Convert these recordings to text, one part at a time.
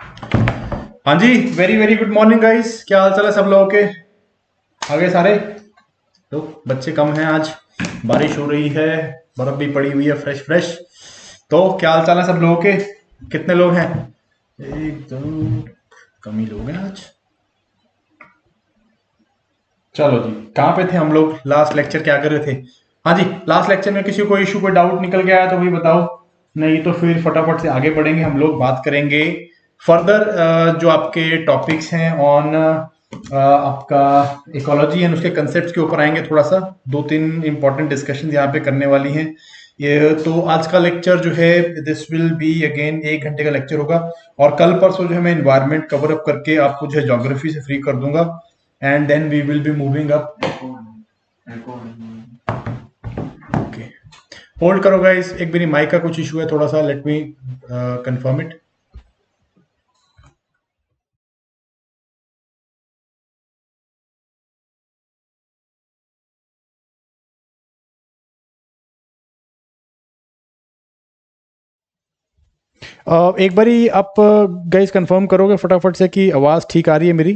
हाँ जी very very good morning guys क्या हाल चाल है सब लोगों के आगे सारे तो बच्चे कम हैं आज बारिश हो रही है बर्फ भी पड़ी हुई है फ्रेश फ्रेश तो क्या हाल चाल है सब लोगों के कितने लोग हैं एक दो कम ही लोग हैं आज चलो जी कहाँ पे थे हम लोग लास्ट लेक्चर क्या कर रहे थे हाँ जी लास्ट लेक्चर में किसी को इशू कोई डाउट निकल गया है तो भी बताओ नहीं तो फिर फटाफट से आगे बढ़ेंगे हम लोग बात करेंगे फर्दर uh, जो आपके टॉपिक्स हैं ऑन uh, आपका इकोलॉजी एंड उसके कंसेप्ट के ऊपर आएंगे थोड़ा सा दो तीन इंपॉर्टेंट डिस्कशन यहाँ पे करने वाली हैं ये तो आज का लेक्चर जो है दिस विल बी अगेन एक घंटे का लेक्चर होगा और कल परसों जो है मैं इन्वायरमेंट कवर अप करके आपको जो है जोग्राफी से फ्री कर दूंगा and then we will be moving up okay hold करो गाइस एक मेरी माइक का कुछ इशू है थोड़ा सा लेट मी कंफर्म इट एक बारी आप गाइस कंफर्म करोगे फटाफट से कि आवाज़ ठीक आ रही है मेरी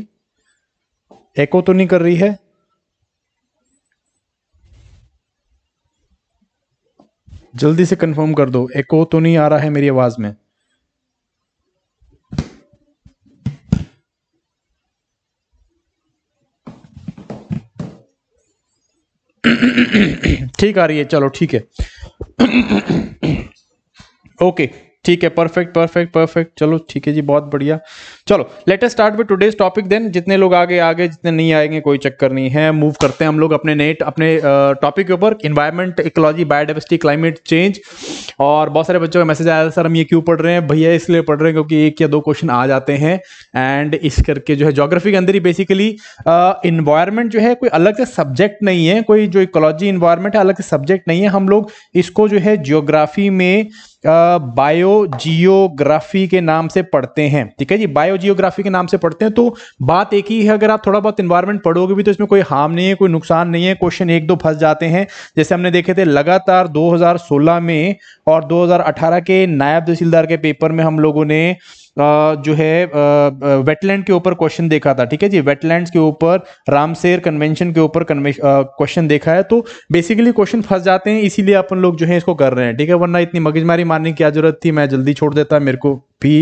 एको तो नहीं कर रही है जल्दी से कंफर्म कर दो एको तो नहीं आ रहा है मेरी आवाज़ में ठीक आ रही है चलो ठीक है ओके okay. ठीक है परफेक्ट परफेक्ट परफेक्ट चलो ठीक है जी बहुत बढ़िया चलो let us start with today's topic then जितने लोग आगे आगे जितने नहीं आएंगे कोई चक्कर नहीं है मूव करते हैं हम लोग अपने नेट अपने टॉपिक के ऊपर environment ecology biodiversity climate change और बहुत सारे बच्चों का मैसेज आया था सर हम ये क्यों पढ़ रहे हैं भैया इसलिए पढ़ रहे हैं क्योंकि एक या दो क्वेश्चन आ जाते हैं एंड इस करके जो है जोग्राफी के अंदर ही बेसिकली इन्वायरमेंट जो है कोई अलग से सब्जेक्ट नहीं है कोई जो इकोलॉजी इन्वायरमेंट है अलग से सब्जेक्ट नहीं है हम लोग इसको जो है जियोग्राफी में बायो जियोग्राफी के नाम से पढ़ते हैं ठीक है जी बायो जियोग्राफी के नाम से पढ़ते हैं तो बात एक ही है अगर आप थोड़ा बहुत इन्वायरमेंट पढ़ोगे भी तो इसमें कोई हार्म नहीं है कोई नुकसान नहीं है क्वेश्चन एक दो फंस जाते हैं जैसे हमने देखे थे लगातार 2016 में और 2018 के नायब तहसीलदार के पेपर में हम लोगों ने जो है वेटलैंड के ऊपर क्वेश्चन देखा था ठीक है जी वेटलैंड के ऊपर रामसेर कन्वेंशन के ऊपर क्वेश्चन देखा है तो बेसिकली क्वेश्चन फंस जाते हैं इसीलिए अपन लोग जो है इसको कर रहे हैं ठीक है वरना इतनी मगजमारी मारने की क्या जरूरत थी मैं जल्दी छोड़ देता मेरे को भी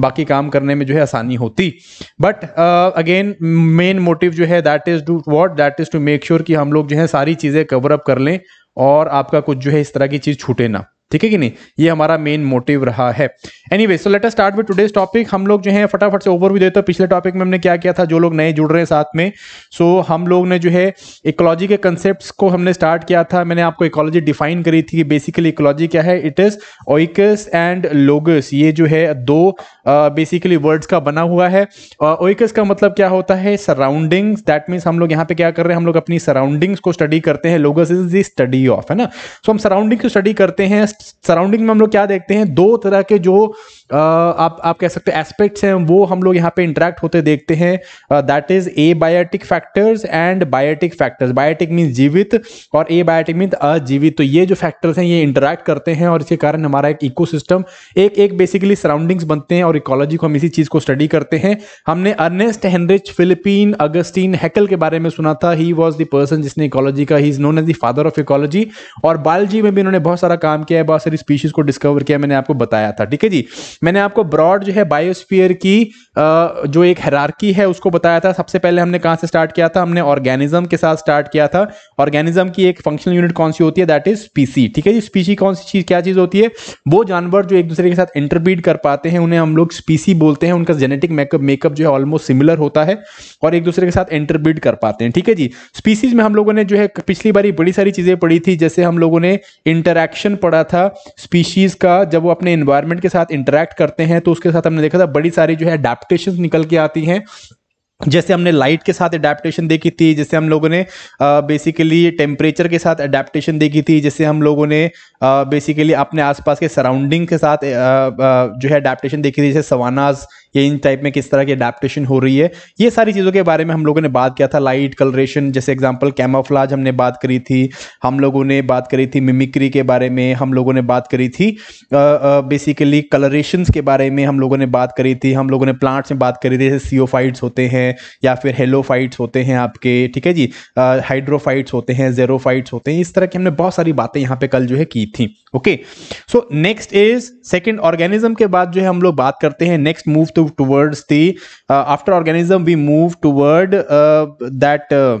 बाकी काम करने में जो है आसानी होती बट अगेन मेन मोटिव जो है that is to what that is to make sure कि हम लोग जो है सारी चीज़ें कवर अप कर लें और आपका कुछ जो है इस तरह की चीज़ छूटे ना ठीक है कि नहीं ये हमारा मेन मोटिव रहा है anyway so let's start with today's topic हम लोग जो है फटाफट से ओवर भी देते हैं पिछले टॉपिक में हमने क्या किया था जो लोग नए जुड़ रहे हैं साथ में सो so, हम लोग ने जो है इकोलॉजी के कंसेप्ट को हमने स्टार्ट किया था मैंने आपको इकोलॉजी डिफाइन करी थी कि बेसिकली इकोलॉजी क्या है it is oikos and logos ये जो है दो बेसिकली वर्ड्स का बना हुआ है ओइकस का मतलब क्या होता है सराउंडिंग्स दैट मीन्स हम लोग यहाँ पे क्या कर रहे हैं हम लोग अपनी सराउंडिंग्स को स्टडी करते हैं logos is the study of है ना सो so, हम सराउंडिंग को स्टडी करते हैं सराउंडिंग में हम लोग क्या देखते हैं दो तरह के जो आप आप कह सकते हैं एस्पेक्ट्स हैं वो हम लोग यहाँ पे इंटरेक्ट होते देखते हैं that is abiotic factors and biotic factors biotic means जीवित और ए बायोटिक मीन्स अजीवित तो ये जो फैक्टर्स हैं ये इंटरेक्ट करते हैं और इसके कारण हमारा एक इकोसिस्टम एक एक बेसिकली सराउंडिंग्स बनते हैं और इकोलॉजी को हम इसी चीज़ को स्टडी करते हैं हमने Ernst Heinrich Philipp August Haeckel के बारे में सुना था ही वॉज द पर्सन जिसने इकोलॉजी का he is known as the father of ecology और बायोलॉजी में भी इन्होंने बहुत सारा काम किया है बहुत सारी स्पीशीज को डिस्कवर किया मैंने आपको बताया था ठीक है जी मैंने आपको ब्रॉड जो है बायोस्फीयर की जो एक हरारकी है उसको बताया था सबसे पहले हमने कहाँ से स्टार्ट किया था हमने ऑर्गेनिज्म के साथ स्टार्ट किया था ऑर्गेनिज्म की एक फंक्शनल यूनिट कौन सी होती है दैट इज स्पीसी ठीक है जी स्पीसी कौन सी चीज क्या चीज होती है वो जानवर जो एक दूसरे के साथ इंटरब्रीड कर पाते हैं उन्हें हम लोग स्पीसी बोलते हैं उनका जेनेटिक मेकअप मेकअप जो है ऑलमोस्ट सिमिलर होता है और एक दूसरे के साथ इंटरब्रीड कर पाते हैं ठीक है जी स्पीसीज में हम लोगों ने जो है पिछली बारी बड़ी सारी चीजें पढ़ी थी जैसे हम लोगों ने इंटरेक्शन पढ़ा था स्पीशीज का जब वो अपने इन्वायरमेंट के साथ इंटरेक्ट इंटरेक्ट करते हैं तो उसके साथ हमने देखा था बड़ी सारी जो है अडेप्टेशन निकल के आती हैं जैसे हमने लाइट के साथ अडेप्टेशन देखी थी जैसे हम लोगों ने बेसिकली टेम्परेचर के साथ अडेप्टेशन देखी थी जैसे हम लोगों ने बेसिकली अपने आसपास के सराउंडिंग के साथ आ, आ, जो है अडेप्टेशन देखी थी जैसे सवानाज ये इन टाइप में किस तरह की अडेप्टेशन हो रही है ये सारी चीज़ों के बारे में हम लोगों ने बात किया था लाइट कलरेशन जैसे एग्जाम्पल कैमोफ्लाज हमने बात करी थी हम लोगों ने बात करी थी मिमिक्री के बारे में हम लोगों ने बात करी थी बेसिकली uh, uh, के बारे में हम लोगों ने बात करी थी हम लोगों ने प्लांट्स में बात करी थी जैसे सीओफाइट्स होते हैं या फिर हेलोफाइट्स होते हैं आपके ठीक है जी हाइड्रोफाइट्स uh, होते हैं जेरोफाइट्स होते हैं इस तरह की हमने बहुत सारी बातें यहाँ पे कल जो है की थी okay so next is second organism के बाद जो है हम लोग बात करते हैं next move to move towards the uh, after organism we move toward uh, that uh,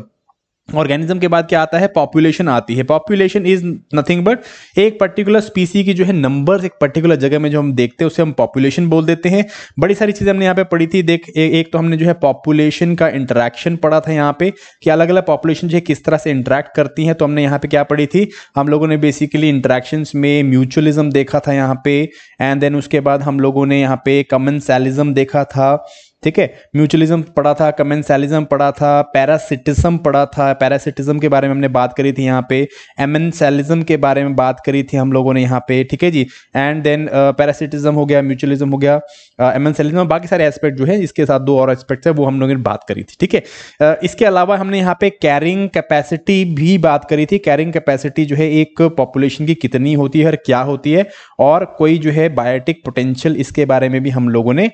organism के बाद क्या आता है पॉपुलेशन आती है पॉपुलेशन इज नथिंग बट एक पर्टिकुलर स्पीसी की जो है नंबर एक पर्टिकुलर जगह में जो हम देखते हैं उसे हम पॉपुलेशन बोल देते हैं बड़ी सारी चीज़ें हमने यहाँ पे पढ़ी थी देख ए, एक तो हमने जो है पॉपुलेशन का इंटरेक्शन पढ़ा था यहाँ पे कि अलग अलग पॉपुलेशन जो है किस तरह से इंटरेक्ट करती है तो हमने यहाँ पे क्या पढ़ी थी हम लोगों ने बेसिकली इंटरेक्शन में म्यूचुअलिज्म देखा था यहाँ पे एंड देन उसके बाद हम लोगों ने यहाँ पे कमन सेलिज्म देखा था ठीक है म्यूचुअलिज्म पढ़ा था कमेंसैलिज्म पढ़ा था पैरासिटिज्म पढ़ा था पैरासिटिज्म के बारे में हमने बात करी थी यहाँ पे एमेंसैलिज्म के बारे में बात करी थी हम लोगों ने यहाँ पे ठीक है जी एंड देन पैरासिटिज्म हो गया म्यूचुअलिज्म हो गया एमेंसेलिज्म uh, बाकी सारे एस्पेक्ट जो है इसके साथ दो और एस्पेक्ट है वो हम लोगों ने बात करी थी ठीक है uh, इसके अलावा हमने यहाँ पे कैरिंग कैपेसिटी भी बात करी थी कैरिंग कैपेसिटी जो है एक पॉपुलेशन की कितनी होती है और क्या होती है और कोई जो है बायोटिक पोटेंशियल इसके बारे में भी हम लोगों ने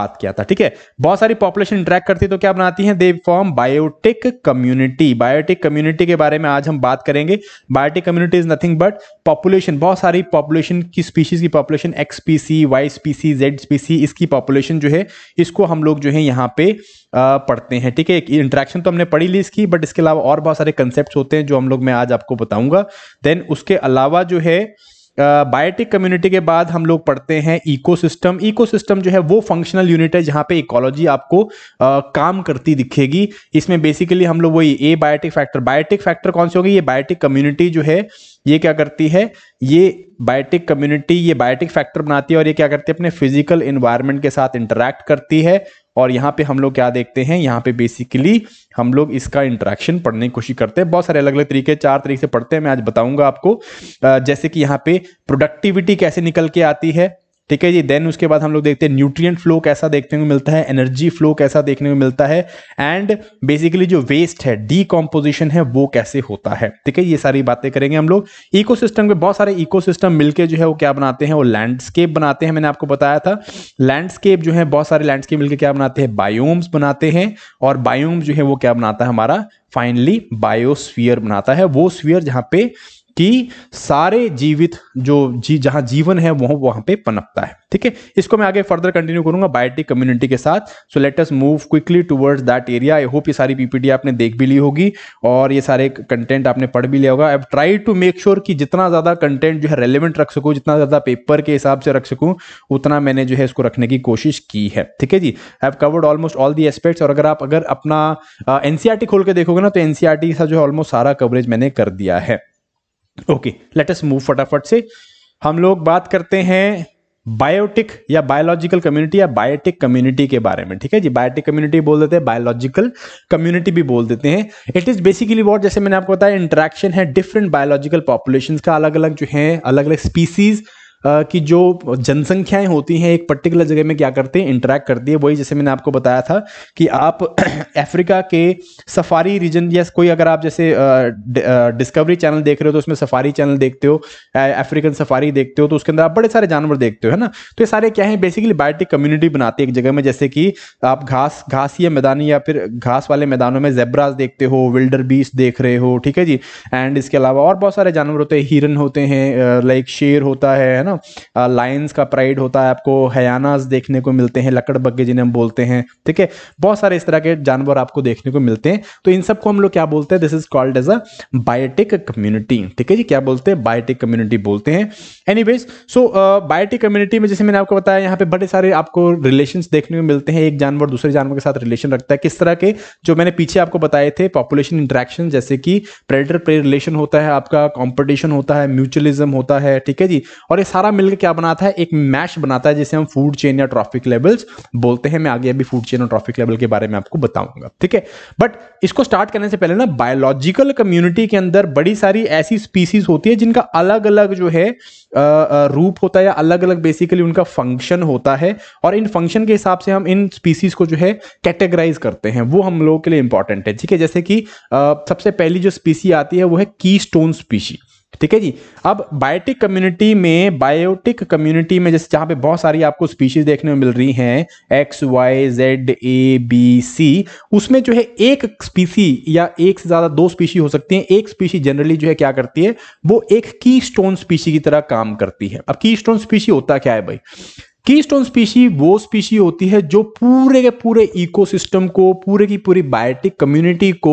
बात किया था ठीक है बहुत सारी पॉपुलेशन इंटरेक्ट करती है तो क्या बनाती है they form biotic community biotic community के बारे में आज हम बात करेंगे biotic community is nothing but population बहुत सारी पॉपुलेशन की स्पीशीज की population X species Y species Z species इसकी पॉपुलेशन जो है इसको हम लोग जो है यहाँ पे पढ़ते हैं ठीक है इंट्रैक्शन तो हमने पढ़ी ली इसकी बट इसके अलावा और बहुत सारे कंसेप्ट होते हैं जो हम लोग मैं आज आपको बताऊंगा देन उसके अलावा जो है बायोटिक कम्युनिटी के बाद हम लोग पढ़ते हैं इकोसिस्टम इकोसिस्टम जो है वो फंक्शनल यूनिट है जहां पे इकोलॉजी आपको आ, काम करती दिखेगी इसमें बेसिकली हम लोग वही abiotic factor biotic factor कौन से होंगे ये बायोटिक कम्युनिटी जो है ये क्या करती है ये बायोटिक कम्युनिटी ये बायोटिक फैक्टर बनाती है और ये क्या करती है अपने फिजिकल इन्वायरमेंट के साथ इंटरेक्ट करती है और यहाँ पे हम लोग क्या देखते हैं यहाँ पे बेसिकली हम लोग इसका इंट्रैक्शन पढ़ने की कोशिश करते हैं बहुत सारे अलग अलग तरीके चार तरीके से पढ़ते हैं मैं आज बताऊंगा आपको जैसे कि यहाँ पे प्रोडक्टिविटी कैसे निकल के आती है ठीक है जी देन उसके बाद हम लोग देखते हैं न्यूट्रिएंट फ्लो कैसा देखने को मिलता है एनर्जी फ्लो कैसा देखने को मिलता है एंड बेसिकली जो वेस्ट है डीकम्पोजिशन है वो कैसे होता है ठीक है ये सारी बातें करेंगे हम लोग इकोसिस्टम में बहुत सारे इकोसिस्टम मिलके जो है वो क्या बनाते हैं वो लैंडस्केप बनाते हैं मैंने आपको बताया था लैंडस्केप जो है बहुत सारे लैंडस्केप मिलकर क्या बनाते हैं बायोम्स बनाते हैं और बायोम्स जो है वो क्या बनाता है हमारा फाइनली बायोस्फियर बनाता है वो स्वियर जहाँ पे कि सारे जीवित जो जी जहां जीवन है वह वहां पे पनपता है ठीक है इसको मैं आगे फर्दर कंटिन्यू करूंगा बायोटिक कम्युनिटी के साथ so let us move quickly towards that area I hope ये सारी पीपीटी आपने देख भी ली होगी और ये सारे कंटेंट आपने पढ़ भी लिया होगा I try to make sure कि जितना ज्यादा कंटेंट जो है रेलिवेंट रख सकूँ जितना ज्यादा पेपर के हिसाब से रख सकूँ उतना मैंने जो है इसको रखने की कोशिश की है ठीक है जी I have covered almost all the aspects और अगर आप अगर अपना एनसीआरटी e खोल के देखोगे ना तो एनसीआरटी e का जो है ऑलमोस्ट सारा कवरेज मैंने कर दिया है ओके लेट अस मूव फटाफट से हम लोग बात करते हैं बायोटिक या बायोलॉजिकल कम्युनिटी या बायोटिक कम्युनिटी के बारे में ठीक है जी बायोटिक कम्युनिटी बोल देते हैं बायोलॉजिकल कम्युनिटी भी बोल देते हैं इट इज बेसिकली वॉट जैसे मैंने आपको बताया इंटरेक्शन है डिफरेंट बायोलॉजिकल पॉपुलेशन का अलग अलग जो है अलग अलग स्पीसीज़ कि जो जनसंख्याएं होती हैं एक पर्टिकुलर जगह में क्या करती हैं इंटरेक्ट करती है वही जैसे मैंने आपको बताया था कि आप अफ्रीका के सफारी रीजन या कोई अगर आप जैसे डिस्कवरी चैनल देख रहे हो तो उसमें सफारी चैनल देखते हो अफ्रीकन सफारी देखते हो तो उसके अंदर आप बड़े सारे जानवर देखते हो है ना तो ये सारे क्या है बेसिकली बायोटिक कम्युनिटी बनाती है एक जगह में जैसे कि आप घास घास या मैदानी या फिर घास वाले मैदानों में जेब्राज देखते हो विल्डर बीस देख रहे हो ठीक है जी एंड इसके अलावा और बहुत सारे जानवर होते हैं हिरन होते हैं लाइक शेर होता है ना ना लाइन्स का प्राइड होता है आपको हयानास देखने को मिलते हैं लकड़बग्गे जिन्हें हम बोलते हैं ठीक है बहुत सारे इस तरह के जानवर आपको देखने को मिलते हैं तो इन सबको हम लोग क्या बोलते हैं this is called as a biotic community ठीक है जी क्या बोलते हैं बायोटिक कम्युनिटी बोलते हैं एनी सो बायोटिक कम्युनिटी में जैसे मैंने आपको बताया यहाँ पे बड़े सारे आपको रिलेशन देखने को मिलते हैं एक जानवर दूसरे जानवर के साथ रिलेशन रखता है किस तरह के जो मैंने पीछे आपको बताए थे पॉपुलेशन इंट्रैक्शन जैसे कि प्रेडर प्रे रिलेशन होता है आपका कॉम्पिटिशन होता है म्यूचुअलिज्म होता है ठीक है जी और ये सारा सारा मिलकर क्या बनाता है एक मैश बनाता है जिसे हम फूड चेन या ट्रॉफिक लेवल्स बोलते हैं मैं आगे अभी फूड चेन और ट्रॉफिक लेवल के बारे में आपको बताऊंगा ठीक है बट इसको स्टार्ट करने से पहले ना बायोलॉजिकल कम्युनिटी के अंदर बड़ी सारी ऐसी स्पीसीज होती है जिनका अलग अलग जो है रूप होता है या अलग अलग बेसिकली उनका फंक्शन होता है और इन फंक्शन के हिसाब से हम इन स्पीसीज को जो है कैटेगराइज करते हैं वो हम लोगों के लिए इंपॉर्टेंट है ठीक है जैसे कि सबसे पहली जो स्पीसी आती है वो है की स्टोन स्पीशी ठीक है जी अब बायोटिक कम्युनिटी में बायोटिक कम्युनिटी में जैसे जहां पे बहुत सारी आपको स्पीशीज देखने में मिल रही हैं X Y Z A B C उसमें जो है एक स्पीसी या एक से ज्यादा दो स्पीशी हो सकती हैं एक स्पीशी जनरली जो है क्या करती है वो एक की स्टोन स्पीशी की तरह काम करती है अब की स्टोन स्पीशी होता क्या है भाई कीस्टोन स्पीशी वो स्पीशी होती है जो पूरे के पूरे इकोसिस्टम को पूरे की पूरी बायोटिक कम्युनिटी को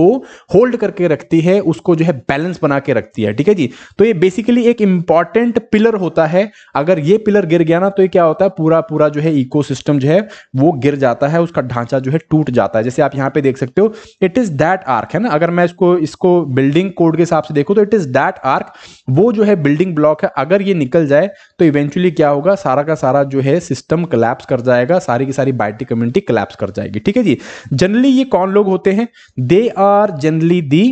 होल्ड करके रखती है उसको जो है बैलेंस बना के रखती है ठीक है जी तो ये बेसिकली एक इंपॉर्टेंट पिलर होता है अगर ये पिलर गिर गया ना तो ये क्या होता है पूरा पूरा जो है इको जो है वो गिर जाता है उसका ढांचा जो है टूट जाता है जैसे आप यहाँ पे देख सकते हो इट इज दैट आर्क है ना अगर मैं इसको इसको बिल्डिंग कोड के हिसाब से देखू तो इट इज दैट आर्क वो जो है बिल्डिंग ब्लॉक है अगर ये निकल जाए तो इवेंचुअली क्या होगा सारा का सारा जो है सिस्टम कलेप्स कर जाएगा सारी की सारी बायोटिक कम्युनिटी कलेप्स कर जाएगी ठीक है जी जनरली ये कौन लोग होते हैं they are generally the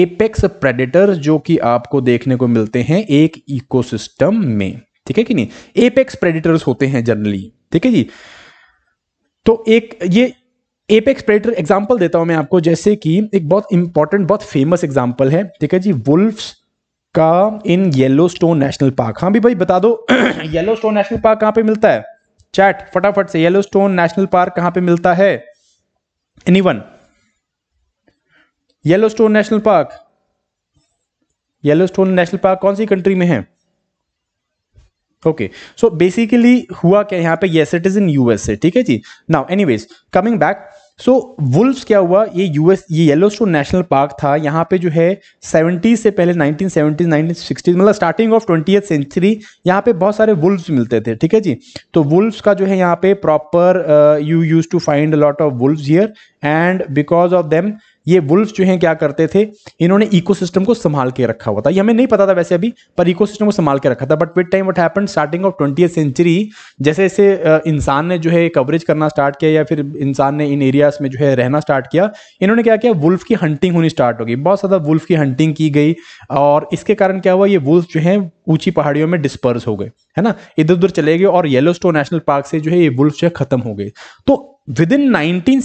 apex predator जो कि आपको देखने को मिलते हैं एक इकोसिस्टम में ठीक है कि नहीं एपेक्स प्रेडेटर्स होते हैं जनरली ठीक है जी तो एक ये एपेक्स प्रेडेटर एग्जांपल देता हूं मैं आपको जैसे कि एक बहुत इंपॉर्टेंट बहुत फेमस एग्जांपल है ठीक है जी वुल्फ्स का in Yellowstone national park हाँ भी भाई बता दो येलो स्टोन नेशनल पार्क कहाँ पे मिलता है चैट फटाफट से येलो स्टोन नेशनल पार्क कहाँ पे मिलता है anyone Yellowstone national park Yellowstone national park कौन सी कंट्री में है ओके सो बेसिकली हुआ क्या यहाँ पे yes it is in USA ठीक है जी now anyways coming back so so, wolves क्या हुआ ये यूएस ये येलो स्टोन नेशनल पार्क था यहाँ पे जो है सेवेंटीज से पहले नाइनटीन सेवेंटीज नाइनटीन सिक्सटीज मतलब स्टार्टिंग ऑफ ट्वेंटी सेंचुरी यहाँ पे बहुत सारे वुल्फ्स मिलते थे ठीक है जी तो वुल्फ्स का जो है यहाँ पे proper you use to find lot of wolves here and because of them ये वुल्फ जो हैं क्या करते थे इन्होंने इकोसिस्टम को संभाल के रखा हुआ था ये हमें नहीं पता था वैसे अभी पर इकोसिस्टम को संभाल के रखा था but with time what happened starting of twenty century जैसे जैसे इंसान ने जो है कवरेज करना स्टार्ट किया या फिर इंसान ने इन एरियाज में जो है रहना स्टार्ट किया इन्होंने क्या किया वुल्फ की हंटिंग होनी स्टार्ट हो गई बहुत ज़्यादा वुल्फ की हंटिंग की गई और इसके कारण क्या हुआ ये वुल्फ जो है ऊंची पहाड़ियों में डिस्पर्स हो गए है ना इधर उधर चले गए और येलो नेशनल पार्क से जो है ये वुल्फ जो है खत्म हो गए तो विद इन नाइनटीन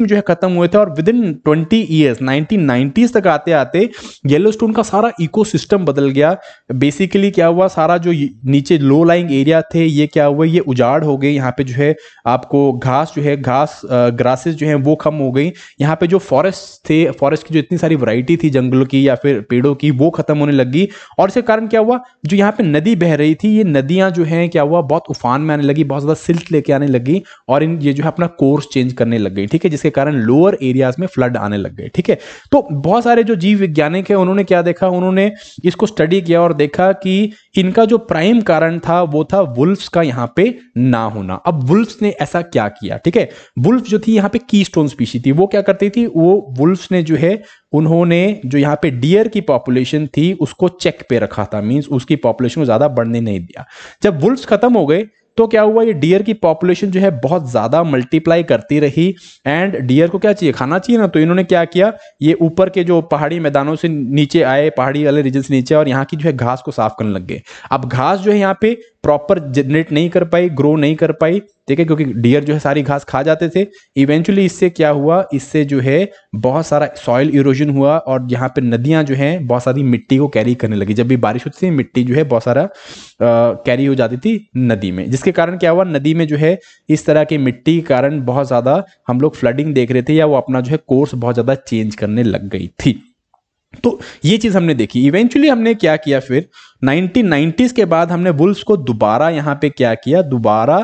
में जो है खत्म हुए थे और within twenty years nineteen तक आते आते येलो स्टोन का सारा इकोसिस्टम बदल गया बेसिकली क्या हुआ सारा जो नीचे लो लाइंग एरिया थे ये क्या हुआ ये उजाड़ हो गए यहाँ पे जो है आपको घास जो है घास ग्रासेस जो है वो कम हो गई यहाँ पे जो फॉरेस्ट थे फॉरेस्ट की जो इतनी सारी वराइटी थी जंगलों की या फिर पेड़ों की वो खत्म होने लगी और इसके कारण क्या हुआ जो यहाँ पे नदी बह रही थी ये नदियां जो है क्या हुआ बहुत उफान में आने लगी बहुत ज्यादा सिल्ट लेके आने लगी और इन ये जो है अपना कोर्स चेंज करने लग गई ठीक है जिसके कारण लोअर एरियाज में फ्लड आने लग गए ठीक है तो बहुत सारे जो जीव वैज्ञानिक है उन्होंने क्या देखा उन्होंने इसको स्टडी किया और देखा कि इनका जो प्राइम कारण था वो था वुल्फ्स का यहाँ पे ना होना अब वुल्फ्स ने ऐसा क्या किया ठीक है वुल्फ जो थी यहाँ पे की स्टोन स्पीशी थी वो क्या करती थी वो वुल्फ्स ने जो है उन्होंने जो यहाँ पे डियर की पॉपुलेशन थी उसको चेक पे रखा था मींस उसकी पॉपुलेशन को ज्यादा बढ़ने नहीं दिया जब वुल्फ्स खत्म हो गए तो क्या हुआ ये डियर की पॉपुलेशन जो है बहुत ज़्यादा मल्टीप्लाई करती रही एंड डियर को क्या चाहिए खाना चाहिए ना तो इन्होंने क्या किया ये ऊपर के जो पहाड़ी मैदानों से नीचे आए पहाड़ी वाले रीजन से नीचे और यहाँ की जो है घास को साफ करने लग गए अब घास जो है यहाँ पे प्रॉपर जनरेट नहीं कर पाई ग्रो नहीं कर पाई ठीक है क्योंकि डियर जो है सारी घास खा जाते थे इवेंचुअली इससे क्या हुआ इससे जो है बहुत सारा सॉइल इरोजन हुआ और यहाँ पे नदियाँ जो हैं बहुत सारी मिट्टी को कैरी करने लगी जब भी बारिश होती थी मिट्टी जो है बहुत सारा आ, कैरी हो जाती थी नदी में जिसके कारण क्या हुआ नदी में जो है इस तरह की मिट्टी के कारण बहुत ज़्यादा हम लोग फ्लडिंग देख रहे थे या वो अपना जो है कोर्स बहुत ज़्यादा चेंज करने लग गई थी तो ये चीज़ हमने देखी इवेंचुअली हमने क्या किया फिर 1990s के बाद हमने वुल्फ्स को दोबारा यहाँ पे क्या किया दोबारा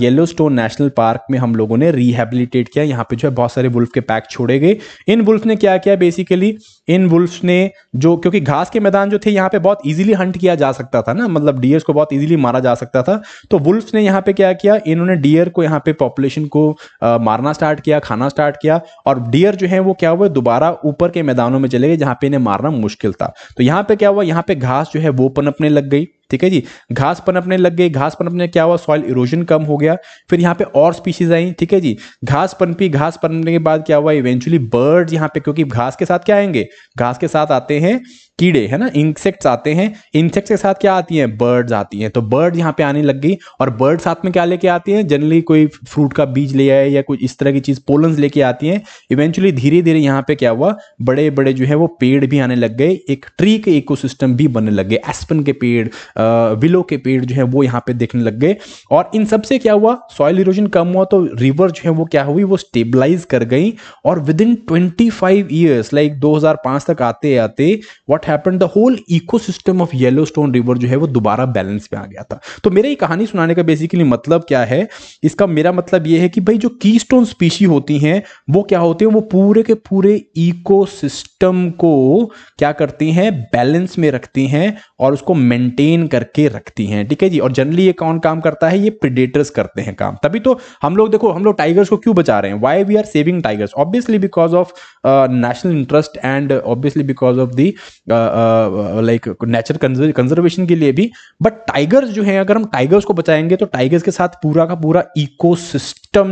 येलो स्टोन नेशनल पार्क में हम लोगों ने रिहेबिलिटेट किया यहाँ पे जो है बहुत सारे वुल्फ के पैक छोड़े गए इन वुल्फ ने क्या किया बेसिकली इन वुल्फ ने जो क्योंकि घास के मैदान जो थे यहाँ पे बहुत इजीली हंट किया जा सकता था ना मतलब डियर्स को बहुत ईजिली मारा जा सकता था तो वुल्फ ने यहाँ पे क्या किया इन्होंने डियर को यहाँ पे पॉपुलेशन को आ, मारना स्टार्ट किया खाना स्टार्ट किया और डियर जो है वो क्या हुआ दोबारा ऊपर के मैदानों में चले गए जहाँ पे इन्हें मारना मुश्किल था तो यहाँ पे क्या हुआ यहाँ पे घास जो है वो पनपने लग गई ठीक है जी घास पनपने लग गई घास पनपने क्या हुआ सॉइल इरोजन कम हो गया फिर यहाँ पे और स्पीशीज आई ठीक है जी घास पनपी घास पनपने के बाद क्या हुआ इवेंचुअली बर्ड यहाँ पे क्योंकि घास के साथ क्या आएंगे घास के साथ आते हैं कीड़े है ना इंसेक्ट्स आते हैं इंसेक्ट्स के साथ क्या आती हैं बर्ड्स आती हैं तो बर्ड यहाँ पे आने लग गई और बर्ड साथ में क्या लेके आती हैं जनरली कोई फ्रूट का बीज ले आए या कुछ इस तरह की चीज पोलन लेके आती हैं इवेंचुअली धीरे धीरे यहाँ पे क्या हुआ बड़े बड़े जो है वो पेड़ भी आने लग गए एक ट्री के इकोसिस्टम भी बनने लग गए एस्पन के पेड़ विलो के पेड़ जो है वो यहाँ पे देखने लग गए और इन सबसे क्या हुआ सॉइल इरोजन कम हुआ तो रिवर जो है वो क्या हुई वो स्टेबलाइज कर गई और within twenty five years like दो हजार पांच तक आते आते what happen the whole ecosystem of Yellowstone river जो है वो दोबारा बैलेंस में आ गया था तो मेरा ही कहानी सुनाने का बेसिकली मतलब क्या है इसका मेरा मतलब ये है कि भाई जो की स्टोन स्पीशी होती हैं वो क्या होती है वो पूरे के पूरे इको को क्या करती हैं बैलेंस में रखती हैं और उसको मेंटेन करके रखती हैं ठीक है जी और जनरली ये कौन काम करता है ये प्रिडेटर्स करते हैं काम तभी तो हम लोग देखो हम लोग टाइगर्स को क्यों बचा रहे हैं why we are saving tigers obviously because of national interest and obviously because of the like nature conservation के लिए भी बट टाइगर्स जो है अगर हम टाइगर्स को बचाएंगे तो टाइगर्स के साथ पूरा का पूरा इको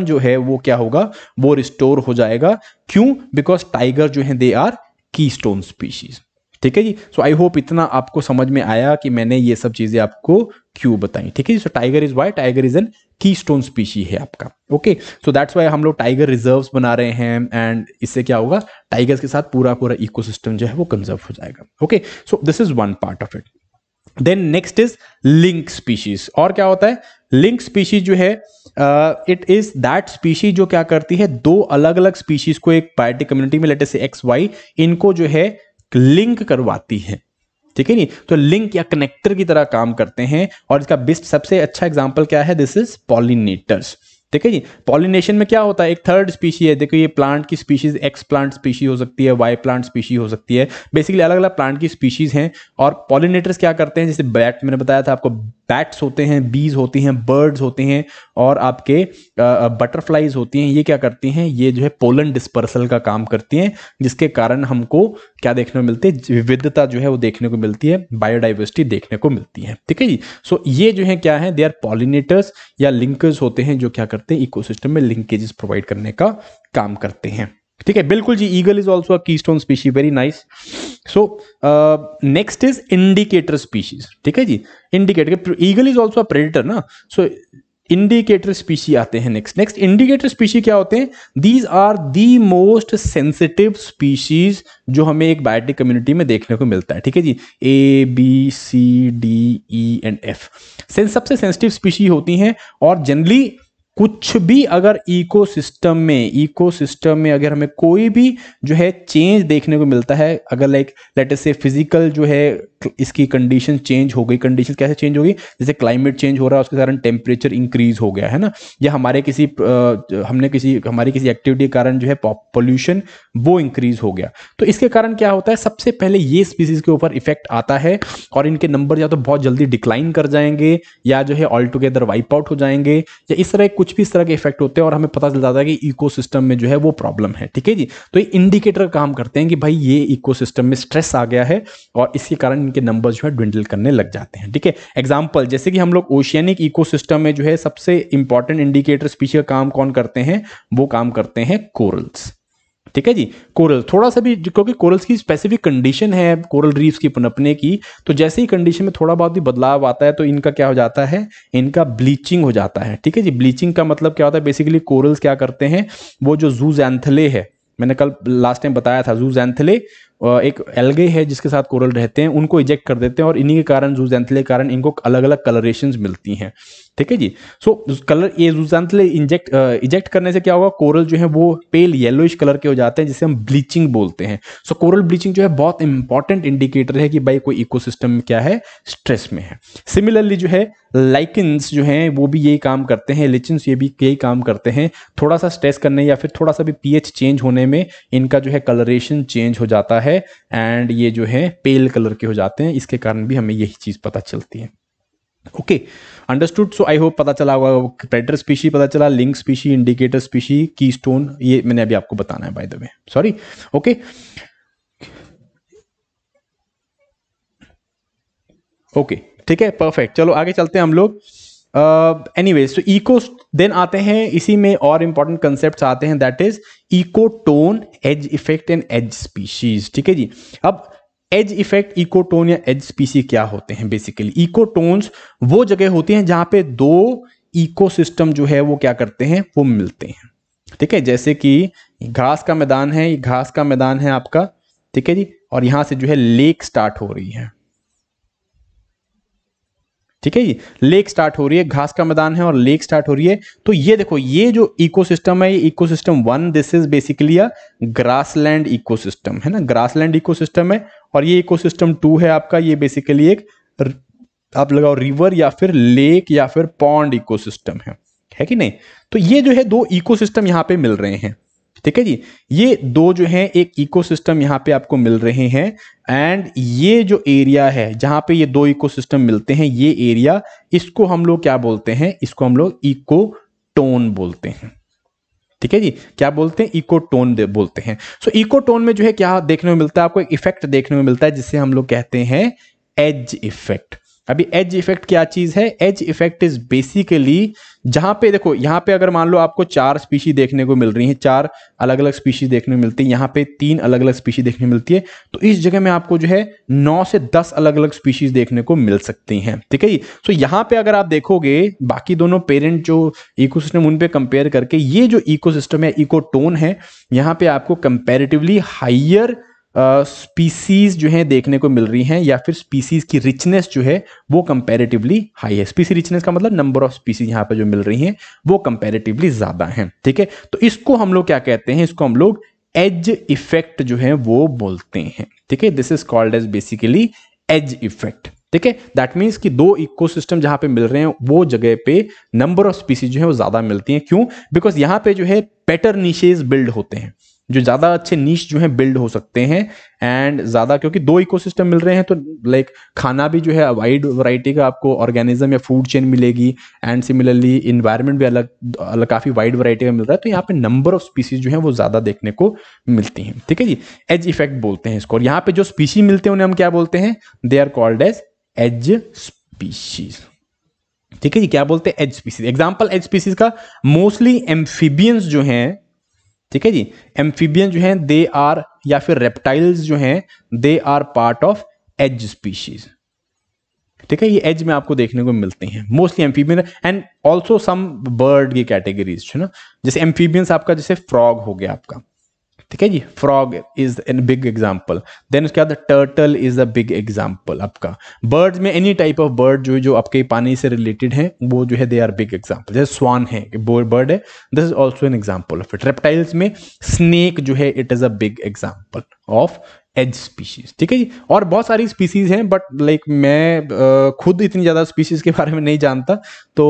जो है वो क्या होगा वो रिस्टोर हो जाएगा क्यों बिकॉज टाइगर जो है they are keystone species ठीक है जी सो आई होप इतना आपको समझ में आया कि मैंने ये सब चीज़ें आपको क्यों बताई ठीक है जी so tiger is why tiger is an keystone species है आपका ओके सो दैट्स वाई हम लोग टाइगर रिजर्व बना रहे हैं एंड इससे क्या होगा टाइगर्स के साथ पूरा पूरा इको जो है वो कंजर्व हो जाएगा okay so this is one part of it then next is link species और क्या होता है लिंक स्पीशीज जो है इट इज दैट स्पीशीज जो क्या करती है दो अलग अलग स्पीशीज को एक पार्टी कम्युनिटी में लेटे से एक्स वाई इनको जो है लिंक करवाती है ठीक है नहीं तो लिंक या कनेक्टर की तरह काम करते हैं और इसका बेस्ट सबसे अच्छा एग्जाम्पल क्या है दिस इज पॉलिनेटर्स ठीक है जी पॉलिनेशन में क्या होता है एक थर्ड स्पीशी है देखो ये प्लांट की स्पीशीज एक्स प्लांट स्पीशी हो सकती है वाई प्लांट स्पीशी हो सकती है बेसिकली अलग अलग प्लांट की स्पीशीज हैं और पॉलिनेटर्स क्या करते हैं जैसे बैट मैंने बताया था आपको बैट्स होते हैं बीज होती हैं बर्ड्स होते हैं और आपके बटरफ्लाइज होती हैं ये क्या करती हैं ये जो है पोलन डिस्पर्सल का काम करती हैं जिसके कारण हमको क्या देखने को मिलती है विविधता जो है वो देखने को मिलती है बायोडाइवर्सिटी देखने को मिलती है ठीक है जी सो ये जो है क्या है दे आर पॉलिनेटर्स या लिंकर्स होते हैं जो क्या करते हैं इकोसिस्टम में लिंकेजेस प्रोवाइड करने का काम करते हैं ठीक है बिल्कुल जी eagle is also keystone species very nice so next is indicator species ठीक है जी indicator eagle is also predator ना सो इंडिकेटर स्पीशी आते हैं नेक्स्ट नेक्स्ट इंडिकेटर स्पीशी क्या होते हैं these are the most sensitive species जो हमें एक बायोटिक कम्युनिटी में देखने को मिलता है ठीक है जी A B C D E and F सबसे सेंसिटिव स्पीशी होती हैं और जनरली कुछ भी अगर इकोसिस्टम में इकोसिस्टम में अगर हमें कोई भी जो है चेंज देखने को मिलता है अगर लाइक लेट से फिजिकल जो है इसकी कंडीशन चेंज हो गई कंडीशन कैसे चेंज हो गई जैसे क्लाइमेट चेंज हो रहा है उसके कारण टेम्परेचर इंक्रीज हो गया है ना या हमारे किसी हमने किसी हमारी किसी एक्टिविटी के कारण जो है पॉल्यूशन वो इंक्रीज हो गया तो इसके कारण क्या होता है सबसे पहले ये स्पीसीज के ऊपर इफेक्ट आता है और इनके नंबर या तो बहुत जल्दी डिक्लाइन कर जाएंगे या जो है ऑल टुगेदर वाइप आउट हो जाएंगे या इस तरह कुछ कुछ भी इस तरह के इफेक्ट होते हैं और हमें पता चल जाता है कि इको में जो है वो प्रॉब्लम है ठीक है जी तो ये इंडिकेटर काम करते हैं कि भाई ये इको में स्ट्रेस आ गया है और इसके कारण इनके नंबर जो है ड्विंडल करने लग जाते हैं ठीक है एग्जाम्पल जैसे कि हम लोग ओशियनिक इको में जो है सबसे इंपॉर्टेंट इंडिकेटर स्पीशी का काम कौन करते हैं वो काम करते हैं कोरल्स ठीक है जी कोरल थोड़ा सा भी क्योंकि कोरल्स की स्पेसिफिक कंडीशन है कोरल रीफ्स की पनपने की तो जैसे ही कंडीशन में थोड़ा बहुत भी बदलाव आता है तो इनका क्या हो जाता है इनका ब्लीचिंग हो जाता है ठीक है जी ब्लीचिंग का मतलब क्या होता है बेसिकली कोरल्स क्या करते हैं वो जो जूज एंथले है मैंने कल लास्ट टाइम बताया था जूज एंथले एक एलगे है जिसके साथ कोरल रहते हैं उनको इजेक्ट कर देते हैं और इन्हीं के कारण जूजेंथले के कारण इनको अलग अलग कलरेशन मिलती हैं ठीक है जी सो कलर ये जूजेंथले इंजेक्ट इजेक्ट करने से क्या होगा कोरल जो है वो पेल येलोइश कलर के हो जाते हैं जिसे हम ब्लीचिंग बोलते हैं सो कोरल ब्लीचिंग जो है बहुत इंपॉर्टेंट इंडिकेटर है कि भाई कोई सिस्टम क्या है स्ट्रेस में है सिमिलरली जो है लाइकन्स जो हैं वो भी यही काम करते हैं लिचिन्स ये भी यही काम करते हैं थोड़ा सा स्ट्रेस करने या फिर थोड़ा सा भी पीएच चेंज होने में इनका जो है कलरेशन चेंज हो जाता है है एंड ये जो है पेल कलर के हो जाते हैं इसके कारण भी हमें यही चीज़ पता चलती है okay understood so I hope पता चला होगा प्रेडर स्पीशी पता चला link species indicator species keystone ये मैंने अभी आपको बताना है by the way sorry okay okay ठीक है परफेक्ट चलो आगे चलते हैं हम लोग एनी वेज तो इको देन आते हैं इसी में और इंपॉर्टेंट कंसेप्ट आते हैं that is ecotone edge effect and edge species ठीक है जी अब एज इफेक्ट इकोटोन या एज स्पीसी क्या होते हैं बेसिकली इकोटोन्स वो जगह होती हैं जहां पे दो इकोसिस्टम जो है वो क्या करते हैं वो मिलते हैं ठीक है जैसे कि घास का मैदान है ये घास का मैदान है आपका ठीक है जी और यहाँ से जो है लेक स्टार्ट हो रही है ठीक है जी लेक स्टार्ट हो रही है घास का मैदान है और लेक स्टार्ट हो रही है तो ये देखो ये जो इकोसिस्टम है ये ecosystem one this is basically a grassland ecosystem है ना ग्रासलैंड इकोसिस्टम है और ये इकोसिस्टम टू है आपका ये बेसिकली एक आप लगाओ रिवर या फिर लेक या फिर पॉन्ड इकोसिस्टम है है कि नहीं तो ये जो है दो इकोसिस्टम यहाँ पे मिल रहे हैं ठीक है जी ये दो जो हैं एक इकोसिस्टम यहाँ पे आपको मिल रहे हैं एंड ये जो एरिया है जहां पे ये दो इकोसिस्टम मिलते हैं ये एरिया इसको हम लोग क्या बोलते हैं इसको हम लोग इको टोन बोलते हैं ठीक है जी क्या बोलते हैं इकोटोन बोलते हैं सो so, इकोटोन में जो है क्या देखने में मिलता है आपको एक इफेक्ट देखने में मिलता है जिसे हम लोग कहते हैं एज इफेक्ट अभी एज इफेक्ट क्या चीज है एज इफेक्ट इज बेसिकली जहां पे देखो यहाँ पे अगर मान लो आपको चार स्पीशी देखने को मिल रही है चार अलग अलग स्पीशी देखने को मिलती है यहाँ पे तीन अलग अलग स्पीशी देखने मिलती है तो इस जगह में आपको जो है नौ से दस अलग अलग स्पीशीज देखने को मिल सकती हैं ठीक है सो so, यहाँ पे अगर आप देखोगे बाकी दोनों पेरेंट जो इको सिस्टम उनपे कंपेयर करके ये जो इको सिस्टम है इकोटोन है यहाँ पे आपको कंपेरेटिवली हाइयर स्पीसीज uh, जो है देखने को मिल रही हैं या फिर स्पीसीज की रिचनेस जो है वो कंपैरेटिवली हाई है स्पीसी रिचनेस का मतलब नंबर ऑफ स्पीसीज यहाँ पे जो मिल रही हैं वो कंपैरेटिवली ज़्यादा हैं ठीक है तो इसको हम लोग क्या कहते हैं इसको हम लोग एज इफेक्ट जो है वो बोलते हैं ठीक है this is called as basically edge effect ठीक है दैट मीन्स कि दो इकोसिस्टम जहां पे मिल रहे हैं वो जगह पे नंबर ऑफ स्पीसीज जो है वो ज्यादा मिलती हैं क्यों बिकॉज यहाँ पे जो है पेटर निशेज बिल्ड होते हैं जो ज़्यादा अच्छे नीच जो है बिल्ड हो सकते हैं एंड ज़्यादा क्योंकि दो इकोसिस्टम मिल रहे हैं तो लाइक खाना भी जो है वाइड वैरायटी का आपको ऑर्गेनिज्म या फूड चेन मिलेगी एंड सिमिलरली इन्वायरमेंट भी अलग अलग काफ़ी वाइड वैरायटी का मिल रहा है तो यहाँ पे नंबर ऑफ स्पीसीज जो है वो ज़्यादा देखने को मिलती हैं ठीक है जी एज इफेक्ट बोलते हैं इसको और यहाँ पे जो स्पीसी मिलते हैं उन्हें हम क्या बोलते हैं they are called as edge species ठीक है जी क्या बोलते हैं edge species example edge species का मोस्टली एम्फीबियंस जो हैं ठीक है जी एम्फीबियन जो है दे आर या फिर रेप्टाइल्स जो है they are part of edge species ठीक है ये एज में आपको देखने को मिलते हैं mostly amphibian and also some bird की कैटेगरीज है ना जैसे एम्फीबियंस आपका जैसे फ्रॉग हो गया आपका ठीक है जी frog is an big example then उसके बाद turtle is a big example आपका बर्ड में एनी टाइप ऑफ बर्ड जो जो आपके पानी से रिलेटेड है वो जो है दे आर बिग एग्जाम्पल जैसे स्वान है बर्ड है this is also an example of it reptiles में स्नेक जो है it is a big example of edge species ठीक है जी और बहुत सारी स्पीसीज हैं बट लाइक मैं आ, खुद इतनी ज़्यादा स्पीसीज के बारे में नहीं जानता तो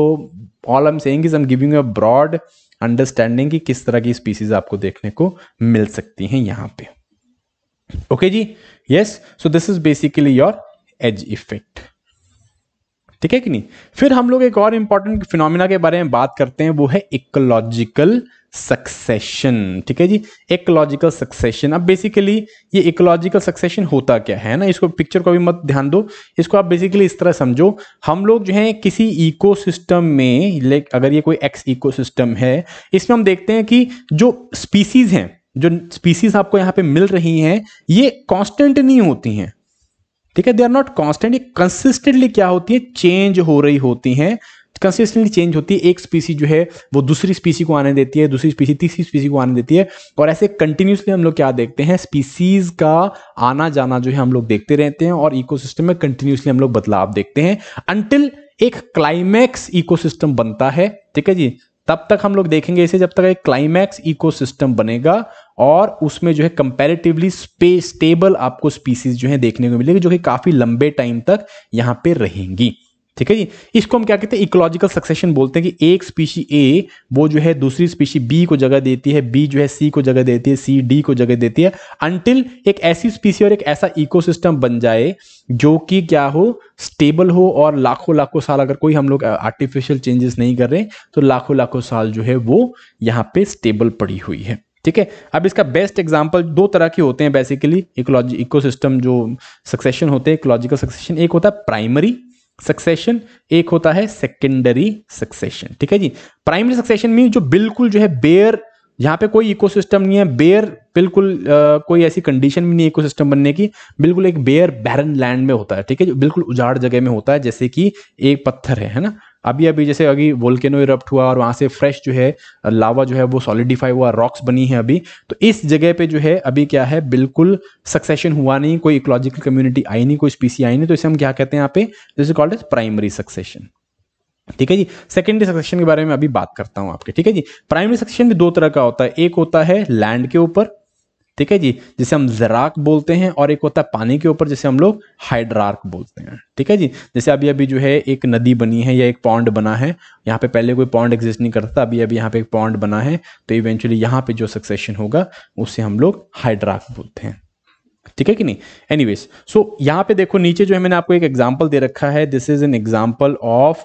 all I am saying is I am giving a broad understanding कि किस तरह की स्पीसीज आपको देखने को मिल सकती हैं यहां पे ओके okay जी yes so this is basically your edge effect ठीक है कि नहीं फिर हम लोग एक और इंपॉर्टेंट फिनोमिना के बारे में बात करते हैं वो है इकोलॉजिकल सक्सेशन ठीक है जी इकोलॉजिकल सक्सेशन अब बेसिकली ये इकोलॉजिकल सक्सेशन होता क्या है ना इसको पिक्चर को भी मत ध्यान दो इसको आप बेसिकली इस तरह समझो हम लोग जो है किसी इकोसिस्टम में लाइक अगर ये कोई एक्स इकोसिस्टम है इसमें हम देखते हैं कि जो स्पीसीज हैं जो स्पीसीज आपको यहाँ पे मिल रही हैं ये कांस्टेंट नहीं होती हैं ठीक है they are not constant consistently क्या होती है चेंज हो रही होती हैं कंसिस्टेंटली चेंज होती है एक स्पीसी जो है वो दूसरी स्पीसी को आने देती है दूसरी स्पीसी तीसरी स्पीसी को आने देती है और ऐसे कंटिन्यूसली हम लोग क्या देखते हैं स्पीसीज का आना जाना जो है हम लोग देखते रहते हैं और इकोसिस्टम में कंटिन्यूसली हम लोग बदलाव देखते हैं अंटिल एक क्लाइमैक्स इकोसिस्टम बनता है ठीक है जी तब तक हम लोग देखेंगे इसे जब तक एक क्लाइमैक्स इकोसिस्टम बनेगा और उसमें जो है कंपेरेटिवली स्पेस स्टेबल आपको स्पीसीज जो है देखने को मिलेगी जो कि काफ़ी लंबे टाइम तक यहाँ पे रहेंगी ठीक है जी इसको हम क्या कहते हैं इकोलॉजिकल सक्सेशन बोलते हैं कि एक स्पीशी ए वो जो है दूसरी स्पीशी बी को जगह देती है बी जो है सी को जगह देती है सी डी को जगह देती है अनटिल एक ऐसी स्पीशी और एक ऐसा इकोसिस्टम बन जाए जो कि क्या हो स्टेबल हो और लाखों लाखों साल अगर कोई हम लोग आर्टिफिशियल चेंजेस नहीं कर रहे तो लाखों लाखों साल जो है वो यहाँ पे स्टेबल पड़ी हुई है ठीक है अब इसका बेस्ट एग्जाम्पल दो तरह के होते हैं बेसिकली इकोलॉजी इकोसिस्टम जो सक्सेशन होते हैं इकोलॉजिकल सक्सेशन एक होता है प्राइमरी सक्सेशन एक होता है सेकेंडरी सक्सेशन ठीक है जी प्राइमरी सक्सेशन मीन जो बिल्कुल जो है बेयर यहाँ पे कोई इकोसिस्टम नहीं है बेयर बिल्कुल आ, कोई ऐसी कंडीशन भी नहीं इकोसिस्टम बनने की बिल्कुल एक बेयर बैरन लैंड में होता है ठीक है जो बिल्कुल उजाड़ जगह में होता है जैसे कि एक पत्थर है है ना अभी अभी जैसे अभी वोल्केनो इरप्ट हुआ और वहाँ से फ्रेश जो है लावा जो है वो सॉलिडिफाई हुआ रॉक्स बनी है अभी तो इस जगह पे जो है अभी क्या है बिल्कुल सक्सेशन हुआ नहीं कोई इकोलॉजिकल कम्युनिटी आई नहीं कोई स्पीसी आई नहीं तो इसे हम क्या कहते हैं यहाँ पे this is called as primary succession ठीक है जी सेकेंडरी सक्सेशन के बारे में अभी बात करता हूं आपके ठीक है जी प्राइमरी सक्सेशन भी दो तरह का होता है एक होता है लैंड के ऊपर ठीक है जी जिसे हम जराक बोलते हैं और एक होता है पानी के ऊपर जिसे हम लोग हाइड्रार्क बोलते हैं ठीक है जी जैसे अभी अभी जो है एक नदी बनी है या एक पॉन्ड बना है यहाँ पे पहले कोई पॉन्ड एग्जिस्ट नहीं करता अभी अभी यहाँ पे एक पॉन्ड बना है तो इवेंचुअली यहाँ पे जो सक्सेशन होगा उसे हम लोग हाइड्रार्क बोलते हैं ठीक है कि नहीं एनीवेज सो यहां यहाँ पे देखो नीचे जो है मैंने आपको एक एग्जांपल दे रखा है this is an example of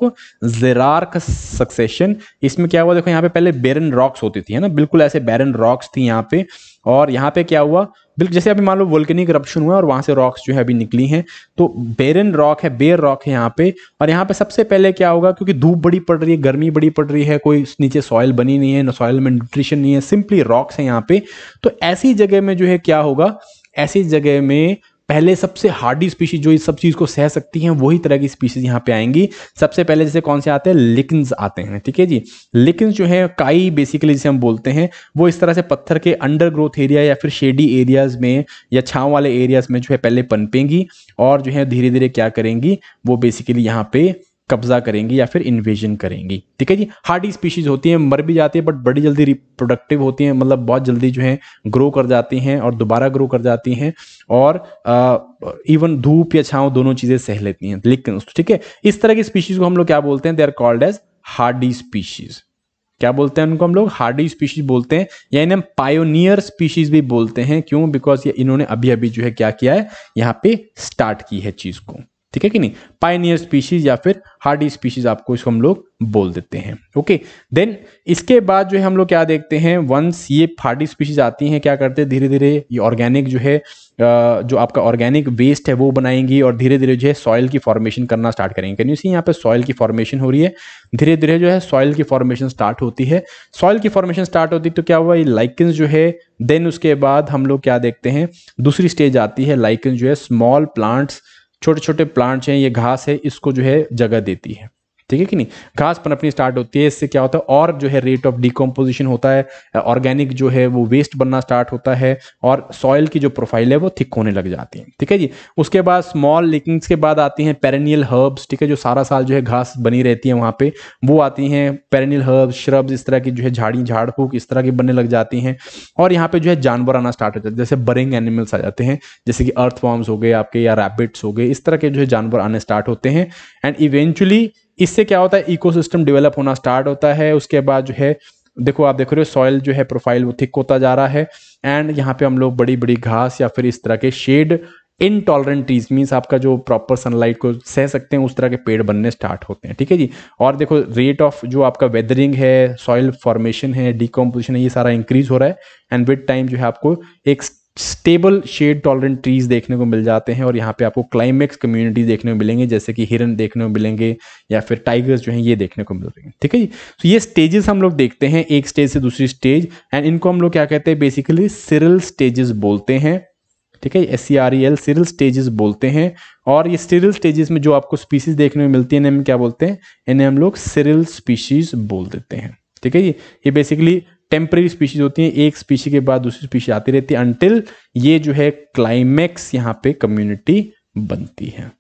xerarch succession इसमें क्या हुआ देखो यहाँ पे पहले बेरन रॉक्स होती थी है ना बिल्कुल ऐसे बेरन रॉक्स थी यहाँ पे और यहाँ पे क्या हुआ बिल्कुल जैसे अभी मान लो वोल्केनिक करप्शन हुआ और वहां से रॉक्स जो है अभी निकली हैं तो बेरन रॉक है बेर रॉक है यहाँ पे और यहाँ पे सबसे पहले क्या होगा क्योंकि धूप बड़ी पड़ रही है गर्मी बड़ी पड़ रही है कोई नीचे सॉयल बनी नहीं है ना सॉयल में न्यूट्रिशन नहीं है सिंपली रॉक्स है यहाँ पे तो ऐसी जगह में जो है क्या होगा ऐसी जगह में पहले सबसे हार्डी स्पीशीज जो इस सब चीज़ को सह सकती हैं वही तरह की स्पीशीज यहाँ पे आएंगी सबसे पहले जैसे कौन से आते हैं लिकन्स आते हैं ठीक है जी लिकन्स जो है काई बेसिकली जिसे हम बोलते हैं वो इस तरह से पत्थर के अंडर ग्रोथ एरिया या फिर शेडी एरियाज में या छाँव वाले एरियाज में जो है पहले पनपेंगी और जो है धीरे धीरे क्या करेंगी वो बेसिकली यहाँ पे कब्जा करेंगी या फिर इन्वेजन करेंगी ठीक है जी हार्डी स्पीशीज होती हैं मर भी जाती है बट बड़ी जल्दी रिप्रोडक्टिव होती हैं मतलब बहुत जल्दी जो है ग्रो कर जाती हैं और दोबारा ग्रो कर जाती हैं और आ, इवन धूप या छाव दोनों चीजें सह लेती हैं लेकिन ठीक है इस तरह की स्पीशीज को हम लोग क्या बोलते हैं they are called as hardy species क्या बोलते हैं उनको हम लोग हार्डी स्पीशीज बोलते हैं या इन्हें पायोनियर स्पीशीज भी बोलते हैं क्यों बिकॉज ये इन्होंने अभी अभी जो है क्या किया है यहाँ पे स्टार्ट की है चीज को ठीक है कि नहीं पाइनियर स्पीशीज या फिर हार्डी स्पीशीज आपको इसको हम लोग बोल देते हैं ओके देन इसके बाद जो है हम लोग क्या देखते हैं वंस ये हार्डी स्पीशीज आती हैं क्या करते हैं धीरे धीरे ये ऑर्गेनिक जो है जो आपका ऑर्गेनिक वेस्ट है वो बनाएंगी और धीरे धीरे जो है सॉइल की फॉर्मेशन करना स्टार्ट करेंगे कैन यू सी यहाँ पे सॉइल की फॉर्मेशन हो रही है धीरे धीरे जो है सॉइल की फॉर्मेशन स्टार्ट होती है सॉइल की फॉर्मेशन स्टार्ट होती है तो क्या हुआ ये लाइकन्स जो है देन उसके बाद हम लोग क्या देखते हैं दूसरी स्टेज आती है लाइकन जो है स्मॉल प्लांट्स छोटे छोटे प्लांट्स हैं ये घास है इसको जो है जगह देती है ठीक है कि नहीं घास पनपनी स्टार्ट होती है इससे क्या होता है और जो है रेट ऑफ डिकम्पोजिशन होता है ऑर्गेनिक जो है वो वेस्ट बनना स्टार्ट होता है और सॉइल की जो प्रोफाइल है वो थिक होने लग जाती है ठीक है जी उसके बाद स्मॉल लिकिंग्स के बाद आती हैं पेरेनियल हर्ब्स ठीक है जो सारा साल जो है घास बनी रहती है वहाँ पे वो आती हैं पेरेनियल हर्ब्स श्रब्स इस तरह की जो है झाड़ी झाड़ फूक इस तरह की बनने लग जाती हैं और यहाँ पे जो है जानवर आना स्टार्ट हो जाते हैं जैसे बरिंग एनिमल्स आ जाते हैं जैसे कि अर्थ हो गए आपके या रैबिट्स हो गए इस तरह के जो है जानवर आने स्टार्ट होते हैं एंड इवेंचुअली इससे क्या होता है इकोसिस्टम डेवलप होना स्टार्ट होता है उसके बाद जो है देखो आप देख रहे हो सॉइल जो है प्रोफाइल वो थिक होता जा रहा है एंड यहाँ पे हम लोग बड़ी बड़ी घास या फिर इस तरह के शेड इनटॉलरेंट ट्रीज मीन्स आपका जो प्रॉपर सनलाइट को सह सकते हैं उस तरह के पेड़ बनने स्टार्ट होते हैं ठीक है जी और देखो रेट ऑफ जो आपका वेदरिंग है सॉइल फॉर्मेशन है डिकम्पोजिशन है ये सारा इंक्रीज हो रहा है एंड विद टाइम जो है आपको एक स्टेबल शेड टॉलरेंट ट्रीज देखने को मिल जाते हैं और यहाँ पे आपको क्लाइमेक्स कम्युनिटी देखने को मिलेंगे जैसे कि हिरन देखने को मिलेंगे या फिर टाइगर्स जो हैं ये देखने को मिल रहे हैं ठीक है जी तो ये स्टेजेस हम लोग देखते हैं एक स्टेज से दूसरी स्टेज एंड इनको हम लोग क्या कहते हैं बेसिकली सिरल स्टेजेस बोलते हैं ठीक है S C R E L seral stages बोलते हैं और ये सिरल स्टेजेस में जो आपको स्पीसीज देखने में मिलती है इन्हें हम क्या बोलते हैं इन्हें हम लोग सिरल स्पीशीज बोल देते हैं ठीक है जी ये बेसिकली टेम्प्रेरी स्पीशीज होती हैं एक स्पीशी के बाद दूसरी स्पीशी आती रहती है अंटिल ये जो है क्लाइमेक्स यहाँ पे कम्युनिटी बनती है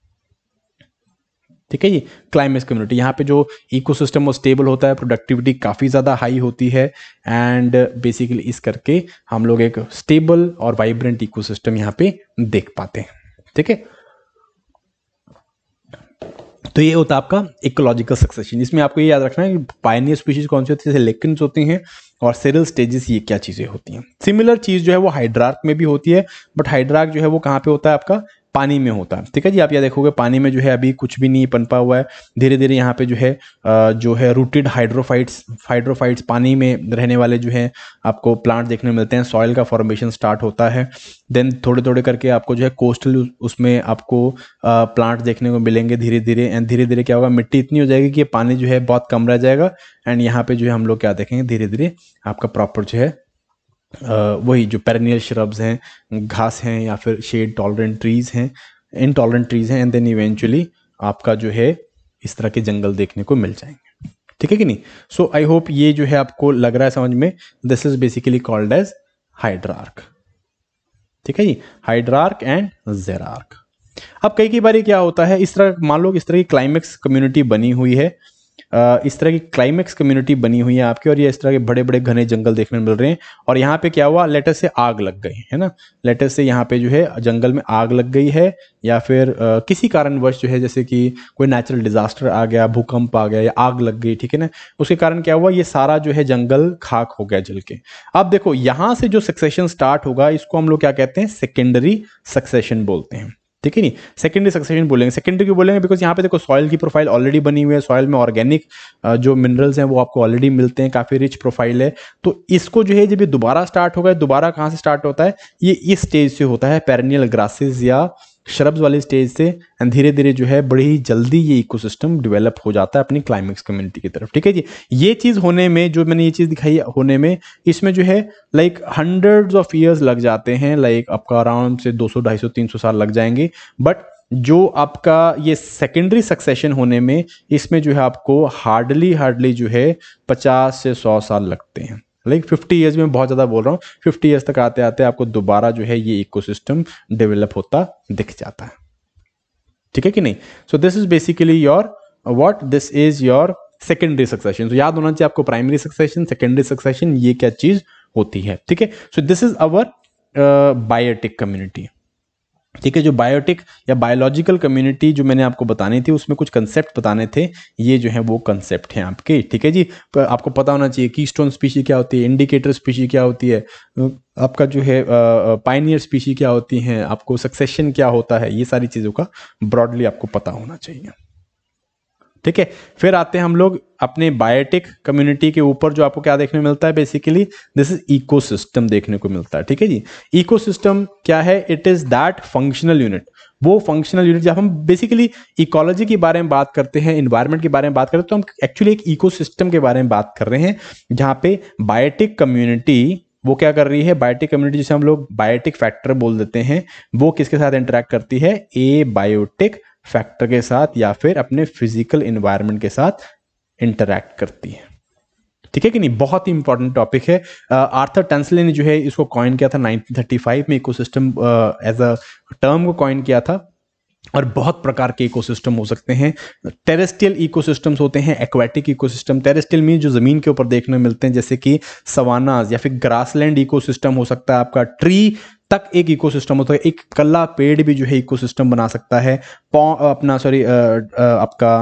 ठीक है ये क्लाइमेक्स कम्युनिटी यहाँ पे जो इकोसिस्टम वो स्टेबल होता है प्रोडक्टिविटी काफ़ी ज़्यादा हाई होती है एंड बेसिकली इस करके हम लोग एक स्टेबल और वाइब्रेंट इकोसिस्टम यहाँ पे देख पाते हैं ठीक है तो ये होता है आपका इकोलॉजिकल सक्सेशन इसमें आपको ये याद रखना है कि पायनियर स्पीशीज कौन सी होती है लेकिन होती हैं और सेरल स्टेजेस ये क्या चीज़ें होती हैं सिमिलर चीज़ जो है वो हाइड्रार्क में भी होती है बट हाइड्रार्क जो है वो कहाँ पे होता है आपका पानी में होता है ठीक है जी आप यह देखोगे पानी में जो है अभी कुछ भी नहीं पनपा हुआ है धीरे धीरे यहाँ पे जो है जो है रूटेड हाइड्रोफाइट्स हाइड्रोफाइट्स पानी में रहने वाले जो है आपको प्लांट देखने मिलते हैं सॉइल का फॉर्मेशन स्टार्ट होता है देन थोड़े थोड़े करके आपको जो है कोस्टल उसमें आपको प्लांट देखने को मिलेंगे धीरे धीरे एंड धीरे धीरे क्या होगा मिट्टी इतनी हो जाएगी कि पानी जो है बहुत कम रह जाएगा एंड यहाँ पे जो है हम लोग क्या देखेंगे धीरे धीरे आपका प्रॉपर जो है वही जो पेरेनियल श्रब्स हैं घास हैं या फिर शेड टॉलरेंट ट्रीज़ हैं इन टॉलरेंट ट्रीज़ हैं एंड देन इवेंचुअली आपका जो है इस तरह के जंगल देखने को मिल जाएंगे ठीक है कि नहीं सो आई होप ये जो है आपको लग रहा है समझ में this is basically called as hydrarch ठीक है जी हाइड्रार्क एंड जेरार्क अब कई कई बार क्या होता है इस तरह मान लो इस तरह की क्लाइमेक्स कम्युनिटी बनी हुई है इस तरह की क्लाइमेक्स कम्युनिटी बनी हुई है आपके और ये इस तरह के बड़े बड़े घने जंगल देखने में मिल रहे हैं और यहाँ पे क्या हुआ लेटर से आग लग गई है ना लेटर से यहाँ पे जो है जंगल में आग लग गई है या फिर किसी कारणवश जो है जैसे कि कोई नेचुरल डिजास्टर आ गया भूकंप आ गया या आग लग गई ठीक है ना उसके कारण क्या हुआ ये सारा जो है जंगल खाक हो गया जल के अब देखो यहाँ से जो सक्सेशन स्टार्ट होगा इसको हम लोग क्या कहते हैं सेकेंडरी सक्सेशन बोलते हैं ठीक है नहीं सेकेंडरी सक्सेशन बोलेंगे सेकेंडरी क्यों बोलेंगे बिकॉज यहाँ पे देखो सॉइल की प्रोफाइल ऑलरेडी बनी हुई है सॉइल में ऑर्गेनिक जो मिनरल्स हैं वो आपको ऑलरेडी मिलते हैं काफ़ी रिच प्रोफाइल है तो इसको जो है जब ये दोबारा स्टार्ट होगा दोबारा कहाँ से स्टार्ट होता है ये इस स्टेज से होता है पेरनियल ग्रासेस या शरब्स वाले स्टेज से धीरे धीरे जो है बड़ी ही जल्दी ये इकोसिस्टम डेवलप हो जाता है अपनी क्लाइमेक्स कम्युनिटी की तरफ ठीक है जी ये चीज़ होने में जो मैंने ये चीज़ दिखाई होने में इसमें जो है लाइक हंड्रेड्स ऑफ ईयर्स लग जाते हैं लाइक आपका आराम से 200 250 300 साल लग जाएंगे बट जो आपका ये सेकेंडरी सक्सेशन होने में इसमें जो है आपको हार्डली हार्डली जो है पचास से सौ साल लगते हैं लाइक फिफ्टी ईयर्स में बहुत ज़्यादा बोल रहा हूँ फिफ्टी ईयर्स तक आते आते आपको दोबारा जो है ये इको डेवलप होता दिख जाता है ठीक है कि नहीं so this is basically your what this is your secondary succession तो याद होना चाहिए आपको प्राइमरी सक्सेशन सेकेंडरी सक्सेशन ये क्या चीज होती है ठीक है so this is our biotic community ठीक है जो बायोटिक या बायोलॉजिकल कम्युनिटी जो मैंने आपको बतानी थी उसमें कुछ कंसेप्ट बताने थे ये जो है वो कंसेप्ट हैं आपके ठीक है जी आपको पता होना चाहिए की स्टोन स्पीशी क्या होती है इंडिकेटर स्पीशी क्या होती है आपका जो है पाइनियर स्पीशी क्या होती है आपको सक्सेशन क्या होता है ये सारी चीज़ों का ब्रॉडली आपको पता होना चाहिए ठीक है फिर आते हैं हम लोग अपने बायोटिक कम्युनिटी के ऊपर जो आपको क्या देखने मिलता है बेसिकली दिस इज इकोसिस्टम देखने को मिलता है ठीक है जी इकोसिस्टम क्या है it is that functional unit वो फंक्शनल यूनिट जब हम बेसिकली इकोलॉजी के बारे में बात करते हैं इन्वायरमेंट के बारे में बात करते हैं तो हम एक्चुअली एक इकोसिस्टम के बारे में बात कर रहे हैं जहाँ पे बायोटिक कम्युनिटी वो क्या कर रही है बायोटिक कम्युनिटी जिसे हम लोग बायोटिक फैक्टर बोल देते हैं वो किसके साथ इंटरेक्ट करती है ए बायोटिक फैक्टर के साथ या फिर अपने फिजिकल इन्वायरमेंट के साथ इंटरैक्ट करती है ठीक है कि नहीं बहुत ही इंपॉर्टेंट टॉपिक है आर्थर टेंसले ने जो है इसको कॉइन किया था 1935 में इकोसिस्टम एज अ टर्म को कॉइन किया था और बहुत प्रकार के इकोसिस्टम हो सकते हैं टेरेस्टियल इकोसिस्टम्स होते हैं एक्वेटिक इकोसिस्टम टेरेस्टियल मीन जो ज़मीन के ऊपर देखने मिलते हैं जैसे कि सवानाज या फिर ग्रासलैंड इकोसिस्टम हो सकता है आपका ट्री तक एक इकोसिस्टम होता है एक कल्ला पेड़ भी जो है इकोसिस्टम बना सकता है अपना सॉरी आपका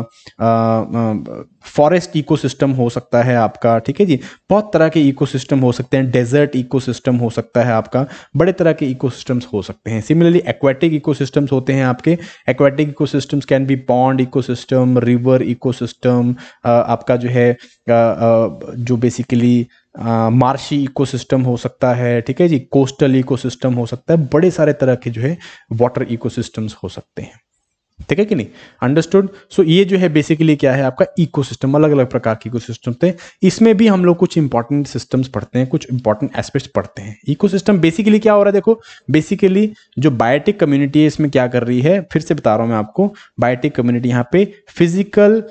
फॉरेस्ट इकोसिस्टम हो सकता है आपका ठीक है जी बहुत तरह के इकोसिस्टम हो सकते हैं डेजर्ट इकोसिस्टम हो सकता है आपका बड़े तरह के इकोसिस्टम्स हो सकते हैं सिमिलरली एक्वेटिक इकोसिस्टम्स होते हैं आपके aquatic ecosystems can be pond ecosystem river ecosystem आपका जो है जो बेसिकली मार्शी इकोसिस्टम हो सकता है ठीक है जी कोस्टल इकोसिस्टम हो सकता है बड़े सारे तरह के जो है वाटर इकोसिस्टम्स हो सकते हैं ठीक है कि नहीं अंडरस्टूड सो so, ये जो है बेसिकली क्या है आपका इकोसिस्टम अलग अलग प्रकार के इकोसिस्टम थे इसमें भी हम लोग कुछ इंपॉर्टेंट सिस्टम्स पढ़ते हैं कुछ इंपॉर्टेंट एस्पेक्ट्स पढ़ते हैं इकोसिस्टम बेसिकली क्या हो रहा है देखो बेसिकली जो बायोटिक कम्युनिटी है इसमें क्या कर रही है फिर से बता रहा हूँ मैं आपको बायोटिक कम्युनिटी यहाँ पे फिजिकल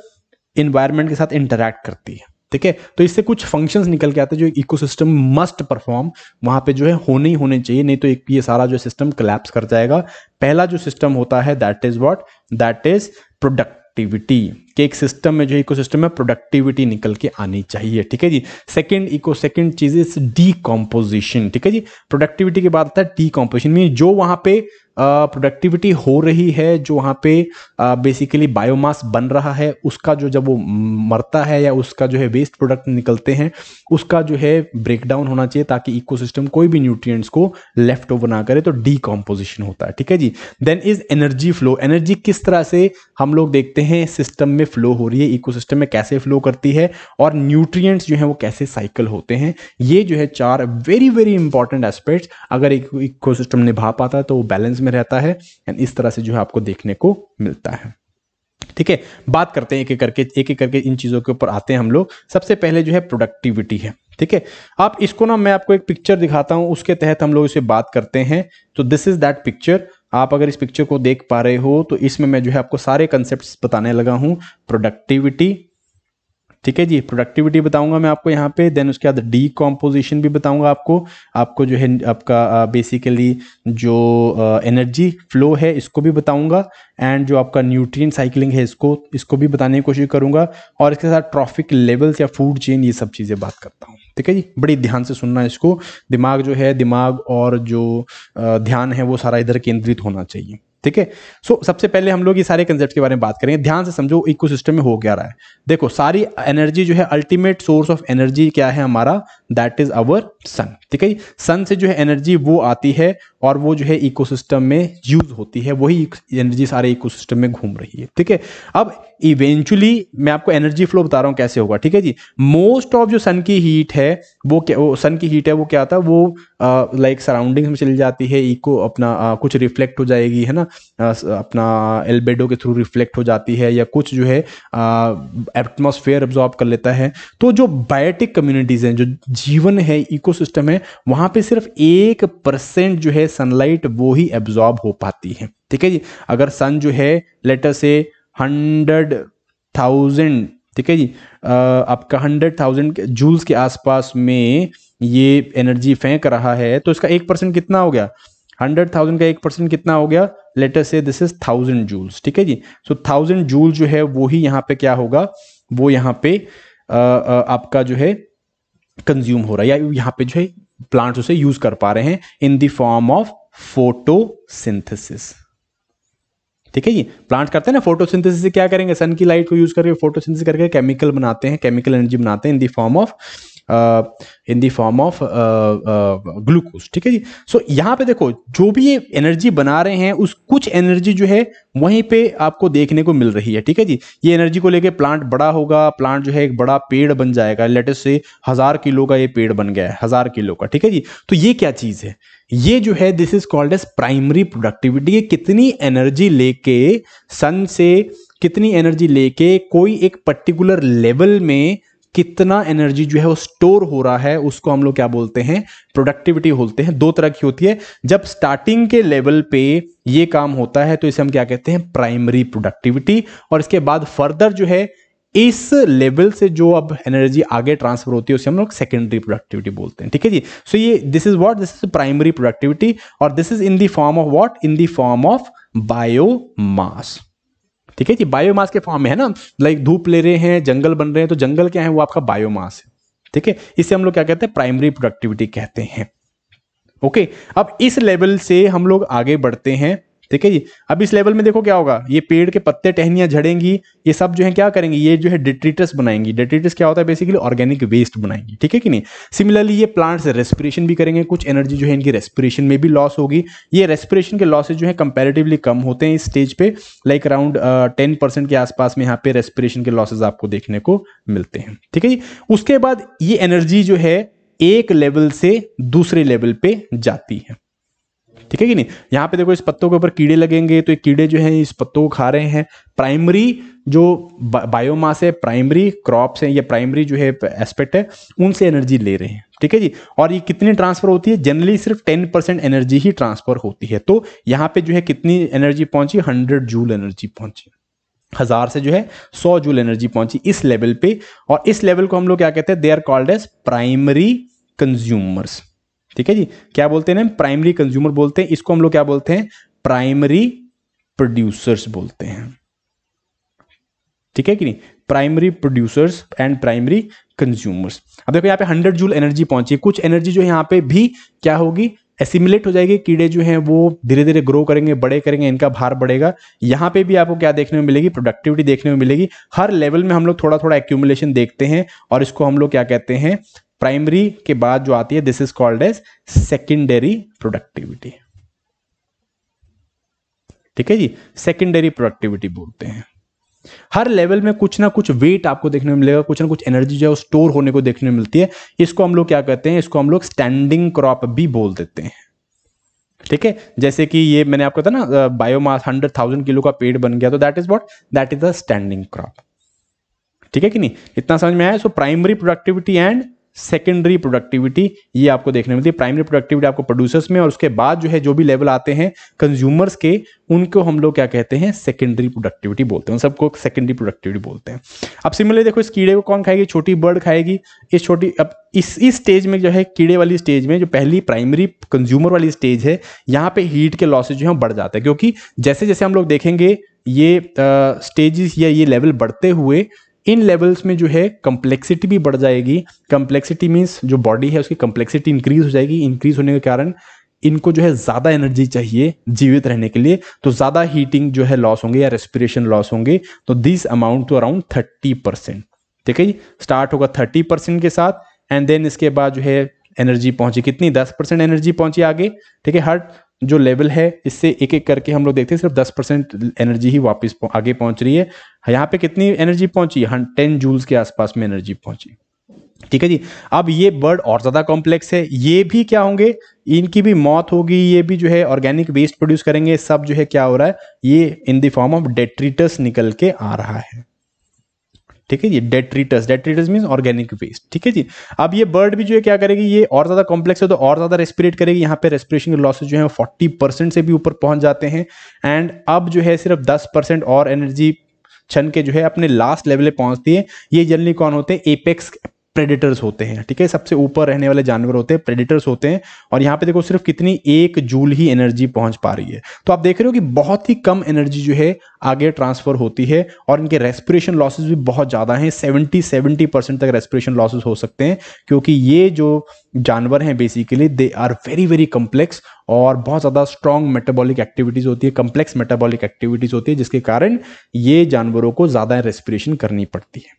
इन्वायरमेंट के साथ इंटरेक्ट करती है ठीक है तो इससे कुछ फंक्शंस निकल के आते हैं जो इकोसिस्टम मस्ट परफॉर्म वहां पे जो है होने ही होने चाहिए नहीं तो एक ये सारा जो सिस्टम कलेप्स कर जाएगा पहला जो सिस्टम होता है that is what that is product productivity के एक सिस्टम में जो इकोसिस्टम है प्रोडक्टिविटी निकल के आनी चाहिए ठीक है जी सेकंड इको सेकंड चीज इज डीकम्पोजिशन ठीक है जी प्रोडक्टिविटी के बाद आता है डीकम्पोजिशन मीन जो वहां पे प्रोडक्टिविटी हो रही है जो वहाँ पे बेसिकली बायोमास बन रहा है उसका जो जब वो मरता है या उसका जो है वेस्ट प्रोडक्ट निकलते हैं उसका जो है ब्रेकडाउन होना चाहिए ताकि इकोसिस्टम कोई भी न्यूट्रिएंट्स को लेफ्ट ओवर ना करे तो डीकम्पोजिशन होता है ठीक है जी then is energy flow energy किस तरह से हम लोग देखते हैं सिस्टम में फ्लो हो रही है इको में कैसे फ्लो करती है और न्यूट्रियट्स जो है वो कैसे साइकिल होते हैं ये जो है चार वेरी वेरी इंपॉर्टेंट एस्पेक्ट अगर इकोसिस्टम निभा पाता है तो वो बैलेंस में में रहता है एंड इस तरह से जो है आपको देखने को मिलता है ठीक है बात करते हैं एक एक करके एक एक करके इन चीज़ों के ऊपर आते हैं हम लोग सबसे पहले जो है प्रोडक्टिविटी है ठीक है आप इसको ना मैं आपको एक पिक्चर दिखाता हूं उसके तहत हम लोग इसे बात करते हैं तो दिस इज दैट पिक्चर आप अगर इस पिक्चर को देख पा रहे हो तो इसमें मैं जो है आपको सारे कंसेप्ट बताने लगा हूं प्रोडक्टिविटी ठीक है जी प्रोडक्टिविटी बताऊंगा मैं आपको यहाँ पे देन उसके बाद डी कॉम्पोजिशन भी बताऊंगा आपको आपको जो है आपका बेसिकली जो एनर्जी फ्लो है इसको भी बताऊंगा एंड जो आपका न्यूट्रिएंट साइकिलिंग है इसको इसको भी बताने की कोशिश करूंगा और इसके साथ ट्रॉफिक लेवल्स या फूड चेन ये सब चीज़ें बात करता हूँ ठीक है जी बड़ी ध्यान से सुनना इसको दिमाग जो है दिमाग और जो ध्यान है वो सारा इधर केंद्रित होना चाहिए ठीक है सो सबसे पहले हम लोग ये सारे कंसेप्ट के बारे में बात करेंगे ध्यान से समझो इकोसिस्टम में हो क्या रहा है देखो सारी एनर्जी जो है अल्टीमेट सोर्स ऑफ एनर्जी क्या है हमारा दैट इज अवर सन ठीक है सन से जो है एनर्जी वो आती है और वो जो है इकोसिस्टम में यूज होती है वही एनर्जी सारे इकोसिस्टम में घूम रही है ठीक है अब इवेंचुअली मैं आपको एनर्जी फ्लो बता रहा हूँ कैसे होगा ठीक है जी मोस्ट ऑफ जो सन की हीट है वो क्या सन की हीट है वो क्या आता है वो लाइक सराउंडिंग्स में चली जाती है इको अपना आ, कुछ रिफ्लेक्ट हो जाएगी है ना आ, अपना एल्बेडो के थ्रू रिफ्लेक्ट हो जाती है या कुछ जो है एटमोसफेयर ऑब्जॉर्ब कर लेता है तो जो बायोटिक कम्युनिटीज हैं जो जीवन है इको है वहाँ पर सिर्फ एक परसेंट जो है सनलाइट वो ही एब्जॉर्ब हो पाती है ठीक है जी अगर सन जो है लेटर से हंड्रेड थाउजेंड ठीक है जी आपका हंड्रेड थाउजेंड जूल्स के आसपास में ये एनर्जी फेंक रहा है तो इसका एक परसेंट कितना हो गया हंड्रेड थाउजेंड का एक परसेंट कितना हो गया लेटर से दिस इज थाउजेंड जूल्स ठीक है जी सो थाउजेंड जूल जो है वो ही यहाँ पे क्या होगा वो यहाँ पे आ, आ, आपका जो है कंज्यूम हो रहा है या यहाँ पे जो है प्लांट्स उसे यूज कर पा रहे हैं in the form of photosynthesis ठीक है ये प्लांट करते हैं ना फोटोसिंथेसिस से क्या करेंगे सन की लाइट को यूज करके फोटोसिंथेसिस करके केमिकल बनाते हैं केमिकल एनर्जी बनाते हैं in the form of in the form of glucose ठीक है जी सो यहाँ पे देखो जो भी ये एनर्जी बना रहे हैं उस कुछ एनर्जी जो है वहीं पे आपको देखने को मिल रही है ठीक है जी ये एनर्जी को लेके प्लांट बड़ा होगा प्लांट जो है एक बड़ा पेड़ बन जाएगा लेटेस्ट से हजार किलो का ये पेड़ बन गया है हजार किलो का ठीक है जी तो ये क्या चीज़ है ये जो है this is called as primary productivity ये कितनी एनर्जी लेके सन से कितनी एनर्जी लेके कोई एक पर्टिकुलर लेवल में कितना एनर्जी जो है वो स्टोर हो रहा है उसको हम लोग क्या बोलते हैं प्रोडक्टिविटी बोलते हैं दो तरह की होती है जब स्टार्टिंग के लेवल पे ये काम होता है तो इसे हम क्या कहते हैं प्राइमरी प्रोडक्टिविटी और इसके बाद फर्दर जो है इस लेवल से जो अब एनर्जी आगे ट्रांसफर होती है उसे हम लोग सेकेंडरी प्रोडक्टिविटी बोलते हैं ठीक है जी सो ये this is what this is primary productivity और this is in the form of what in the form of mass ठीक है जी बायोमास के फॉर्म में है ना लाइक धूप ले रहे हैं जंगल बन रहे हैं तो जंगल क्या है वो आपका बायोमास है ठीक है इसे हम लोग क्या कहते हैं प्राइमरी प्रोडक्टिविटी कहते हैं ओके अब इस लेवल से हम लोग आगे बढ़ते हैं ठीक है जी अब इस लेवल में देखो क्या होगा ये पेड़ के पत्ते टहनिया झड़ेंगी ये सब जो है क्या करेंगे ये जो है डिट्रीटस बनाएंगी डिट्रीटस क्या होता है बेसिकली ऑर्गेनिक वेस्ट बनाएंगी ठीक है कि नहीं सिमिलरली ये प्लांट्स रेस्पिरेशन भी करेंगे कुछ एनर्जी जो है इनकी रेस्पिरेशन में भी लॉस होगी ये रेस्पिरेशन के लॉसेज जो है कंपेरेटिवली कम होते हैं इस स्टेज पे लाइक अराउंड टेन परसेंट के आसपास में यहाँ पे रेस्पिरेशन के लॉसेज आपको देखने को मिलते हैं ठीक है जी उसके बाद ये एनर्जी जो है एक लेवल से दूसरे लेवल पे जाती है ठीक है कि नहीं यहाँ पे देखो इस पत्तों के ऊपर कीड़े लगेंगे तो ये कीड़े जो है इस पत्तों को खा रहे हैं प्राइमरी जो बायोमास है प्राइमरी क्रॉप्स हैं या प्राइमरी जो है एस्पेक्ट है उनसे एनर्जी ले रहे हैं ठीक है जी और ये कितनी ट्रांसफर होती है जनरली सिर्फ टेन परसेंट एनर्जी ही ट्रांसफर होती है तो यहाँ पे जो है कितनी एनर्जी पहुंची हंड्रेड जूल एनर्जी पहुंची हजार से जो है सौ जूल एनर्जी पहुंची इस लेवल पे और इस लेवल को हम लोग क्या कहते हैं they are called as primary consumers ठीक है जी क्या बोलते हैं प्राइमरी कंज्यूमर बोलते हैं इसको हम लोग क्या बोलते हैं प्राइमरी प्रोड्यूसर्स बोलते हैं ठीक है कि नहीं primary producers and primary consumers अब देखो यहाँ पे 100 जूल एनर्जी पहुंची कुछ एनर्जी जो यहाँ पे भी क्या होगी एसिमुलेट हो जाएगी कीड़े जो हैं वो धीरे धीरे ग्रो करेंगे बड़े करेंगे इनका भार बढ़ेगा यहाँ पे भी आपको क्या देखने में मिलेगी प्रोडक्टिविटी देखने में मिलेगी हर लेवल में हम लोग थोड़ा थोड़ा एक्यूमुलेशन देखते हैं और इसको हम लोग क्या कहते हैं प्राइमरी के बाद जो आती है this is called as secondary productivity ठीक है जी सेकेंडरी प्रोडक्टिविटी बोलते हैं हर लेवल में कुछ ना कुछ वेट आपको देखने को मिलेगा कुछ ना कुछ एनर्जी जो है स्टोर होने को देखने मिलती है इसको हम लोग क्या कहते हैं इसको हम लोग स्टैंडिंग क्रॉप भी बोल देते हैं ठीक है जैसे कि ये मैंने आपको था ना बायोमास हंड्रेड थाउजेंड किलो का पेड़ बन गया तो that is what that is the standing crop ठीक है कि नहीं इतना समझ में आया so primary productivity and secondary productivity ये आपको देखने मिलती है प्राइमरी प्रोडक्टिविटी आपको प्रोड्यूसर्स में और उसके बाद जो है जो भी लेवल आते हैं कंज्यूमर्स के उनको हम लोग क्या कहते हैं सेकेंडरी प्रोडक्टिविटी बोलते हैं सबको सेकेंडरी प्रोडक्टिविटी बोलते हैं अब सिमिलर देखो इस कीड़े को कौन खाएगी छोटी बर्ड खाएगी इस छोटी अब इस इस स्टेज में जो है कीड़े वाली स्टेज में जो पहली प्राइमरी कंज्यूमर वाली स्टेज है यहाँ पे हीट के लॉसेज जो है बढ़ जाते हैं क्योंकि जैसे जैसे हम लोग देखेंगे ये स्टेजेस या ये लेवल बढ़ते हुए इन लेवल्स में जो है कम्प्लेक्सिटी भी बढ़ जाएगी कम्प्लेक्सिटी मीन्स जो बॉडी है उसकी कम्प्लेक्सिटी इंक्रीज हो जाएगी इंक्रीज होने के कारण इनको जो है ज़्यादा एनर्जी चाहिए जीवित रहने के लिए तो ज़्यादा हीटिंग जो है लॉस होंगे या रेस्पिरेशन लॉस होंगे तो this amount to around thirty percent ठीक है जी स्टार्ट होगा थर्टी परसेंट के साथ एंड देन इसके बाद जो है एनर्जी पहुंची कितनी दस परसेंट एनर्जी पहुंची आगे ठीक है हर जो लेवल है इससे एक एक करके हम लोग देखते हैं सिर्फ दस परसेंट एनर्जी ही वापस आगे पहुंच रही है यहाँ पे कितनी एनर्जी पहुंची हाँ, टेन जूल्स के आसपास में एनर्जी पहुंची ठीक है जी अब ये बर्ड और ज्यादा कॉम्प्लेक्स है ये भी क्या होंगे इनकी भी मौत होगी ये भी जो है ऑर्गेनिक वेस्ट प्रोड्यूस करेंगे सब जो है क्या हो रहा है ये in the form of detritus निकल के आ रहा है ठीक है जी detritus detritus mean organic waste ठीक है जी अब ये बर्ड भी जो है क्या करेगी ये और ज्यादा कॉम्प्लेक्स है तो और ज्यादा रेस्पिरेट करेगी यहाँ पे रेस्पिरेशन के लॉसेज जो है फोर्टी परसेंट से भी ऊपर पहुंच जाते हैं एंड अब जो है सिर्फ दस परसेंट और एनर्जी छन के जो है अपने लास्ट लेवल पे पहुंचती है ये जल्दी कौन होते हैं एपेक्स प्रेडेटर्स होते हैं ठीक है सबसे ऊपर रहने वाले जानवर होते हैं प्रेडेटर्स होते हैं और यहाँ पे देखो सिर्फ कितनी एक जूल ही एनर्जी पहुंच पा रही है तो आप देख रहे हो कि बहुत ही कम एनर्जी जो है आगे ट्रांसफर होती है और इनके रेस्पिरेशन लॉसेज भी बहुत ज़्यादा हैं सेवेंटी सेवेंटी परसेंट तक रेस्पिरेशन लॉसेज हो सकते हैं क्योंकि ये जो जानवर हैं basically they are very very complex और बहुत ज़्यादा स्ट्रॉन्ग मेटाबॉलिक एक्टिविटीज़ होती है कम्प्लेक्स मेटाबॉलिक एक्टिविटीज़ होती है जिसके कारण ये जानवरों को ज़्यादा रेस्पिरेशन करनी पड़ती है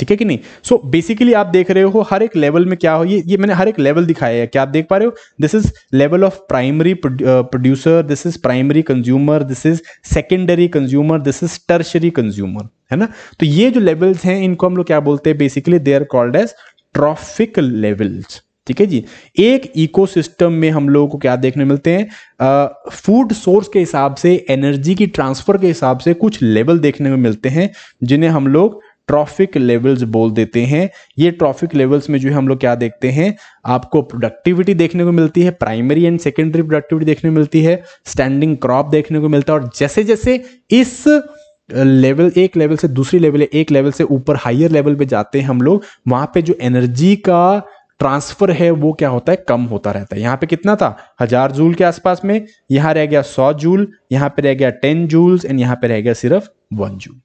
ठीक है कि नहीं सो so, बेसिकली आप देख रहे हो हर एक लेवल में क्या हो ये ये मैंने हर एक लेवल दिखाया है क्या आप देख पा रहे हो this is level of primary producer this is primary consumer this is secondary consumer this is tertiary consumer है ना तो ये जो लेवल्स हैं इनको हम लोग क्या बोलते हैं basically they are called as trophic levels ठीक है जी एक इकोसिस्टम में हम लोगों को क्या देखने मिलते हैं फूड uh, सोर्स के हिसाब से एनर्जी की ट्रांसफर के हिसाब से कुछ लेवल देखने में मिलते हैं जिन्हें हम लोग ट्रॉफिक लेवल्स बोल देते हैं ये ट्रॉफिक लेवल्स में जो है हम लोग क्या देखते हैं आपको प्रोडक्टिविटी देखने को मिलती है प्राइमरी एंड सेकेंडरी प्रोडक्टिविटी देखने को मिलती है स्टैंडिंग क्रॉप देखने को मिलता है और जैसे जैसे इस लेवल एक लेवल से दूसरी लेवल एक लेवल से ऊपर हाइयर लेवल पे जाते हैं हम लोग वहां पे जो एनर्जी का ट्रांसफर है वो क्या होता है कम होता रहता है यहाँ पे कितना था हजार जूल के आसपास में यहाँ रह गया सौ जूल यहाँ पे रह गया टेन जूल्स एंड यहाँ पे रह गया सिर्फ वन जूल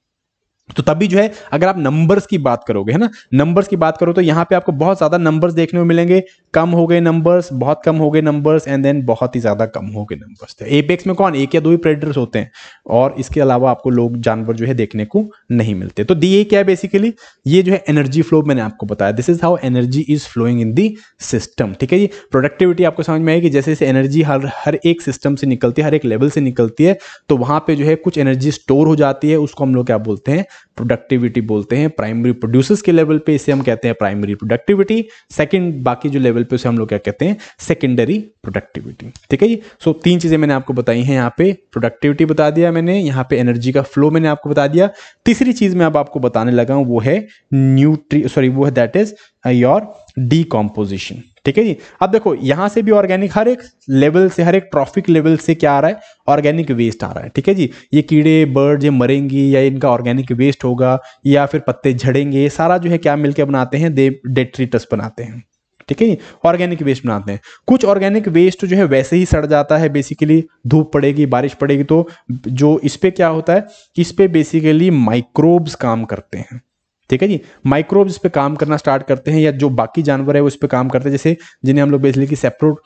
तो तभी जो है अगर आप नंबर्स की बात करोगे है ना नंबर्स की बात करो तो यहाँ पे आपको बहुत ज़्यादा नंबर्स देखने को मिलेंगे कम हो गए नंबर्स बहुत कम हो गए नंबर्स एंड देन बहुत ही ज़्यादा कम हो गए नंबर्स तो एपेक्स में कौन एक या दो ही प्रेडर्स होते हैं और इसके अलावा आपको लोग जानवर जो है देखने को नहीं मिलते तो दिए क्या है बेसिकली ये जो है एनर्जी फ्लो मैंने आपको बताया this is how energy is flowing in the system ठीक है जी प्रोडक्टिविटी आपको समझ में आएगी जैसे जैसे एनर्जी हर हर एक सिस्टम से निकलती है हर एक लेवल से निकलती है तो वहां पर जो है कुछ एनर्जी स्टोर हो जाती है उसको हम लोग क्या बोलते हैं प्रोडक्टिविटी बोलते हैं प्राइमरी प्रोड्यूसर्स के लेवल पे इसे हम कहते हैं प्राइमरी प्रोडक्टिविटी सेकंड बाकी जो लेवल पे उसे हम लोग क्या कहते हैं सेकेंडरी प्रोडक्टिविटी ठीक है जी सो तीन चीज़ें मैंने आपको बताई हैं यहाँ पे प्रोडक्टिविटी बता दिया मैंने यहाँ पे एनर्जी का फ्लो मैंने आपको बता दिया तीसरी चीज़ मैं अब आपको बताने लगा हूँ वो है न्यूट्री सॉरी वो है दैट इज योर डीकॉम्पोजिशन ठीक है जी अब देखो यहां से भी ऑर्गेनिक हर एक लेवल से हर एक ट्रॉफिक लेवल से क्या आ रहा है ऑर्गेनिक वेस्ट आ रहा है ठीक है जी ये कीड़े बर्ड ये मरेंगी या इनका ऑर्गेनिक वेस्ट होगा या फिर पत्ते झड़ेंगे ये सारा जो है क्या मिलकर बनाते हैं दे डेट्रीटस बनाते हैं ठीक है ऑर्गेनिक वेस्ट बनाते हैं कुछ ऑर्गेनिक वेस्ट जो है वैसे ही सड़ जाता है बेसिकली धूप पड़ेगी बारिश पड़ेगी तो जो इस पर क्या होता है इस पर बेसिकली माइक्रोब्स काम करते हैं ठीक है जी माइक्रोब इस पर काम करना स्टार्ट करते हैं या जो बाकी जानवर है वो इस पर काम करते हैं जैसे जिन्हें हम लोग बेसिकली की सेप्रोट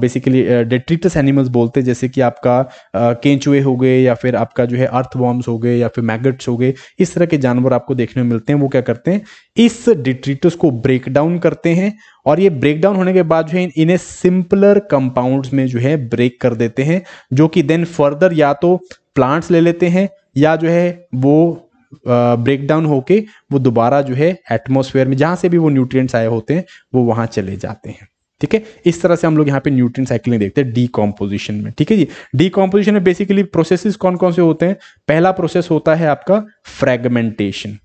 बेसिकली डेट्रिटस एनिमल्स बोलते हैं जैसे कि आपका केंचुए हो गए या फिर आपका जो है अर्थ वॉर्म्स हो गए या फिर मैगट्स हो गए इस तरह के जानवर आपको देखने में मिलते हैं वो क्या करते हैं इस डिट्रिटस को ब्रेक डाउन करते हैं और ये ब्रेक डाउन होने के बाद जो है इन्हें सिंपलर कंपाउंड में जो है ब्रेक कर देते हैं जो कि देन फर्दर या तो प्लांट्स ले लेते हैं या जो है वो ब्रेक डाउन होके वो दोबारा जो है एटमोसफेयर में जहां से भी वो न्यूट्रिएंट्स आए होते हैं वो वहां चले जाते हैं ठीक है इस तरह से हम लोग यहाँ पे न्यूट्रिएंट साइकिलिंग देखते हैं डीकॉम्पोजिशन में ठीक है जी डीकॉम्पोजिशन में बेसिकली प्रोसेसेस कौन कौन से होते हैं पहला प्रोसेस होता है आपका फ्रेगमेंटेशन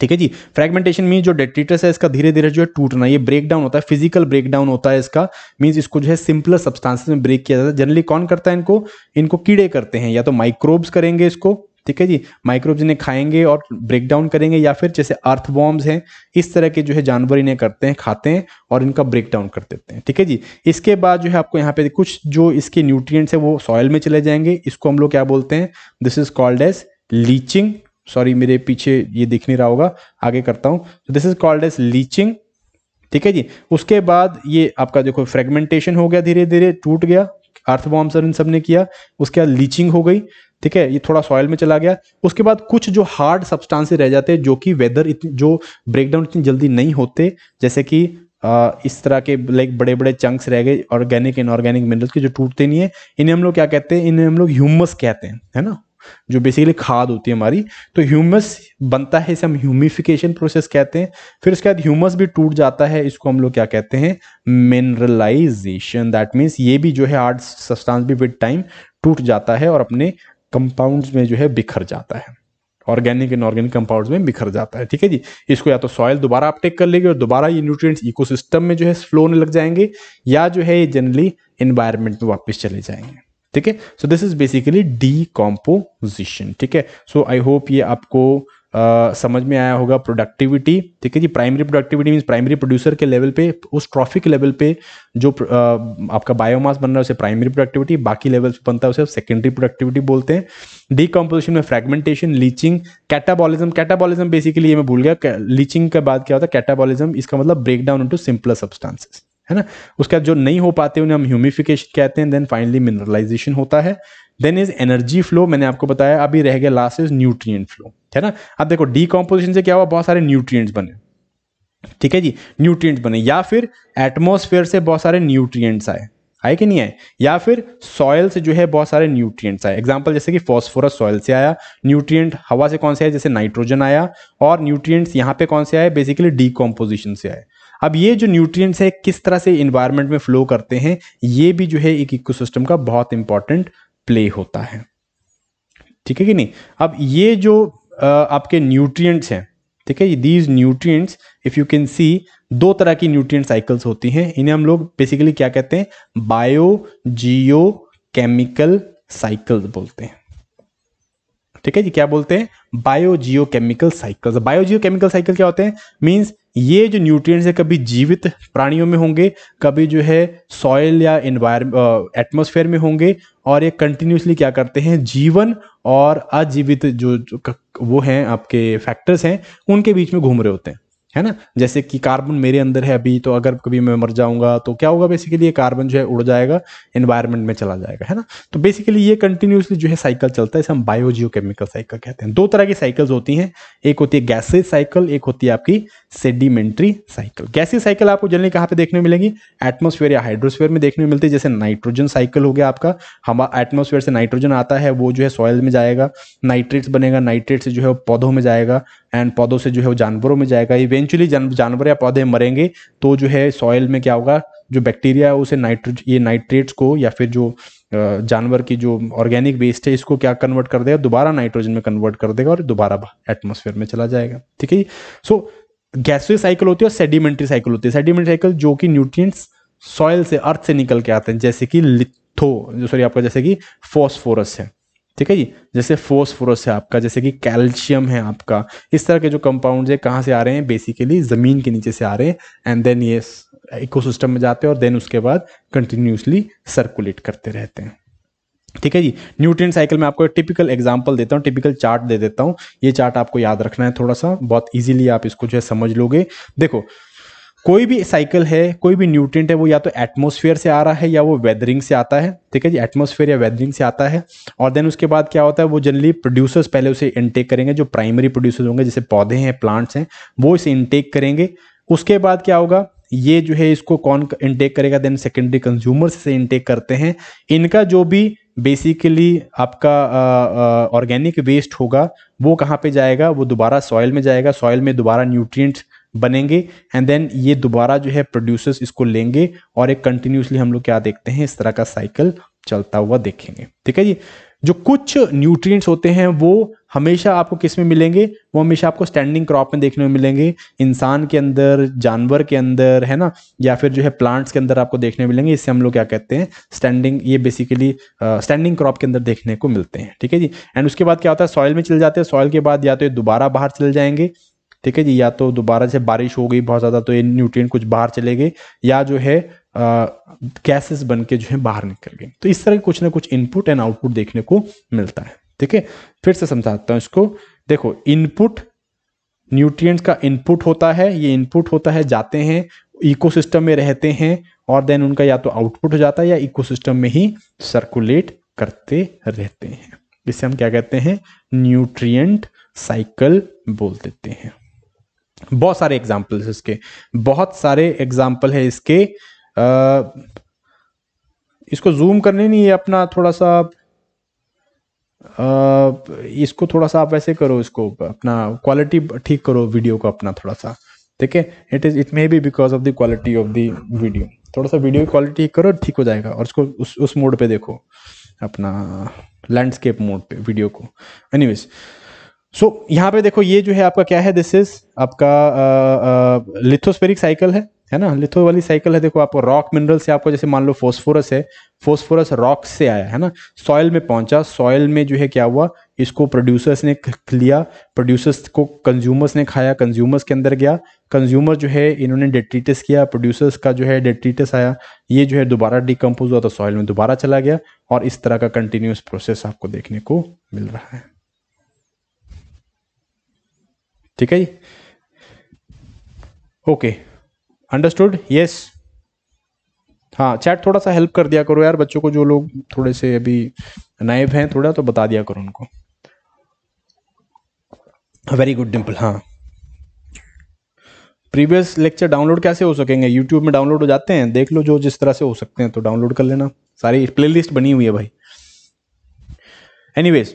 ठीक है जी फ्रेगमेंटेशन मीन जो डेट्रीटस है इसका धीरे धीरे जो है टूटना ये ब्रेक डाउन होता है फिजिकल ब्रेक डाउन होता है इसका मीन्स इसको जो है सिंपलर सब्सटेंसेस में ब्रेक किया जाता है जनरली कौन करता है इनको इनको कीड़े करते हैं या तो माइक्रोब्स करेंगे इसको ठीक है जी माइक्रोब्स इन्हें खाएंगे और ब्रेक डाउन करेंगे या फिर जैसे अर्थ बॉम्ब्स हैं इस तरह के जो है जानवर इन्हें करते हैं खाते हैं और इनका ब्रेक डाउन कर देते हैं ठीक है जी इसके बाद जो है आपको यहाँ पे कुछ जो इसके न्यूट्रियट्स है वो सॉयल में चले जाएंगे इसको हम लोग क्या बोलते हैं this is called as leaching sorry मेरे पीछे ये दिख नहीं रहा होगा आगे करता हूँ this is called as leaching ठीक है जी उसके बाद ये आपका देखो फ्रेगमेंटेशन हो गया धीरे धीरे टूट गया अर्थवॉर्म सर इन सब ने किया उसके बाद लीचिंग हो गई ठीक है ये थोड़ा सॉयल में चला गया उसके बाद कुछ जो हार्ड सब्सटांसेस रह जाते हैं जो कि वेदर जो ब्रेकडाउन इतनी जल्दी नहीं होते जैसे कि आ, इस तरह के लाइक बड़े बड़े चंक्स रह गए ऑर्गेनिक इनऑर्गेनिक मिनरल्स के जो टूटते नहीं है इन्हें हम लोग क्या कहते हैं इन्हें हम लोग ह्यूमस कहते हैं है ना जो बेसिकली खाद होती है हमारी तो ह्यूमस बनता है इसे हम ह्यूमिफिकेशन प्रोसेस कहते हैं फिर उसके बाद ह्यूमस भी टूट जाता है इसको हम लोग क्या कहते हैं मिनरलाइजेशन दैट मीन्स ये भी जो है हार्ड सब्सटेंस भी विद टाइम टूट जाता है और अपने कंपाउंड्स में जो है बिखर जाता है ऑर्गेनिक एंड ऑर्गेनिक कंपाउंड्स में बिखर जाता है ठीक है जी इसको या तो सॉइल दोबारा आप टेक कर लेंगे और दोबारा ये न्यूट्रिएंट्स इकोसिस्टम में जो है फ्लो होने लग जाएंगे या जो है ये जनरली इन्वायरमेंट में वापस चले जाएंगे ठीक है so this is basically D ठीक है सो आई होप ये आपको समझ में आया होगा प्रोडक्टिविटी ठीक है जी primary productivity means primary producer के लेवल पे उस ट्रॉफिक लेवल पे जो आपका बायोमास बन रहा है उसे प्राइमरी प्रोडक्टिविटी बाकी लेवल पे बनता है उसे सेकेंडरी प्रोडक्टिविटी बोलते हैं डीकम्पोजिशन में fragmentation leaching catabolism catabolism basically ये मैं भूल गया लीचिंग के बाद क्या होता है कैटाबॉलिज्म इसका मतलब break down into simpler substances है ना उसके बाद जो नहीं हो पाते उन्हें हम ह्यूमिफिकेशन कहते हैं देन फाइनली मिनरलाइजेशन होता है देन इज एनर्जी फ्लो मैंने आपको बताया अभी रह गया लास्ट इज न्यूट्रिय फ्लो है ना अब देखो डीकम्पोजिशन से क्या हुआ बहुत सारे न्यूट्रिएंट्स बने ठीक है जी न्यूट्रिएंट्स बने या फिर एटमोसफेयर से बहुत सारे न्यूट्रिएंट्स आए आए कि नहीं आए या फिर सॉयल से जो है बहुत सारे न्यूट्रिएंट्स आए एग्जांपल जैसे कि फास्फोरस सॉयल से आया न्यूट्रिएंट हवा से कौन से आए जैसे नाइट्रोजन आया और न्यूट्रिएंट्स यहाँ पे कौन से आए बेसिकली डीकम्पोजिशन से आए अब ये जो न्यूट्रिएंट्स है किस तरह से इन्वायरमेंट में फ्लो करते हैं ये भी जो है एक इकोसिस्टम का बहुत इंपॉर्टेंट प्ले होता है ठीक है कि नहीं अब ये जो आपके न्यूट्रिएंट्स हैं ठीक है ये these nutrients if you can see दो तरह की न्यूट्रिएंट साइकिल्स होती हैं इन्हें हम लोग बेसिकली क्या कहते हैं बायो जियो केमिकल साइकिल बोलते हैं ठीक है जी क्या बोलते हैं biogeochemical cycles biogeochemical cycle क्या होते हैं मीन्स ये जो न्यूट्रिएंट्स है कभी जीवित प्राणियों में होंगे कभी जो है सॉयल या इन्वायर एटमोसफेयर में होंगे और ये कंटिन्यूसली क्या करते हैं जीवन और अजीवित जो, जो वो हैं आपके फैक्टर्स हैं उनके बीच में घूम रहे होते हैं है ना जैसे कि कार्बन मेरे अंदर है अभी तो अगर कभी मैं मर जाऊंगा तो क्या होगा बेसिकली ये कार्बन जो है उड़ जाएगा एनवायरमेंट में चला जाएगा है ना तो बेसिकली ये कंटिन्यूसली जो है साइकिल चलता है इसे हम केमिकल साइकिल कहते हैं दो तरह की साइकिल्स होती हैं एक होती है गैसेज साइकिल एक होती है आपकी सेडिमेंट्री साइकिल गैसेज साइकिल आपको जनरली कहाँ पे देखने मिलेंगी एटमोस्फेयर या हाइड्रोस्फेयर में देखने मिलती है जैसे नाइट्रोजन साइकिल हो गया आपका हमारा एटमोस्फेयर से नाइट्रोजन आता है वो जो है सॉयल में जाएगा नाइट्रेट्स बनेगा नाइट्रेट से जो है पौधों में जाएगा एंड पौधों से जो है वो जानवरों में जाएगा इवेंट इवेंचुअली जानवर या पौधे मरेंगे तो जो है सॉयल में क्या होगा जो बैक्टीरिया है उसे नाइट्रोज ये नाइट्रेट्स को या फिर जो जानवर की जो ऑर्गेनिक वेस्ट है इसको क्या कन्वर्ट कर देगा दोबारा नाइट्रोजन में कन्वर्ट कर देगा और दोबारा एटमोसफेयर में चला जाएगा ठीक है सो गैसवे साइकिल होती है और सेडिमेंट्री साइकिल होती है सेडिमेंट्री साइकिल जो कि न्यूट्रिएंट्स सॉयल से अर्थ से निकल के आते हैं जैसे कि लिथो सॉरी आपका जैसे कि फॉस्फोरस है ठीक है जी जैसे फोस्फोरस है आपका जैसे कि कैल्शियम है आपका इस तरह के जो कंपाउंड है कहाँ से आ रहे हैं बेसिकली ज़मीन के नीचे से आ रहे हैं एंड देन ये इकोसिस्टम में जाते हैं और देन उसके बाद कंटिन्यूसली सर्कुलेट करते रहते हैं ठीक है जी न्यूट्रिएंट साइकिल में आपको टिपिकल एग्जांपल देता हूँ टिपिकल चार्ट दे देता हूँ ये चार्ट आपको याद रखना है थोड़ा सा बहुत इजीली आप इसको जो है समझ लोगे देखो कोई भी साइकिल है कोई भी न्यूट्रिएंट है वो या तो एटमोसफेयर से आ रहा है या वो वेदरिंग से आता है ठीक है जी एटमॉस्फेयर या वेदरिंग से आता है और देन उसके बाद क्या होता है वो जनरली प्रोड्यूसर्स पहले उसे इनटेक करेंगे जो प्राइमरी प्रोड्यूसर्स होंगे जैसे पौधे हैं प्लांट्स हैं वो इसे इनटेक करेंगे उसके बाद क्या होगा ये जो है इसको कौन इनटेक करेगा देन सेकेंडरी कंज्यूमर्स इसे इनटेक करते हैं इनका जो भी बेसिकली आपका ऑर्गेनिक वेस्ट होगा वो कहाँ पे जाएगा वो दोबारा सॉयल में जाएगा सॉयल में दोबारा न्यूट्रिएंट्स बनेंगे एंड देन ये दोबारा जो है प्रोड्यूसर्स इसको लेंगे और एक कंटिन्यूसली हम लोग क्या देखते हैं इस तरह का साइकिल चलता हुआ देखेंगे ठीक है जी जो कुछ न्यूट्रिएंट्स होते हैं वो हमेशा आपको किस में मिलेंगे वो हमेशा आपको स्टैंडिंग क्रॉप में देखने में मिलेंगे इंसान के अंदर जानवर के अंदर है ना या फिर जो है प्लांट्स के अंदर आपको देखने मिलेंगे इससे हम लोग क्या कहते हैं स्टैंडिंग ये बेसिकली स्टैंडिंग क्रॉप के अंदर देखने को मिलते हैं ठीक है जी एंड उसके बाद क्या होता है सॉइल में चले जाते हैं सॉइल के बाद या तो ये दोबारा बाहर चले जाएंगे ठीक है जी या तो दोबारा से बारिश हो गई बहुत ज़्यादा तो ये न्यूट्रिएंट कुछ बाहर चले गए या जो है गैसेस बन के जो है बाहर निकल गए तो इस तरह के कुछ ना कुछ इनपुट एंड आउटपुट देखने को मिलता है ठीक है फिर से समझाता हूँ इसको देखो इनपुट न्यूट्रिएंट्स का इनपुट होता है ये इनपुट होता है जाते हैं इकोसिस्टम में रहते हैं और देन उनका या तो आउटपुट हो जाता है या इकोसिस्टम में ही सर्कुलेट करते रहते हैं इसे हम क्या कहते हैं न्यूट्रिएंट साइकिल बोल देते हैं बहुत सारे एग्जाम्पल्स इसके बहुत सारे एग्जाम्पल है इसके आ, इसको जूम करने नहीं है अपना थोड़ा सा आ, इसको थोड़ा सा आप वैसे करो इसको अपना क्वालिटी ठीक करो वीडियो को अपना थोड़ा सा ठीक है it is it may be because of the quality of the video थोड़ा सा वीडियो की क्वालिटी करो ठीक हो जाएगा और उसको उस उस मोड पे देखो अपना लैंडस्केप मोड पे वीडियो को एनीवेज सो so, यहाँ पे देखो ये जो है आपका क्या है दिस इज आपका लिथोस्पेरिक साइकिल है है ना लिथो वाली साइकिल है देखो आपको रॉक मिनरल से आपको जैसे मान लो फोस्फोरस है फोस्फोरस रॉक से आया है ना सॉयल में पहुंचा सॉयल में जो है क्या हुआ इसको प्रोड्यूसर्स ने लिया प्रोड्यूसर्स को कंज्यूमर्स ने खाया कंज्यूमर्स के अंदर गया कंज्यूमर जो है इन्होंने डेट्रीटस किया प्रोड्यूसर्स का जो है डेट्रीटस आया ये जो है दोबारा डिकम्पोज हुआ तो सॉयल में दोबारा चला गया और इस तरह का कंटिन्यूस प्रोसेस आपको देखने को मिल रहा है ठीक है जी ओके अंडरस्टूड यस हाँ चैट थोड़ा सा हेल्प कर दिया करो यार बच्चों को जो लोग थोड़े से अभी नाइब हैं थोड़ा तो बता दिया करो उनको वेरी गुड डिम्पल हाँ प्रीवियस लेक्चर डाउनलोड कैसे हो सकेंगे यूट्यूब में डाउनलोड हो जाते हैं देख लो जो जिस तरह से हो सकते हैं तो डाउनलोड कर लेना सारी प्लेलिस्ट बनी हुई है भाई एनीवेज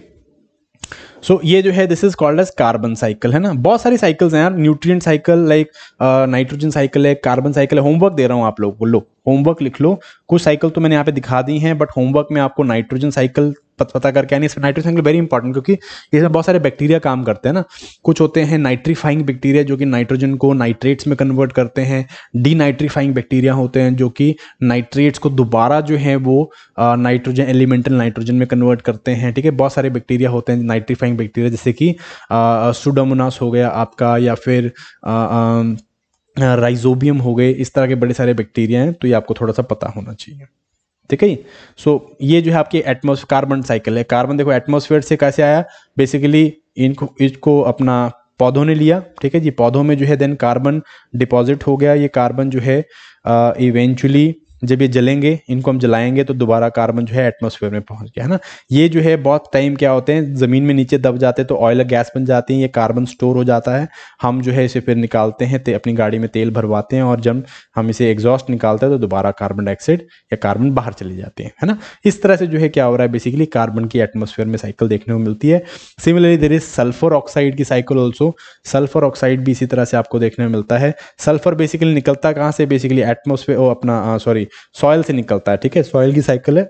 सो so, ये जो है this is called as carbon cycle है ना बहुत सारी साइकिल्स हैं यार nutrient cycle like nitrogen cycle है कार्बन साइकिल है होमवर्क दे रहा हूँ आप लोग को लो होमवर्क लिख लो कुछ साइकिल तो मैंने यहाँ पे दिखा दी हैं बट होमवर्क में आपको नाइट्रोजन साइकिल पता करके यानी इसमें नाइट्रोस एंगल वेरी इंपॉर्टेंट क्योंकि इसमें बहुत सारे बैक्टीरिया काम करते हैं ना कुछ होते हैं नाइट्रीफाइंग बैक्टीरिया जो कि नाइट्रोजन को नाइट्रेट्स में कन्वर्ट करते हैं डी नाइट्रीफाइंग बैक्टीरिया होते हैं जो कि नाइट्रेट्स को दोबारा जो है वो नाइट्रोजन एलिमेंटल नाइट्रोजन में कन्वर्ट करते हैं ठीक है बहुत सारे बैक्टीरिया होते हैं नाइट्रीफाइंग बैक्टीरिया जैसे कि सुडोमोनास हो गया आपका या फिर राइजोबियम हो गए इस तरह के बड़े सारे बैक्टीरिया हैं तो ये आपको थोड़ा सा पता होना चाहिए ठीक है सो ये जो है आपकी एटमोस कार्बन साइकिल है कार्बन देखो एटमोसफेयर से कैसे आया बेसिकली इनको इसको अपना पौधों ने लिया ठीक है जी पौधों में जो है देन कार्बन डिपॉजिट हो गया ये कार्बन जो है इवेंचुअली uh, जब ये जलेंगे इनको हम जलाएंगे तो दोबारा कार्बन जो है एटमोसफेयर में पहुंच गया है ना ये जो है बहुत टाइम क्या होते हैं ज़मीन में नीचे दब जाते हैं तो ऑयल गैस बन जाते हैं ये कार्बन स्टोर हो जाता है हम जो है इसे फिर निकालते हैं अपनी गाड़ी में तेल भरवाते हैं और जब हम इसे एग्जॉस्ट निकालते हैं तो दोबारा कार्बन डाइऑक्साइड या कार्बन बाहर चले जाते हैं है ना इस तरह से जो है क्या हो रहा है बेसिकली कार्बन की एटमोसफेयर में साइकिल देखने को मिलती है similarly there is sulphur oxide की साइकिल ऑल्सो सल्फर ऑक्साइड भी इसी तरह से आपको देखने को मिलता है सल्फर बेसिकली निकलता कहाँ से बेसिकली एटमोसफेयर अपना सॉरी सॉरी सॉयल से निकलता है ठीक है सॉयल की साइकिल है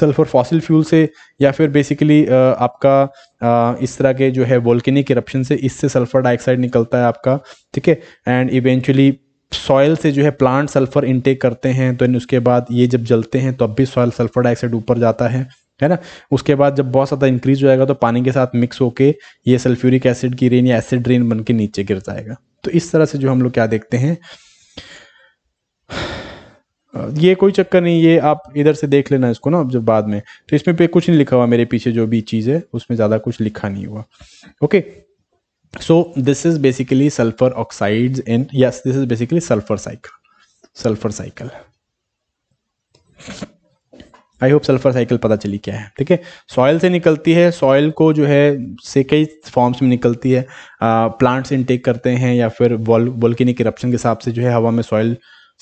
सल्फर फॉसिल फ्यूल से या फिर बेसिकली आपका इस तरह के जो है वोल्केनिक इरप्शन से इससे सल्फर डाइऑक्साइड निकलता है आपका ठीक है एंड इवेंचुअली सॉयल से जो है प्लांट सल्फर इंटेक करते हैं तो उसके बाद ये जब जलते हैं तो अब भी सॉयल सल्फर डाइऑक्साइड ऊपर जाता है है ना उसके बाद जब बहुत ज़्यादा इंक्रीज हो जाएगा तो पानी के साथ मिक्स होके ये सल्फ्यूरिक एसिड की रेन या एसिड रेन बन के नीचे गिर जाएगा तो इस तरह से जो हम लोग क्या देखते हैं ये कोई चक्कर नहीं ये आप इधर से देख लेना इसको ना जब बाद में तो इसमें पे कुछ नहीं लिखा हुआ मेरे पीछे जो भी चीज़ है उसमें ज़्यादा कुछ लिखा नहीं हुआ okay so this is basically sulphur oxides in yes this is basically sulphur cycle sulphur cycle I hope sulphur cycle पता चली क्या है ठीक है सॉयल से निकलती है सॉयल को जो है से कई फॉर्म्स में निकलती है प्लांट्स इनटेक करते हैं या फिर वॉल वॉल्किनिक इरप्शन के हिसाब से जो है हवा में सॉयल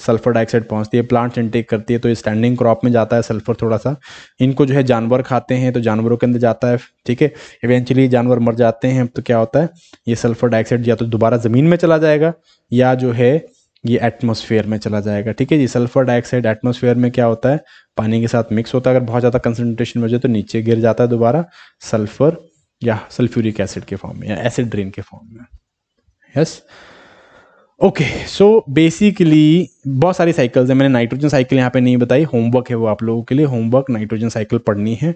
सल्फर डाइऑक्साइड पहुंचती है प्लांट्स इनटेक करती है तो ये स्टैंडिंग क्रॉप में जाता है सल्फर थोड़ा सा इनको जो है जानवर खाते हैं तो जानवरों के अंदर जाता है ठीक है इवेंचुअली जानवर मर जाते हैं तो क्या होता है ये सल्फर डाइऑक्साइड या तो दोबारा ज़मीन में चला जाएगा या जो है ये एटमोसफेयर में चला जाएगा ठीक है जी सल्फर डाइऑक्साइड एटमोसफेयर में क्या होता है पानी के साथ मिक्स होता है अगर बहुत ज़्यादा कंसनट्रेशन में जाए तो नीचे गिर जाता है दोबारा सल्फर या सल्फ्यूरिक एसिड के फॉर्म में या एसिड ड्रेन के फॉर्म में yes yes? Okay so basically बहुत सारी साइकिल्स हैं मैंने नाइट्रोजन साइकिल यहाँ पे नहीं बताई होमवर्क है वो आप लोगों के लिए होमवर्क नाइट्रोजन साइकिल पढ़नी है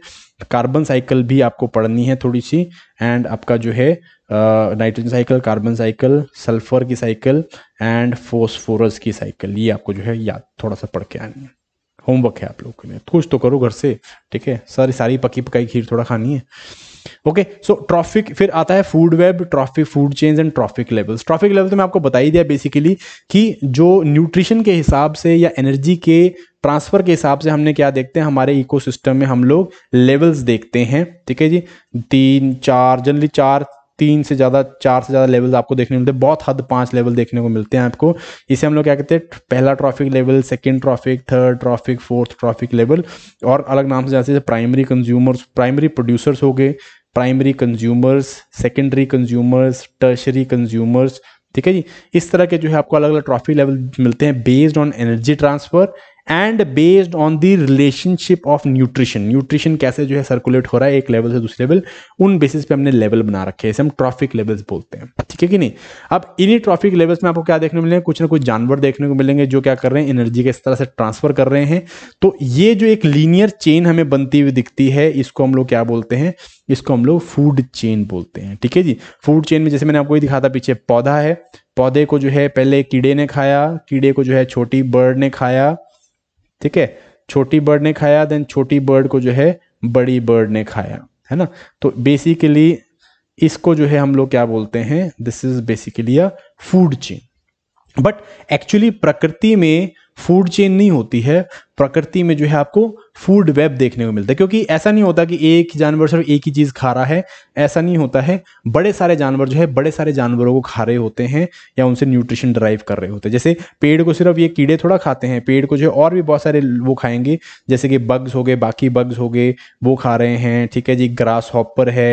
कार्बन साइकिल भी आपको पढ़नी है थोड़ी सी एंड आपका जो है nitrogen cycle carbon cycle sulphur की साइकिल एंड फोस्फोरस की साइकिल ये आपको जो है याद थोड़ा सा पढ़ के आनी है होमवर्क है आप लोगों के लिए कुछ तो करो घर से ठीक है सारी सारी पकी पकाई खीर थोड़ा खानी है ओके सो ट्रॉफिक फिर आता है food web trophic food chain and trophic levels trophic level तो मैं आपको बता ही दिया बेसिकली कि जो न्यूट्रिशन के हिसाब से या एनर्जी के ट्रांसफर के हिसाब से हमने क्या देखते हैं हमारे इकोसिस्टम में हम लोग लेवल्स देखते हैं ठीक है जी तीन चार जनरली चार तीन से ज़्यादा चार से ज़्यादा लेवल्स आपको देखने मिलते हैं बहुत हद पांच लेवल देखने को मिलते हैं आपको इसे हम लोग क्या कहते हैं पहला trophic level second trophic third trophic fourth trophic level और अलग नाम से जैसे प्राइमरी कंज्यूमर्स प्राइमरी प्रोड्यूसर्स हो गए primary consumers secondary consumers tertiary consumers ठीक है जी इस तरह के जो है आपको अलग अलग ट्रॉफी लेवल मिलते हैं based on energy transfer and based on the relationship of nutrition nutrition कैसे जो है सर्कुलेट हो रहा है एक लेवल से दूसरे लेवल उन बेसिस पे हमने लेवल बना रखे हैं इसे हम ट्रॉफिक लेवल्स बोलते हैं ठीक है कि नहीं अब इन्हीं ट्रॉफिक लेवल्स में आपको क्या देखने मिलेंगे कुछ ना कुछ जानवर देखने को मिलेंगे जो क्या कर रहे हैं एनर्जी के इस तरह से ट्रांसफर कर रहे हैं तो ये जो एक लीनियर चेन हमें बनती हुई दिखती है इसको हम लोग क्या बोलते हैं इसको हम लोग फूड चेन बोलते हैं ठीक है जी फूड चेन में जैसे मैंने आपको ये दिखा था पीछे पौधा है पौधे को जो है पहले कीड़े ने खाया कीड़े को जो है छोटी बर्ड ने खाया ठीक है छोटी बर्ड ने खाया देन छोटी बर्ड को जो है बड़ी बर्ड ने खाया है ना तो बेसिकली इसको जो है हम लोग क्या बोलते हैं this is basically a food chain but actually प्रकृति में फूड चेन नहीं होती है प्रकृति में जो है आपको फूड वेब देखने को मिलता है क्योंकि ऐसा नहीं होता कि एक जानवर सिर्फ एक ही चीज़ खा रहा है ऐसा नहीं होता है बड़े सारे जानवर जो है बड़े सारे जानवरों को खा रहे होते हैं या उनसे न्यूट्रिशन ड्राइव कर रहे होते हैं जैसे पेड़ को सिर्फ ये कीड़े थोड़ा खाते हैं पेड़ को जो है और भी बहुत सारे वो खाएंगे जैसे कि बग्स हो गए बाकी बग्स हो गए वो खा रहे हैं ठीक है जी ग्रास हॉपर है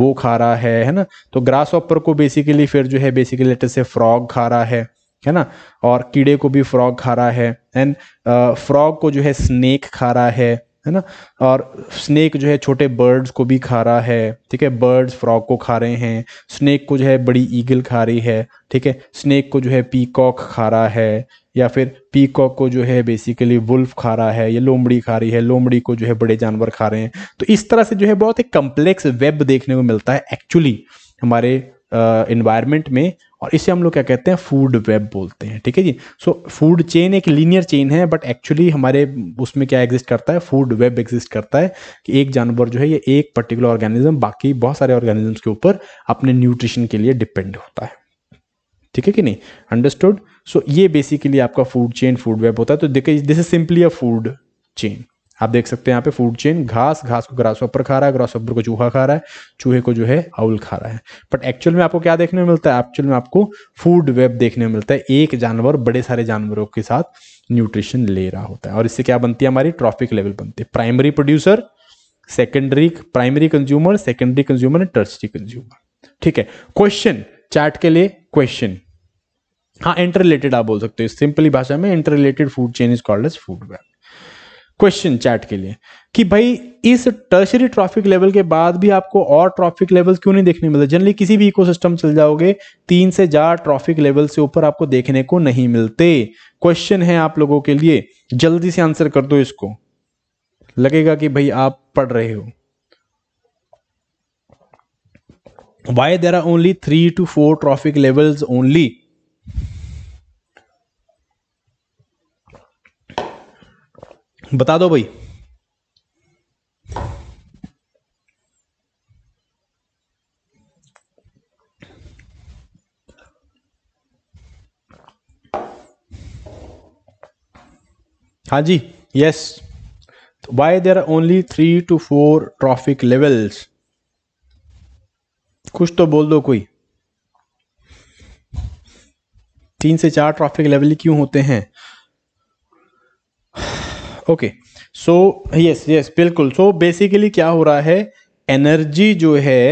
वो खा रहा है है ना तो ग्रास हॉपर को बेसिकली फिर जो है बेसिकली लेटर से फ्रॉग खा रहा है है ना और कीड़े को भी फ्रॉग खा रहा है एंड uh, फ्रॉग को जो है स्नेक खा रहा है है ना और स्नेक जो है छोटे बर्ड्स को भी खा रहा है ठीक है बर्ड्स फ्रॉग को खा रहे हैं स्नेक को जो है बड़ी ईगल खा रही है ठीक है स्नेक को जो है पीकॉक खा रहा है या फिर पीकॉक को जो है बेसिकली वुल्फ खा रहा है या लोमड़ी खा रही है लोमड़ी को जो है बड़े जानवर खा रहे हैं तो इस तरह से जो है बहुत ही कम्प्लेक्स वेब देखने को मिलता है एक्चुअली हमारे इन्वायरमेंट uh, में और इसे हम लोग क्या कहते हैं फूड वेब बोलते हैं ठीक है जी सो फूड चेन एक लीनियर चेन है बट एक्चुअली हमारे उसमें क्या एग्जिस्ट करता है फूड वेब एग्जिस्ट करता है कि एक जानवर जो है ये एक पर्टिकुलर ऑर्गेनिज्म बाकी बहुत सारे ऑर्गेनिजम्स के ऊपर अपने न्यूट्रिशन के लिए डिपेंड होता है ठीक है कि नहीं अंडरस्टूड सो so, ये बेसिकली आपका फूड चेन फूड वेब होता है तो देखिए this is simply a food chain आप देख सकते हैं यहाँ पे फूड चेन घास घास को ग्रास ऑपर खा रहा है ग्रास ऑपर को चूहा खा रहा है चूहे को जो है आउल खा रहा है बट एक्चुअल में आपको क्या देखने में मिलता है एक्चुअल में आपको फूड वेब देखने में मिलता है एक जानवर बड़े सारे जानवरों के साथ न्यूट्रिशन ले रहा होता है और इससे क्या बनती है हमारी ट्रॉफिक लेवल बनती है primary producer secondary primary consumer secondary consumer and tertiary consumer ठीक है क्वेश्चन चार्ट के लिए क्वेश्चन हाँ इंटर रिलेटेड आप बोल सकते हो सिंपली भाषा में interrelated food chain is called as food web question chat के लिए कि भाई इस टर्शरी ट्रॉफिक लेवल के बाद भी आपको और ट्रॉफिक लेवल क्यों नहीं देखने मिलते जनरली किसी भी इकोसिस्टम चल जाओगे तीन से चार ट्रॉफिक लेवल से ऊपर आपको देखने को नहीं मिलते क्वेश्चन है आप लोगों के लिए जल्दी से आंसर कर दो इसको लगेगा कि भाई आप पढ़ रहे हो why there are only three to four trophic levels only बता दो भाई हाँ जी yes why there are only three to four trophic levels कुछ तो बोल दो कोई तीन से चार ट्रॉफिक लेवल क्यों होते हैं ओके सो यस यस बिल्कुल सो बेसिकली क्या हो रहा है एनर्जी जो है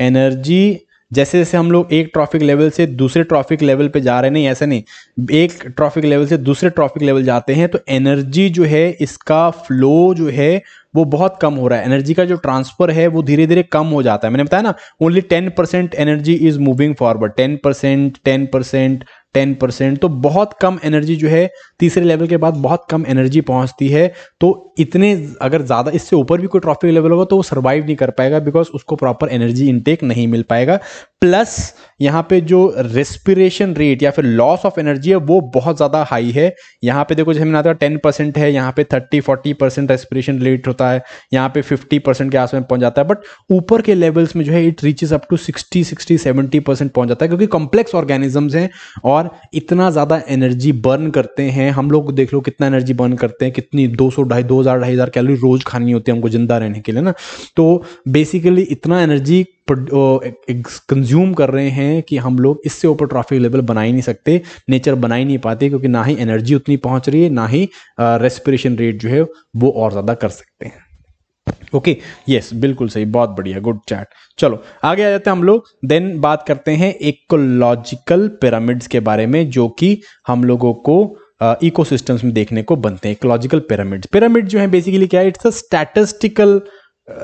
एनर्जी जैसे जैसे हम लोग एक ट्रॉफिक लेवल से दूसरे ट्रॉफिक लेवल पे जा रहे नहीं ऐसे नहीं एक ट्रॉफिक लेवल से दूसरे ट्रॉफिक लेवल जाते हैं तो एनर्जी जो है इसका फ्लो जो है वो बहुत कम हो रहा है एनर्जी का जो ट्रांसफर है वो धीरे धीरे कम हो जाता है मैंने बताया ना only ten percent energy is moving forward ten percent ten percent ten percent तो बहुत कम एनर्जी जो है तीसरे लेवल के बाद बहुत कम एनर्जी पहुंचती है तो इतने अगर ज़्यादा इससे ऊपर भी कोई ट्रॉफिक लेवल होगा तो वो सर्वाइव नहीं कर पाएगा बिकॉज उसको प्रॉपर एनर्जी इनटेक नहीं मिल पाएगा प्लस यहाँ पे जो रेस्पिरेशन रेट या फिर लॉस ऑफ एनर्जी है वो बहुत ज़्यादा हाई है यहाँ पे देखो जैसे मैंने आता टेन परसेंट है यहाँ पे thirty forty percent respiration rate होता है यहाँ पे फिफ्टी परसेंट के आसपास पहुंच जाता है बट ऊपर के लेवल्स में जो है it reaches up to sixty sixty seventy percent पहुंच जाता है क्योंकि कॉम्प्लेक्स ऑर्गेनिजम्स हैं और इतना ज़्यादा एनर्जी बर्न करते हैं हम लोग देख लो कितना एनर्जी बर्न करते हैं कितनी दो सौ ढाई दो हज़ार ढाई हज़ार कैलोरी रोज खानी होती है हमको जिंदा रहने के लिए ना तो बेसिकली इतना एनर्जी कंज्यूम कर रहे हैं कि हम लोग इससे ऊपर ट्रॉफिक लेवल बना ही नहीं सकते नेचर बना ही नहीं पाते क्योंकि ना ही एनर्जी उतनी पहुंच रही है ना ही रेस्पिरेशन रेट जो है वो और ज़्यादा कर सकते हैं ओके यस बिल्कुल सही बहुत बढ़िया गुड चैट चलो आगे आ जाते हैं हम लोग देन बात करते हैं इकोलॉजिकल पिरामिड्स के बारे में जो कि हम लोगों को इकोसिस्टम्स uh, में देखने को बनते हैं इकोलॉजिकल पिरामिड्स पिरामिड जो है बेसिकली क्या है it's a statistical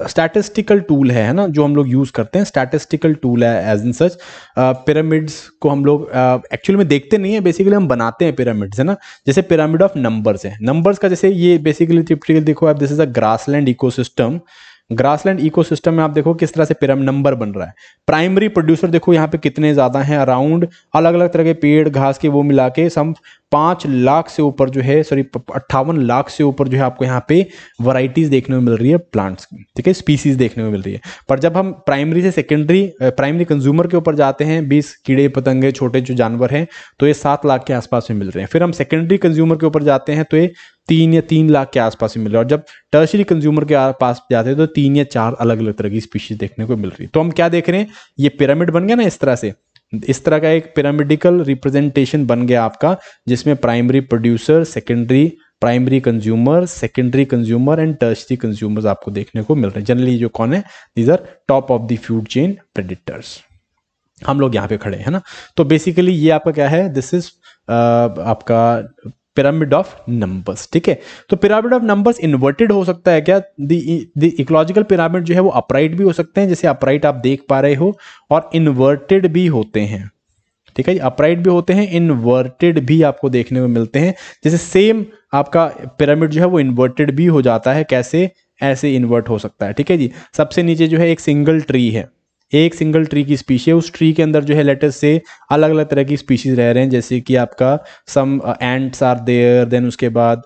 statistical tool है है ना जो हम लोग यूज़ करते हैं स्टैटिस्टिकल टूल है एज इन सच पिरामिड्स को हम लोग एक्चुअली uh, में देखते नहीं है बेसिकली हम बनाते हैं पिरामिड्स है ना जैसे पिरामिड ऑफ नंबर्स है नंबर्स का जैसे ये बेसिकली टिपिकल देखो आप this is a grassland ecosystem grassland ecosystem में आप देखो किस तरह से पिराम नंबर बन रहा है प्राइमरी प्रोड्यूसर देखो यहाँ पे कितने ज़्यादा हैं अराउंड अलग अलग तरह के पेड़ घास के वो मिला के सम पांच लाख से ऊपर जो है सॉरी अट्ठावन लाख से ऊपर जो है आपको यहाँ पे वराइटीज देखने में मिल रही है प्लांट्स की ठीक है स्पीसीज देखने में मिल रही है पर जब हम प्राइमरी से सेकेंडरी प्राइमरी कंज्यूमर के ऊपर जाते हैं बीस कीड़े पतंगे छोटे जो जानवर हैं तो ये सात लाख के आसपास में मिल रहे हैं फिर हम सेकेंडरी कंज्यूमर के ऊपर जाते हैं तो ये तीन या तीन लाख के आसपास में मिल रहे हैं और जब टर्शरी कंज्यूमर के पास जाते हैं तो तीन या चार अलग अलग तरह की स्पीशीज देखने को मिल रही है तो हम क्या देख रहे हैं ये पिरामिड बन गया ना इस तरह से इस तरह का एक पिरामिडिकल रिप्रेजेंटेशन बन गया आपका जिसमें primary producer secondary primary consumer secondary consumer and tertiary consumers आपको देखने को मिल रहे हैं जनरली जो कौन है these are top of the chain predators हम लोग यहाँ पे खड़े हैं ना तो बेसिकली ये आपका क्या है दिस इज uh, आपका पिरामिड ऑफ नंबर्स ठीक है तो पिरामिड ऑफ नंबर्स इन्वर्टेड हो सकता है क्या द इकोलॉजिकल पिरामिड जो है वो अपराइट भी हो सकते हैं जैसे अपराइट आप देख पा रहे हो और इन्वर्टेड भी होते हैं ठीक है अपराइट भी होते हैं इन्वर्टेड भी आपको देखने को मिलते हैं जैसे सेम आपका पिरामिड जो है वो इन्वर्टेड भी हो जाता है कैसे ऐसे इन्वर्ट हो सकता है ठीक है जी सबसे नीचे जो है एक सिंगल ट्री है एक सिंगल ट्री की स्पीशी है उस ट्री के अंदर जो है लेटेस्ट से अलग अलग तरह की स्पीशीज रह रहे हैं जैसे कि आपका some ants are there then उसके बाद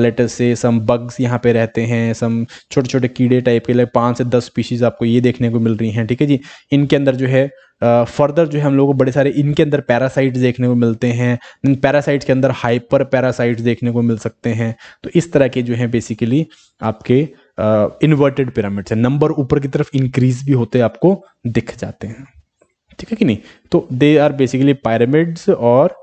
लेटेस्ट uh, से सम बग्स यहाँ पे रहते हैं सम छोटे छोटे कीड़े टाइप के लग पाँच से दस स्पीशीज आपको ये देखने को मिल रही हैं ठीक है जी इनके अंदर जो है फर्दर uh, जो है हम लोगों को बड़े सारे इनके अंदर पैरासाइट्स देखने को मिलते हैं इन पैरासाइट्स के अंदर हाइपर पैरासाइट्स देखने को मिल सकते हैं तो इस तरह के जो है बेसिकली आपके इन्वर्टेड पिरामिड्स है नंबर ऊपर की तरफ इंक्रीज भी होते आपको दिख जाते हैं ठीक है कि नहीं तो दे आर बेसिकली पायरामिड्स और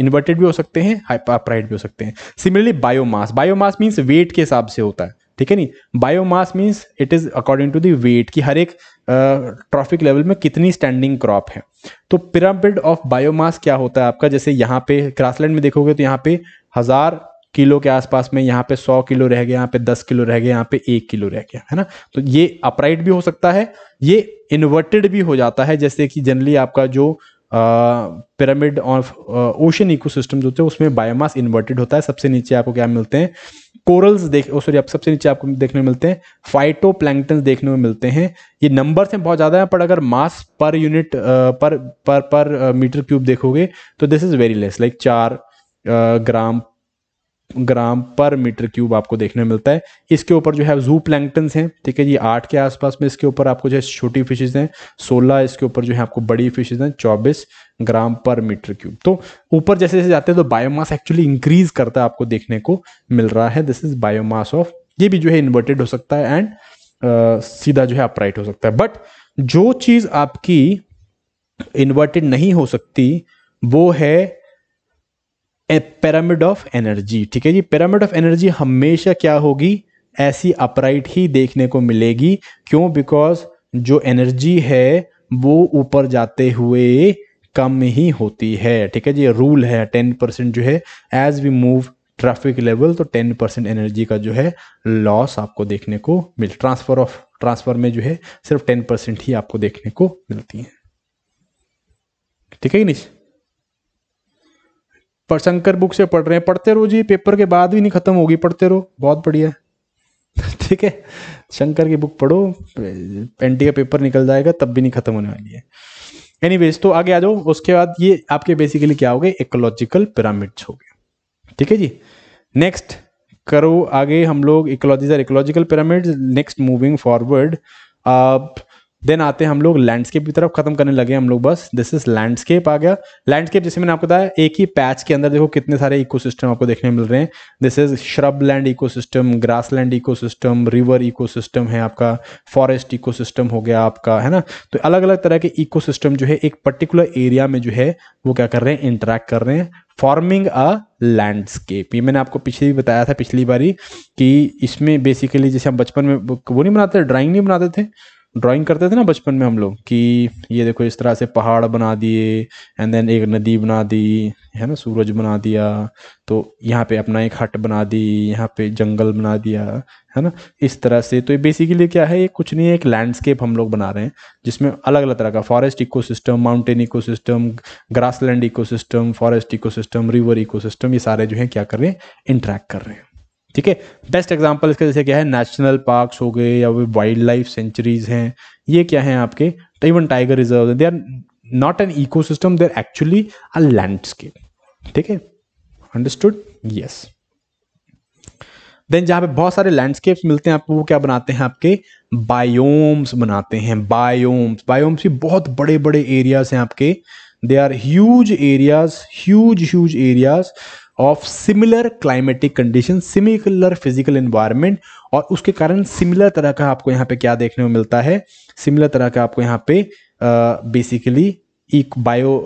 इन्वर्टेड uh, भी हो सकते हैं हाइपाप्राइड भी हो सकते हैं similarly biomass biomass means weight के हिसाब से होता है ठीक है नहीं biomass means it is according to the weight कि हर एक ट्रॉफिक uh, लेवल में कितनी स्टैंडिंग क्रॉप है तो पिरामिड ऑफ बायोमास क्या होता है आपका जैसे यहाँ पे ग्रासलैंड में देखोगे तो यहाँ पे हजार किलो के आसपास में यहाँ पे सौ किलो रह गया यहाँ पे दस किलो रह गया यहाँ पे एक किलो रह गया है ना तो ये अपराइट भी हो सकता है ये इन्वर्टेड भी हो जाता है जैसे कि जनरली आपका जो पिरामिड ऑफ ओशन इकोसिस्टम जो होते हैं उसमें बायोमास इन्वर्टेड होता है सबसे नीचे आपको क्या मिलते हैं कोरल्स देख सॉरी आप सबसे नीचे आपको देखने में मिलते हैं फाइटो देखने में मिलते हैं ये नंबर से बहुत ज़्यादा है पर अगर मास पर यूनिट पर पर पर मीटर क्यूब देखोगे तो this is very less like चार ग्राम ग्राम पर मीटर क्यूब आपको देखने मिलता है इसके ऊपर जो है जू प्लैंगटन हैं ठीक है जी आठ के आसपास में इसके ऊपर आपको जो है छोटी फिशेज हैं सोलह इसके ऊपर जो है आपको बड़ी फिशेज हैं चौबीस ग्राम पर मीटर क्यूब तो ऊपर जैसे जैसे जाते हैं तो बायोमास एक्चुअली इंक्रीज करता है आपको देखने को मिल रहा है दिस इज बायोमास ऑफ ये भी जो है इन्वर्टेड हो सकता है एंड सीधा जो है अपराइट हो सकता है बट जो चीज आपकी इन्वर्टेड नहीं हो सकती वो है पैरामिड ऑफ एनर्जी ठीक है जी पैरामिड ऑफ एनर्जी हमेशा क्या होगी ऐसी अपराइट ही देखने को मिलेगी क्यों बिकॉज जो एनर्जी है वो ऊपर जाते हुए कम ही होती है ठीक है जी रूल है टेन परसेंट जो है as we move trophic level तो टेन परसेंट एनर्जी का जो है लॉस आपको देखने को मिल ट्रांसफर ऑफ ट्रांसफर में जो है सिर्फ टेन परसेंट ही आपको देखने को मिलती है ठीक है नीचे पर शंकर बुक से पढ़ रहे हैं पढ़ते रहो जी पेपर के बाद भी नहीं खत्म होगी पढ़ते रहो बहुत बढ़िया ठीक है शंकर की बुक पढ़ो एनटी का पेपर निकल जाएगा तब भी नहीं खत्म होने वाली है एनी तो आगे आ जाओ उसके बाद ये आपके बेसिकली क्या हो गए इकोलॉजिकल पिरामिड्स हो गए ठीक है जी नेक्स्ट करो आगे हम लोग ecology sir ecological pyramid next moving forward आप देन आते हैं हम लोग लैंडस्केप की तरफ खत्म करने लगे हम लोग बस दिस इज लैंडस्केप आ गया लैंडस्केप जैसे मैंने आपको बताया एक ही पैच के अंदर देखो कितने सारे इकोसिस्टम आपको देखने मिल रहे हैं this is shrubland ecosystem grassland ecosystem river ecosystem है आपका फॉरेस्ट इकोसिस्टम हो गया आपका है ना तो अलग अलग तरह के इकोसिस्टम जो है एक पर्टिकुलर एरिया में जो है वो क्या कर रहे हैं इंटरेक्ट कर रहे हैं फॉर्मिंग अ लैंडस्केप ये मैंने आपको पिछले भी बताया था पिछली बारी कि इसमें बेसिकली जैसे हम बचपन में वो नहीं बनाते ड्राइंग नहीं बनाते थे ड्राइंग करते थे ना बचपन में हम लोग कि ये देखो इस तरह से पहाड़ बना दिए एंड देन एक नदी बना दी है ना सूरज बना दिया तो यहाँ पे अपना एक हट बना दी यहाँ पे जंगल बना दिया है ना इस तरह से तो ये बेसिकली क्या है ये कुछ नहीं है एक लैंडस्केप हम लोग बना रहे हैं जिसमें अलग अलग तरह का forest system mountain land ecosystem forest system river ecosystem ये सारे जो है क्या कर रहे हैं इंट्रैक्ट कर रहे हैं ठीक है बेस्ट एग्जाम्पल इसका जैसे क्या है नेशनल पार्क्स हो गए या वो वाइल्ड लाइफ सेंचुरीज हैं ये क्या है आपके even tiger reserve they are not an ecosystem they're actually a landscape ठीक है अंडरस्टूड यस देन जहां पे बहुत सारे लैंडस्केप्स मिलते हैं आपको वो क्या बनाते हैं आपके बायोम्स बनाते हैं बायोम्स बायोम्स भी बहुत बड़े बड़े एरियाज हैं आपके they are huge areas huge huge areas of similar climatic condition similar physical environment और उसके कारण सिमिलर तरह का आपको यहाँ पे क्या देखने को मिलता है सिमिलर तरह का आपको यहाँ पे बेसिकली एक बायो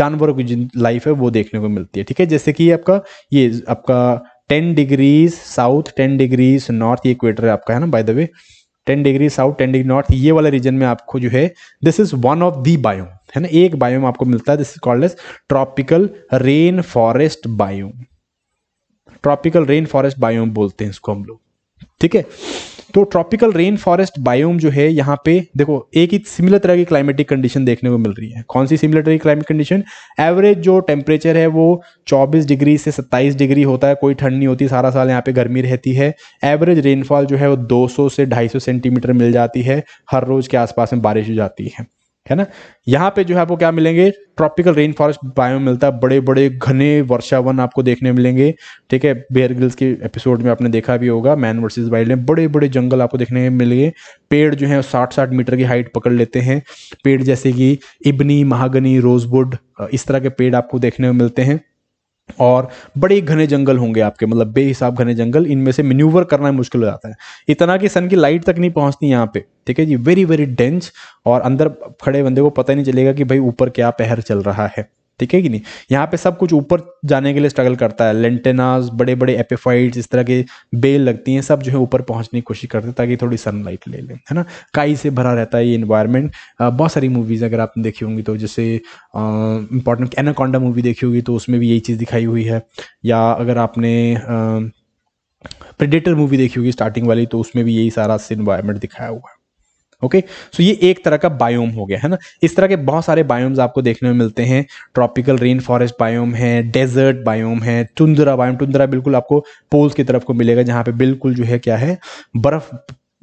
जानवरों की जिन लाइफ है वो देखने को मिलती है ठीक है जैसे कि आपका ये आपका ten degrees south ten degrees north equator आपका है ना by the way ten degree south ten degree north ये वाला रीजन में आपको जो है this is one of the biome है ना एक बायोम आपको मिलता है this is called as tropical rainforest biome tropical rainforest biome बोलते हैं इसको हम लोग ठीक है तो ट्रॉपिकल रेन फॉरेस्ट बायोम जो है यहाँ पे देखो एक ही सिमिलर तरह की क्लाइमेटिक कंडीशन देखने को मिल रही है कौन सी सिमिलर तरह की क्लाइमेट कंडीशन एवरेज जो टेम्परेचर है वो 24 डिग्री से 27 डिग्री होता है कोई ठंड नहीं होती सारा साल यहाँ पे गर्मी रहती है एवरेज रेनफॉल जो है वो 200 से 250 सेंटीमीटर मिल जाती है हर रोज के आसपास में बारिश हो जाती है है ना यहाँ पे जो है आपको क्या मिलेंगे ट्रॉपिकल रेन फॉरेस्ट बायो मिलता है बड़े बड़े घने वर्षावन आपको देखने मिलेंगे ठीक है बेयर गिल्स के एपिसोड में आपने देखा भी होगा मैन वर्सेस वाइल्ड में बड़े बड़े जंगल आपको देखने मिलेंगे पेड़ जो है साठ साठ मीटर की हाइट पकड़ लेते हैं पेड़ जैसे कि इबनी महागनी रोजबुड इस तरह के पेड़ आपको देखने में मिलते हैं और बड़े घने जंगल होंगे आपके मतलब बेहिसाब घने जंगल इनमें से मेन्यूवर करना मुश्किल हो जाता है इतना कि सन की लाइट तक नहीं पहुंचती यहाँ पे ठीक है जी वेरी वेरी डेंस और अंदर खड़े बंदे को पता नहीं चलेगा कि भाई ऊपर क्या पहर चल रहा है ठीक है कि नहीं यहाँ पे सब कुछ ऊपर जाने के लिए स्ट्रगल करता है लेंटेनाज बड़े बड़े एपेफाइड इस तरह के बेल लगती हैं सब जो है ऊपर पहुँचने की कोशिश करते हैं ताकि थोड़ी सनलाइट ले लें है ना काई से भरा रहता है ये इन्वायरमेंट बहुत सारी मूवीज़ अगर आपने देखी होंगी तो जैसे इंपॉर्टेंट एनाकोंडा मूवी देखी होगी तो उसमें भी यही चीज़ दिखाई हुई है या अगर आपने आ, प्रेडेटर मूवी देखी होगी स्टार्टिंग वाली तो उसमें भी यही सारा इन्वायरमेंट दिखाया हुआ है ओके okay? सो so ये एक तरह का बायोम हो गया है ना इस तरह के बहुत सारे बायोम्स आपको देखने में मिलते हैं ट्रॉपिकल रेन फॉरेस्ट बायोम है डेजर्ट बायोम है टुंदरा बायोम टुंदरा बिल्कुल आपको पोल्स की तरफ को मिलेगा जहाँ पे बिल्कुल जो है क्या है बर्फ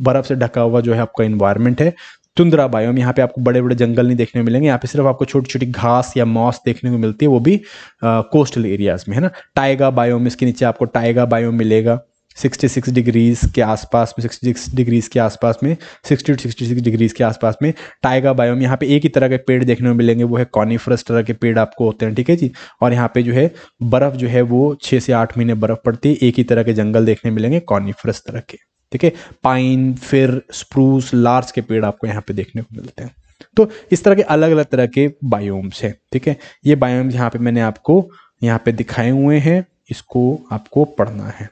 बर्फ से ढका हुआ जो है आपका इन्वायरमेंट है टुंदरा बायोम यहाँ पे आपको बड़े बड़े जंगल नहीं देखने मिलेंगे यहाँ पे सिर्फ आपको छोटी छोटी घास या मॉस देखने को मिलती है वो भी कोस्टल एरियाज में है ना टाइगा बायोम इसके नीचे आपको टाइगा बायोम मिलेगा 66 डिग्रीज के आसपास में 66 डिग्रीज के आसपास में 60 टू 66 डिग्रीज के आसपास में टाइगा बायोम यहाँ पे एक ही तरह के पेड़ देखने में मिलेंगे वो है कॉनिफरस तरह के पेड़ आपको होते हैं ठीक है जी और यहाँ पे जो है बर्फ़ जो है वो छः से आठ महीने बर्फ़ पड़ती है एक ही तरह के जंगल देखने मिलेंगे कॉनिफरस तरह के ठीक है पाइन फिर स्प्रूस लार्ज के पेड़ आपको यहाँ पे देखने को मिलते हैं तो इस तरह के अलग अलग तरह के बायोम्स हैं ठीक है ये बायोम्स यहाँ पे मैंने आपको यहाँ पे दिखाए हुए हैं इसको आपको पढ़ना है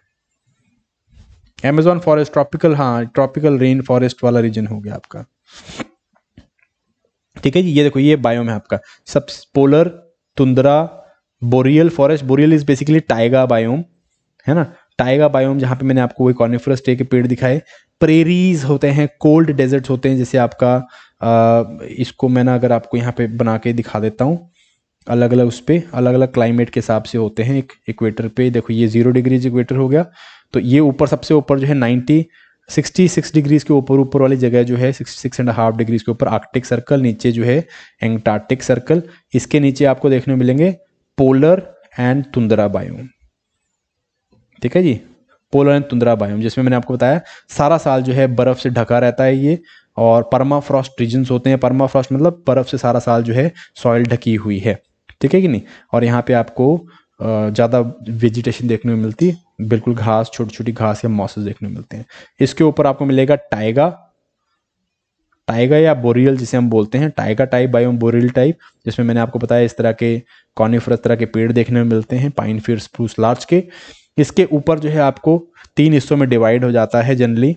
एमेजॉन फॉरेस्ट ट्रॉपिकल हाँ ट्रॉपिकल रेन फॉरेस्ट वाला रीजन हो गया आपका ठीक है जी ये देखो ये बायोम है आपका सब polar tundra boreal forest boreal is basically taiga biome है ना टाइगा बायोम जहां पे मैंने आपको वही कॉर्निफ्रस टे के पेड़ दिखाए प्रेरीज होते हैं कोल्ड डेजर्ट्स होते हैं जैसे आपका आ, इसको मैं ना अगर आपको यहाँ पे बना के दिखा देता हूँ अलग अलग उस पर अलग अलग क्लाइमेट के हिसाब से होते हैं एक इक्वेटर पे देखो ये जीरो डिग्रीज इक्वेटर हो गया तो ये ऊपर सबसे ऊपर जो है नाइन्टी सिक्सटी सिक्स डिग्रीज के ऊपर ऊपर वाली जगह जो है sixty six and half degrees के ऊपर आर्कटिक सर्कल नीचे जो है एंटार्टिक सर्कल इसके नीचे आपको देखने मिलेंगे पोलर एंड तुंदरा बायोम ठीक है जी पोलर एंड तुंदरा बायोम जिसमें मैंने आपको बताया सारा साल जो है बर्फ़ से ढका रहता है ये और परमाफ्रॉस्ट रीजन्स होते हैं परमाफ्रॉस्ट मतलब बर्फ़ से सारा साल जो है सॉइल ढकी हुई है ठीक है कि नहीं और यहाँ पे आपको ज़्यादा वेजिटेशन देखने में मिलती है बिल्कुल घास छोटी छोटी घास या मॉसेस देखने में मिलते हैं इसके ऊपर आपको मिलेगा टाइगा टाइगा या बोरियल जिसे हम बोलते हैं taiga type biome boreal type जिसमें मैंने आपको बताया इस तरह के कॉनिफरस तरह के पेड़ देखने में मिलते हैं पाइन फिर स्प्रूस लार्ज के इसके ऊपर जो है आपको तीन हिस्सों में डिवाइड हो जाता है जनरली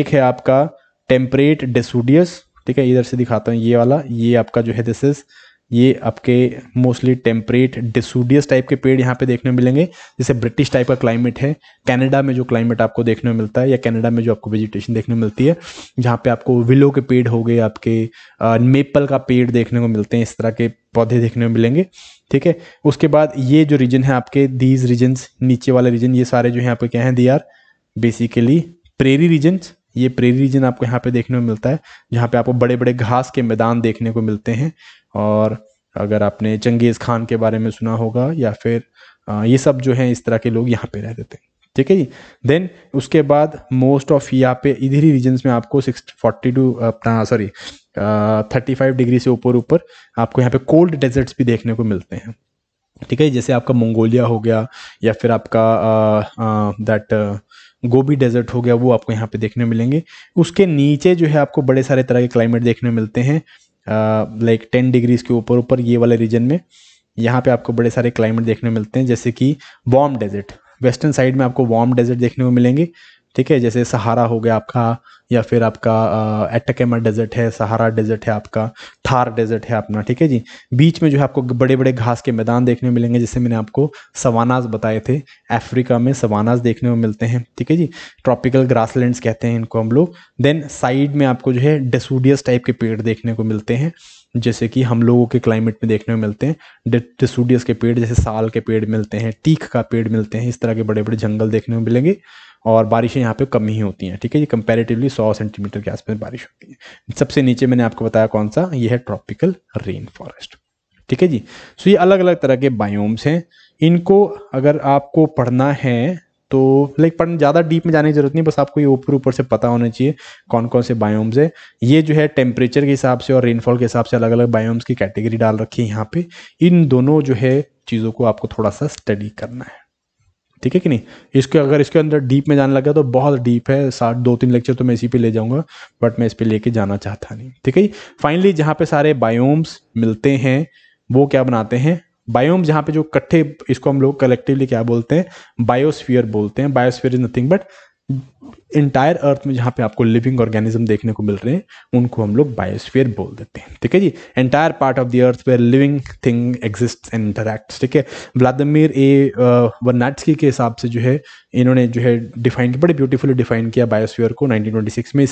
एक है आपका टेम्परेट डेसूडियस ठीक है इधर से दिखाता हूँ ये वाला ये आपका जो है दिस इज ये आपके मोस्टली टेम्परेट डिसूडियस टाइप के पेड़ यहाँ पे देखने में मिलेंगे जैसे ब्रिटिश टाइप का क्लाइमेट है कनाडा में जो क्लाइमेट आपको देखने में मिलता है या कनाडा में जो आपको वेजिटेशन देखने में मिलती है जहाँ पे आपको विलो के पेड़ हो गए आपके मेपल का पेड़ देखने को मिलते हैं इस तरह के पौधे देखने में मिलेंगे ठीक है उसके बाद ये जो रीजन है आपके दीज रीजन नीचे वाले रीजन ये सारे जो यहाँ पे क्या है they are basically prairie region ये प्रेरी रीजन आपको यहाँ पे देखने को मिलता है जहाँ पे आपको बड़े बड़े घास के मैदान देखने को मिलते हैं और अगर आपने चंगेज़ खान के बारे में सुना होगा या फिर ये सब जो हैं इस तरह के लोग यहाँ पे रहते थे ठीक है जी देन उसके बाद मोस्ट ऑफ यहाँ पे इधर ही रीजन्स में आपको सिक्स फोर्टी टू अपना सॉरी थर्टी फाइव डिग्री से ऊपर ऊपर आपको यहाँ पे कोल्ड डेजर्ट्स भी देखने को मिलते हैं ठीक है जैसे आपका मंगोलिया हो गया या फिर आपका दैट गोबी डेजर्ट हो गया वो आपको यहाँ पे देखने मिलेंगे उसके नीचे जो है आपको बड़े सारे तरह के क्लाइमेट देखने मिलते हैं लाइक टेन डिग्रीज के ऊपर ऊपर ये वाले रीजन में यहाँ पे आपको बड़े सारे क्लाइमेट देखने मिलते हैं जैसे कि वार्म डेजर्ट वेस्टर्न साइड में आपको वार्म डेजर्ट देखने को मिलेंगे ठीक है जैसे सहारा हो गया आपका या फिर आपका एटकेमा डेजर्ट है सहारा डेजर्ट है आपका थार डेजर्ट है अपना ठीक है जी बीच में जो है आपको बड़े बड़े घास के मैदान देखने में मिलेंगे जैसे मैंने आपको सवानाज बताए थे अफ्रीका में सवानाज देखने में मिलते हैं ठीक है जी ट्रॉपिकल ग्रास कहते हैं इनको हम लोग देन साइड में आपको जो है डेसूडियस टाइप के पेड़ देखने को मिलते हैं जैसे कि हम लोगों के क्लाइमेट में देखने को मिलते हैं डिसूडियस के पेड़ जैसे साल के पेड़ मिलते हैं टीख का पेड़ मिलते हैं इस तरह के बड़े बड़े जंगल देखने को मिलेंगे और बारिशें यहाँ पे कम ही होती हैं ठीक है ये कंपेरेटिवली सौ सेंटीमीटर के आसपास बारिश होती है सबसे नीचे मैंने आपको बताया कौन सा ये है ट्रॉपिकल रेन फॉरेस्ट ठीक है जी सो ये अलग अलग तरह के बायोम्स हैं इनको अगर आपको पढ़ना है तो लाइक पढ़ ज़्यादा डीप में जाने की जरूरत नहीं बस आपको ये ऊपर ऊपर से पता होना चाहिए कौन कौन से बायोम्स है ये जो है टेम्परेचर के हिसाब से और रेनफॉल के हिसाब से अलग अलग बायोम्स की कैटेगरी डाल रखी है यहाँ पे इन दोनों जो है चीज़ों को आपको थोड़ा सा स्टडी करना है ठीक है कि नहीं इसके अगर इसके अंदर डीप में जाने लगा तो बहुत डीप है साठ दो तीन लेक्चर तो मैं इसी पे ले जाऊंगा बट मैं इस पर लेके जाना चाहता नहीं ठीक है फाइनली जहाँ पे सारे बायोम्स मिलते हैं वो क्या बनाते हैं बायोम जहाँ पे जो इकट्ठे इसको हम लोग कलेक्टिवली क्या बोलते हैं बायोस्फियर बोलते हैं biosphere is nothing but entire earth में जहाँ पे आपको लिविंग ऑर्गेनिज्म देखने को मिल रहे हैं उनको हम लोग बायोस्फीयर बोल देते हैं ठीक है जी entire part of the earth where living thing exist and interact ठीक है व्लादिमिर ए वर्नाट्सकी के हिसाब से जो है इन्होंने जो है डिफाइन बड़े ब्यूटीफुली डिफाइन किया बायोस्फीयर को 1926 में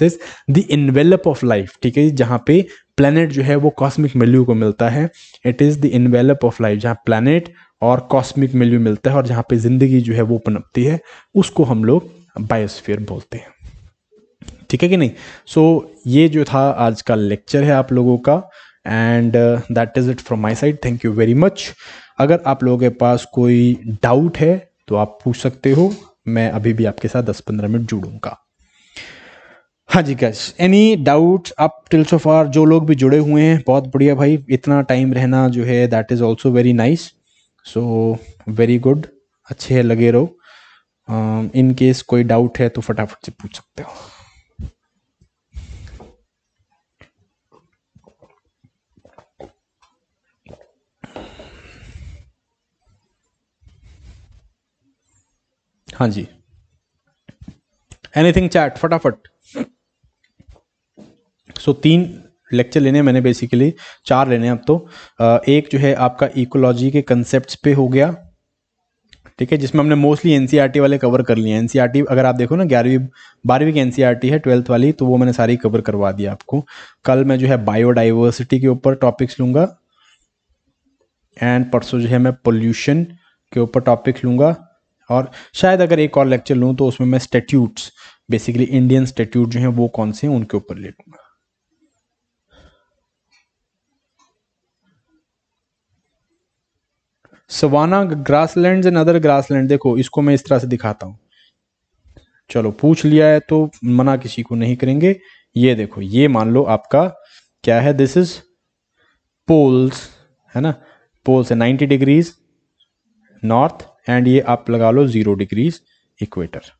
द इनवेलप ऑफ लाइफ ठीक है जी जहाँ पे प्लानट जो है वो कॉस्मिक मिल्यू को मिलता है it is the envelope of life जहाँ प्लानट और कॉस्मिक मिल्यू मिलता है और जहाँ पे ज़िंदगी जो है वो पनपती है उसको हम लोग बायोस्फीयर बोलते हैं ठीक है कि नहीं सो so, ये जो था आज का लेक्चर है आप लोगों का and that is it from my side thank you very much अगर आप लोगों के पास कोई डाउट है तो आप पूछ सकते हो मैं अभी भी आपके साथ 10-15 मिनट जुड़ूंगा हाँ जी गैस एनी डाउट आप टिल सो फार जो लोग भी जुड़े हुए हैं बहुत बढ़िया भाई इतना टाइम रहना जो है that is also very nice so very good अच्छे लगे रहो इन um, केस कोई डाउट है तो फटाफट से पूछ सकते हो हाँ जी एनीथिंग चैट फटाफट सो तीन लेक्चर लेने मैंने बेसिकली चार लेने अब तो uh, एक जो है आपका इकोलॉजी के कंसेप्ट्स पे हो गया ठीक है जिसमें हमने मोस्टली एन e वाले कवर कर लिए टी e अगर आप देखो ना ग्यारहवीं बारहवीं की टी e है ट्वेल्थ वाली तो वो मैंने सारी कवर करवा दिया आपको कल मैं जो है बायोडाइवर्सिटी के ऊपर टॉपिक्स लूंगा एंड परसों जो है मैं पोल्यूशन के ऊपर टॉपिक लूंगा और शायद अगर एक और लेक्चर लूँ तो उसमें मैं स्टेट्यूट्स बेसिकली इंडियन स्टेट्यूट जो हैं वो कौन से हैं उनके ऊपर ले लूँगा savanna land and other grassland देखो इसको मैं इस तरह से दिखाता हूं चलो पूछ लिया है तो मना किसी को नहीं करेंगे ये देखो ये मान लो आपका क्या है दिस इज पोल्स है ना पोल्स है नाइन्टी डिग्रीज नॉर्थ एंड ये आप लगा लो जीरो डिग्रीज इक्वेटर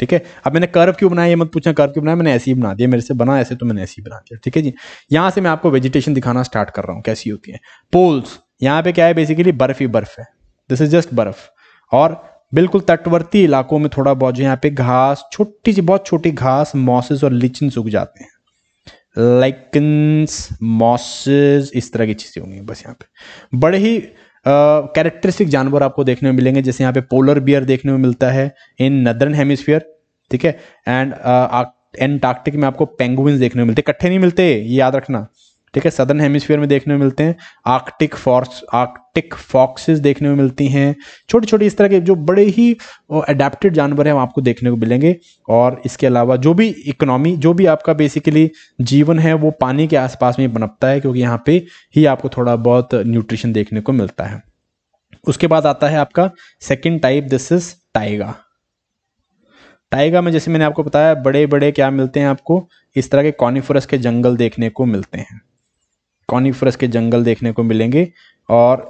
ठीक है अब मैंने कर्व क्यों बनाया ये मत पूछना कर्व क्यों बनाया मैंने ऐसे ही बना दिया मेरे से बना ऐसे तो मैंने ऐसे ही बना दिया ठीक है जी यहां से मैं आपको वेजिटेशन दिखाना स्टार्ट कर रहा हूं कैसी होती है पोल्स यहाँ पे क्या है बेसिकली बर्फ ही बर्फ है दिस इज जस्ट बर्फ और बिल्कुल तटवर्ती इलाकों में थोड़ा बहुत जो यहाँ पे घास छोटी सी बहुत छोटी घास मॉसेस और लिचिन सूख जाते हैं लाइकन्स मॉसेस इस तरह की चीज़ें होंगी बस यहाँ पे बड़े ही कैरेक्टरिस्टिक जानवर आपको देखने में मिलेंगे जैसे यहाँ पे पोलर बियर देखने में मिलता है इन नदर्न हेमिस्फीयर ठीक है एंड एंटार्क्टिक में आपको पेंगुइन देखने में मिलते कट्ठे नहीं मिलते याद रखना ठीक है सदर्न हेमिस्फीयर में देखने में मिलते हैं आर्कटिक फॉर्स आर्कटिक फॉक्सेस देखने में मिलती हैं छोटी छोटी इस तरह के जो बड़े ही अडेप्टेड जानवर हैं वो आपको देखने को मिलेंगे और इसके अलावा जो भी इकोनॉमी जो भी आपका बेसिकली जीवन है वो पानी के आसपास में बनपता है क्योंकि यहाँ पे ही आपको थोड़ा बहुत न्यूट्रिशन देखने को मिलता है उसके बाद आता है आपका second type this is taiga taiga में जैसे मैंने आपको बताया बड़े बड़े क्या मिलते हैं आपको इस तरह के कॉनिफोरस के जंगल देखने को मिलते हैं कॉनिफ्रस के जंगल देखने को मिलेंगे और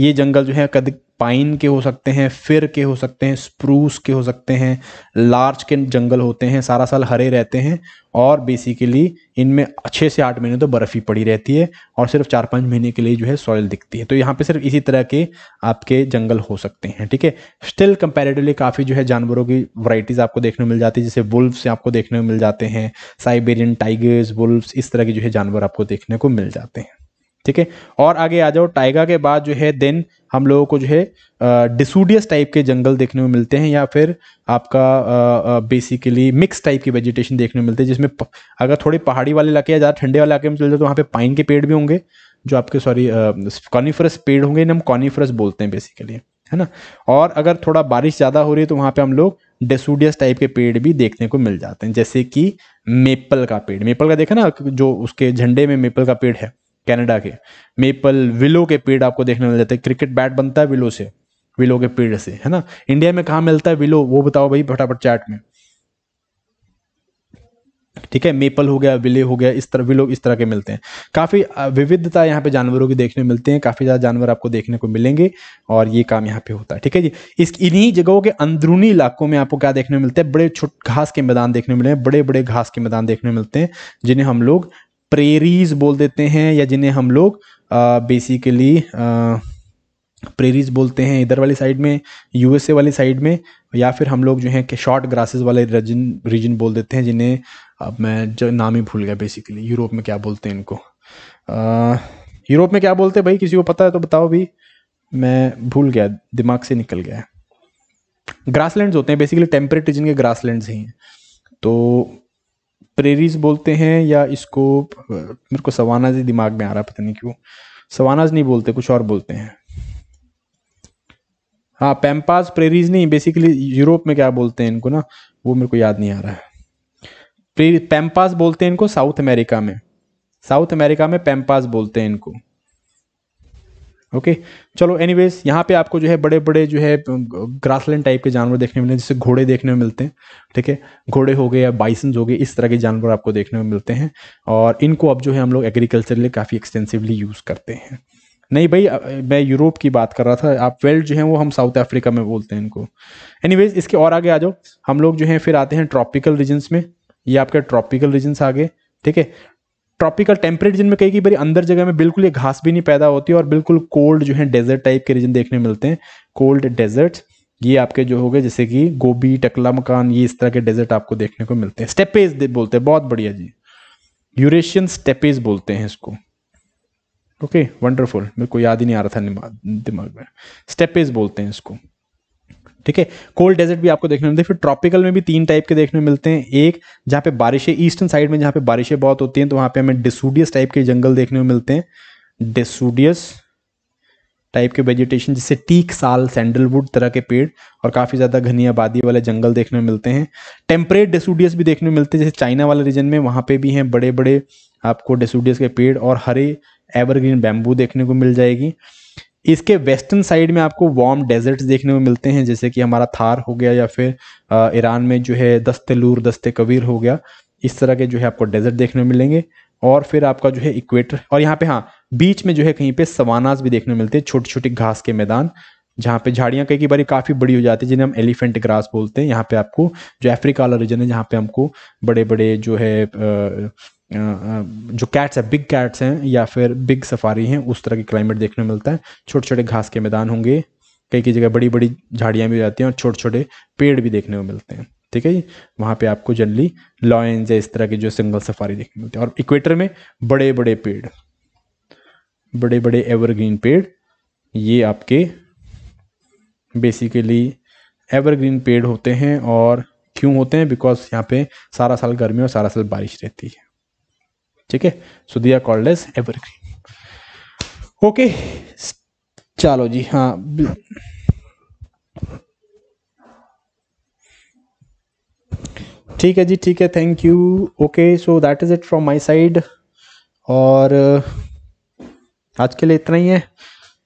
ये जंगल जो है कद पाइन के हो सकते हैं फिर के हो सकते हैं स्प्रूस के हो सकते हैं लार्ज के जंगल होते हैं सारा साल हरे रहते हैं और बेसिकली इनमें छः से आठ महीने तो बर्फ़ ही पड़ी रहती है और सिर्फ चार पाँच महीने के लिए जो है सॉयल दिखती है तो यहाँ पे सिर्फ इसी तरह के आपके जंगल हो सकते हैं ठीक है स्टिल कंपेरेटिवली काफ़ी जो है जानवरों की वराइटीज़ आपको देखने को मिल जाती है जैसे वुल्फ्स आपको देखने को मिल जाते हैं साइबेरियन टाइगर्स वुल्फ्स इस तरह के जो है जानवर आपको देखने को मिल जाते हैं ठीक है और आगे आ जाओ टाइगा के बाद जो है देन हम लोगों को जो है डिसूडियस टाइप के जंगल देखने को मिलते हैं या फिर आपका बेसिकली मिक्स टाइप की वेजिटेशन देखने में मिलते हैं जिसमें अगर थोड़ी पहाड़ी वाले इलाके या ज़्यादा ठंडे वाले इलाके में चले जाओ तो वहाँ पे पाइन के पेड़ भी होंगे जो आपके सॉरी कॉनीफरस पेड़ होंगे इन्हें हम कॉनीफरस बोलते हैं बेसिकली है ना और अगर थोड़ा बारिश ज़्यादा हो रही है तो वहाँ पे हम लोग डेसूडियस टाइप के पेड़ भी देखने को मिल जाते हैं जैसे कि मेपल का पेड़ मेपल का देखा ना जो उसके झंडे में मेपल का पेड़ है कनाडा के मेपल विलो के पेड़ आपको देखने मिल जाते हैं क्रिकेट बैट बनता है विलो से विलो के पेड़ से है ना इंडिया में कहा मिलता है विलो वो बताओ भाई फटाफट चैट में ठीक है मेपल हो गया विले हो गया इस तरह विलो इस तरह के मिलते हैं काफ़ी विविधता यहाँ पे जानवरों की देखने मिलते हैं काफ़ी ज़्यादा जानवर आपको देखने को मिलेंगे और ये काम यहाँ पे होता है ठीक है जी इस इन्हीं जगहों के अंदरूनी इलाकों में आपको क्या देखने मिलते हैं बड़े छोट घास के मैदान देखने मिले हैं बड़े बड़े घास के मैदान देखने मिलते हैं जिन्हें हम लोग प्रेरीज बोल देते हैं या जिन्हें हम लोग बेसिकली प्रेरीज बोलते हैं इधर वाली साइड में यूएसए वाली साइड में या फिर हम लोग जो है कि शॉर्ट ग्रासेस वाले रीजन रीजन बोल देते हैं जिन्हें अब मैं जो नाम ही भूल गया बेसिकली यूरोप में क्या बोलते हैं इनको यूरोप में क्या बोलते हैं भाई किसी को पता है तो बताओ भी मैं भूल गया दिमाग से निकल गया है ग्रासलैंड्स होते हैं बेसिकली टेम्परेट रीजन के ग्रासलैंड्स ही हैं तो प्रेरीज बोलते हैं या इसको मेरे को सवानाज ही दिमाग में आ रहा है पता नहीं क्यों सवानाज नहीं बोलते कुछ और बोलते हैं हाँ पैम्पास प्रेरीज नहीं बेसिकली यूरोप में क्या बोलते हैं इनको ना वो मेरे को याद नहीं आ रहा है पैम्पास बोलते हैं इनको साउथ अमेरिका में साउथ अमेरिका में पैम्पास बोलते हैं इनको ओके चलो चलो एनीवेज यहाँ पे आपको जो है बड़े बड़े जो है ग्रासलैंड टाइप के जानवर देखने मिलते हैं जैसे घोड़े देखने में मिलते हैं ठीक है घोड़े हो गए या बाइसन हो गए इस तरह के जानवर आपको देखने में मिलते हैं और इनको अब जो है हम लोग एग्रीकल्चर लिए काफ़ी एक्सटेंसिवली यूज़ करते हैं नहीं भाई मैं यूरोप की बात कर रहा था आप वेल्ड जो है वो हम साउथ अफ्रीका में बोलते हैं इनको एनीवेज इसके और आगे आ जाओ हम लोग जो है फिर आते हैं ट्रॉपिकल रीजन्स में ये आपके ट्रॉपिकल रीजन्स आ गए ठीक है ट्रॉपिकल टेम्परेट जिनमें कई कई बार अंदर जगह में बिल्कुल ये घास भी नहीं पैदा होती और बिल्कुल कोल्ड जो है डेजर्ट टाइप के रीजन देखने मिलते हैं कोल्ड डेजर्ट ये आपके जो हो गए जैसे कि गोभी टकला मकान ये इस तरह के डेजर्ट आपको देखने को मिलते हैं स्टेपेज बोलते हैं बहुत बढ़िया जी यूरेशियन स्टेपेज बोलते हैं इसको ओके वंडरफुल मेरे को याद ही नहीं आ रहा था दिमाग में स्टेपेज बोलते हैं इसको ठीक है कोल्ड डेजर्ट भी आपको देखने मिलते हैं फिर ट्रॉपिकल में भी तीन टाइप के देखने मिलते हैं एक जहाँ पे बारिशें ईस्टर्न साइड में जहाँ पे बारिशें बहुत होती हैं तो वहाँ पे हमें डिसूडियस टाइप के जंगल देखने में मिलते हैं डिसूडियस टाइप के वेजिटेशन जिससे टीक साल सैंडलवुड तरह के पेड़ और काफ़ी ज़्यादा घनी आबादी वाले जंगल देखने में मिलते हैं टेम्परेट डेसूडियस भी देखने में मिलते हैं जैसे चाइना वाले रीजन में वहाँ पे भी हैं बड़े बड़े आपको डिसूडियस के पेड़ और हरे एवरग्रीन बैम्बू देखने को मिल जाएगी इसके वेस्टर्न साइड में आपको वार्म डेजर्ट्स देखने में मिलते हैं जैसे कि हमारा थार हो गया या फिर ईरान में जो है दस्ते लूर दस्ते कबीर हो गया इस तरह के जो है आपको डेजर्ट देखने में मिलेंगे और फिर आपका जो है इक्वेटर और यहाँ पे हाँ बीच में जो है कहीं पे सवानाज भी देखने मिलते हैं छोटी छोटी घास के मैदान जहाँ पे झाड़ियाँ कई कई बारी काफ़ी बड़ी हो जाती है जिन्हें हम एलिफेंट ग्रास बोलते हैं यहाँ पे आपको जो अफ्रीका वाला रीजन है जहाँ पे हमको बड़े बड़े जो है आ, जो कैट्स है बिग कैट्स हैं या फिर बिग सफारी हैं उस तरह के क्लाइमेट देखने को मिलता है छोटे छोटे घास के मैदान होंगे कई कई जगह बड़ी बड़ी झाड़ियाँ भी जाती हैं और छोटे छोटे पेड़ भी देखने को मिलते हैं ठीक है जी वहाँ पे आपको जनरली लॉयंस या इस तरह की जो सिंगल सफारी देखने मिलती है और इक्वेटर में बड़े बड़े पेड़ बड़े बड़े एवरग्रीन पेड़ ये आपके बेसिकली एवरग्रीन पेड़ होते हैं और क्यों होते हैं बिकॉज यहाँ पे सारा साल गर्मी और सारा साल बारिश रहती है ठीक है so they are called as evergreen okay चलो जी हाँ ठीक है जी ठीक है thank you okay so that is it from my side और uh, आज के लिए इतना ही है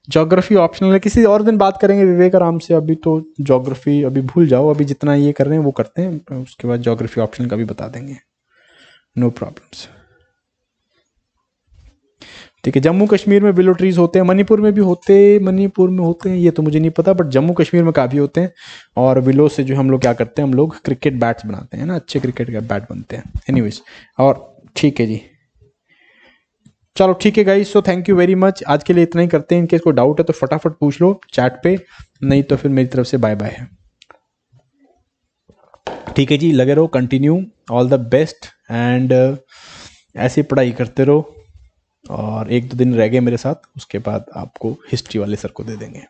जोग्राफी ऑप्शनल है किसी और दिन बात करेंगे विवेक आराम से अभी तो ज्योग्राफी अभी भूल जाओ अभी जितना ये कर रहे हैं वो करते हैं उसके बाद जोग्राफी ऑप्शन का भी बता देंगे नो प्रॉब्लम्स ठीक है जम्मू कश्मीर में विलो ट्रीज होते हैं मणिपुर में भी होते मणिपुर में होते हैं ये तो मुझे नहीं पता बट जम्मू कश्मीर में काफ़ी होते हैं और विलो से जो हम लोग क्या करते हैं हम लोग क्रिकेट बैट्स बनाते हैं ना अच्छे क्रिकेट का बैट बनते हैं एनीवेज और ठीक है जी चलो ठीक है guys so thank you very much आज के लिए इतना ही करते हैं इनकेस कोई डाउट है तो फटाफट पूछ लो चैट पे नहीं तो फिर मेरी तरफ से बाय बाय है ठीक है जी लगे रहो continue all the best and ऐसी पढ़ाई करते रहो और एक दो दिन रह गए मेरे साथ उसके बाद आपको हिस्ट्री वाले सर को दे देंगे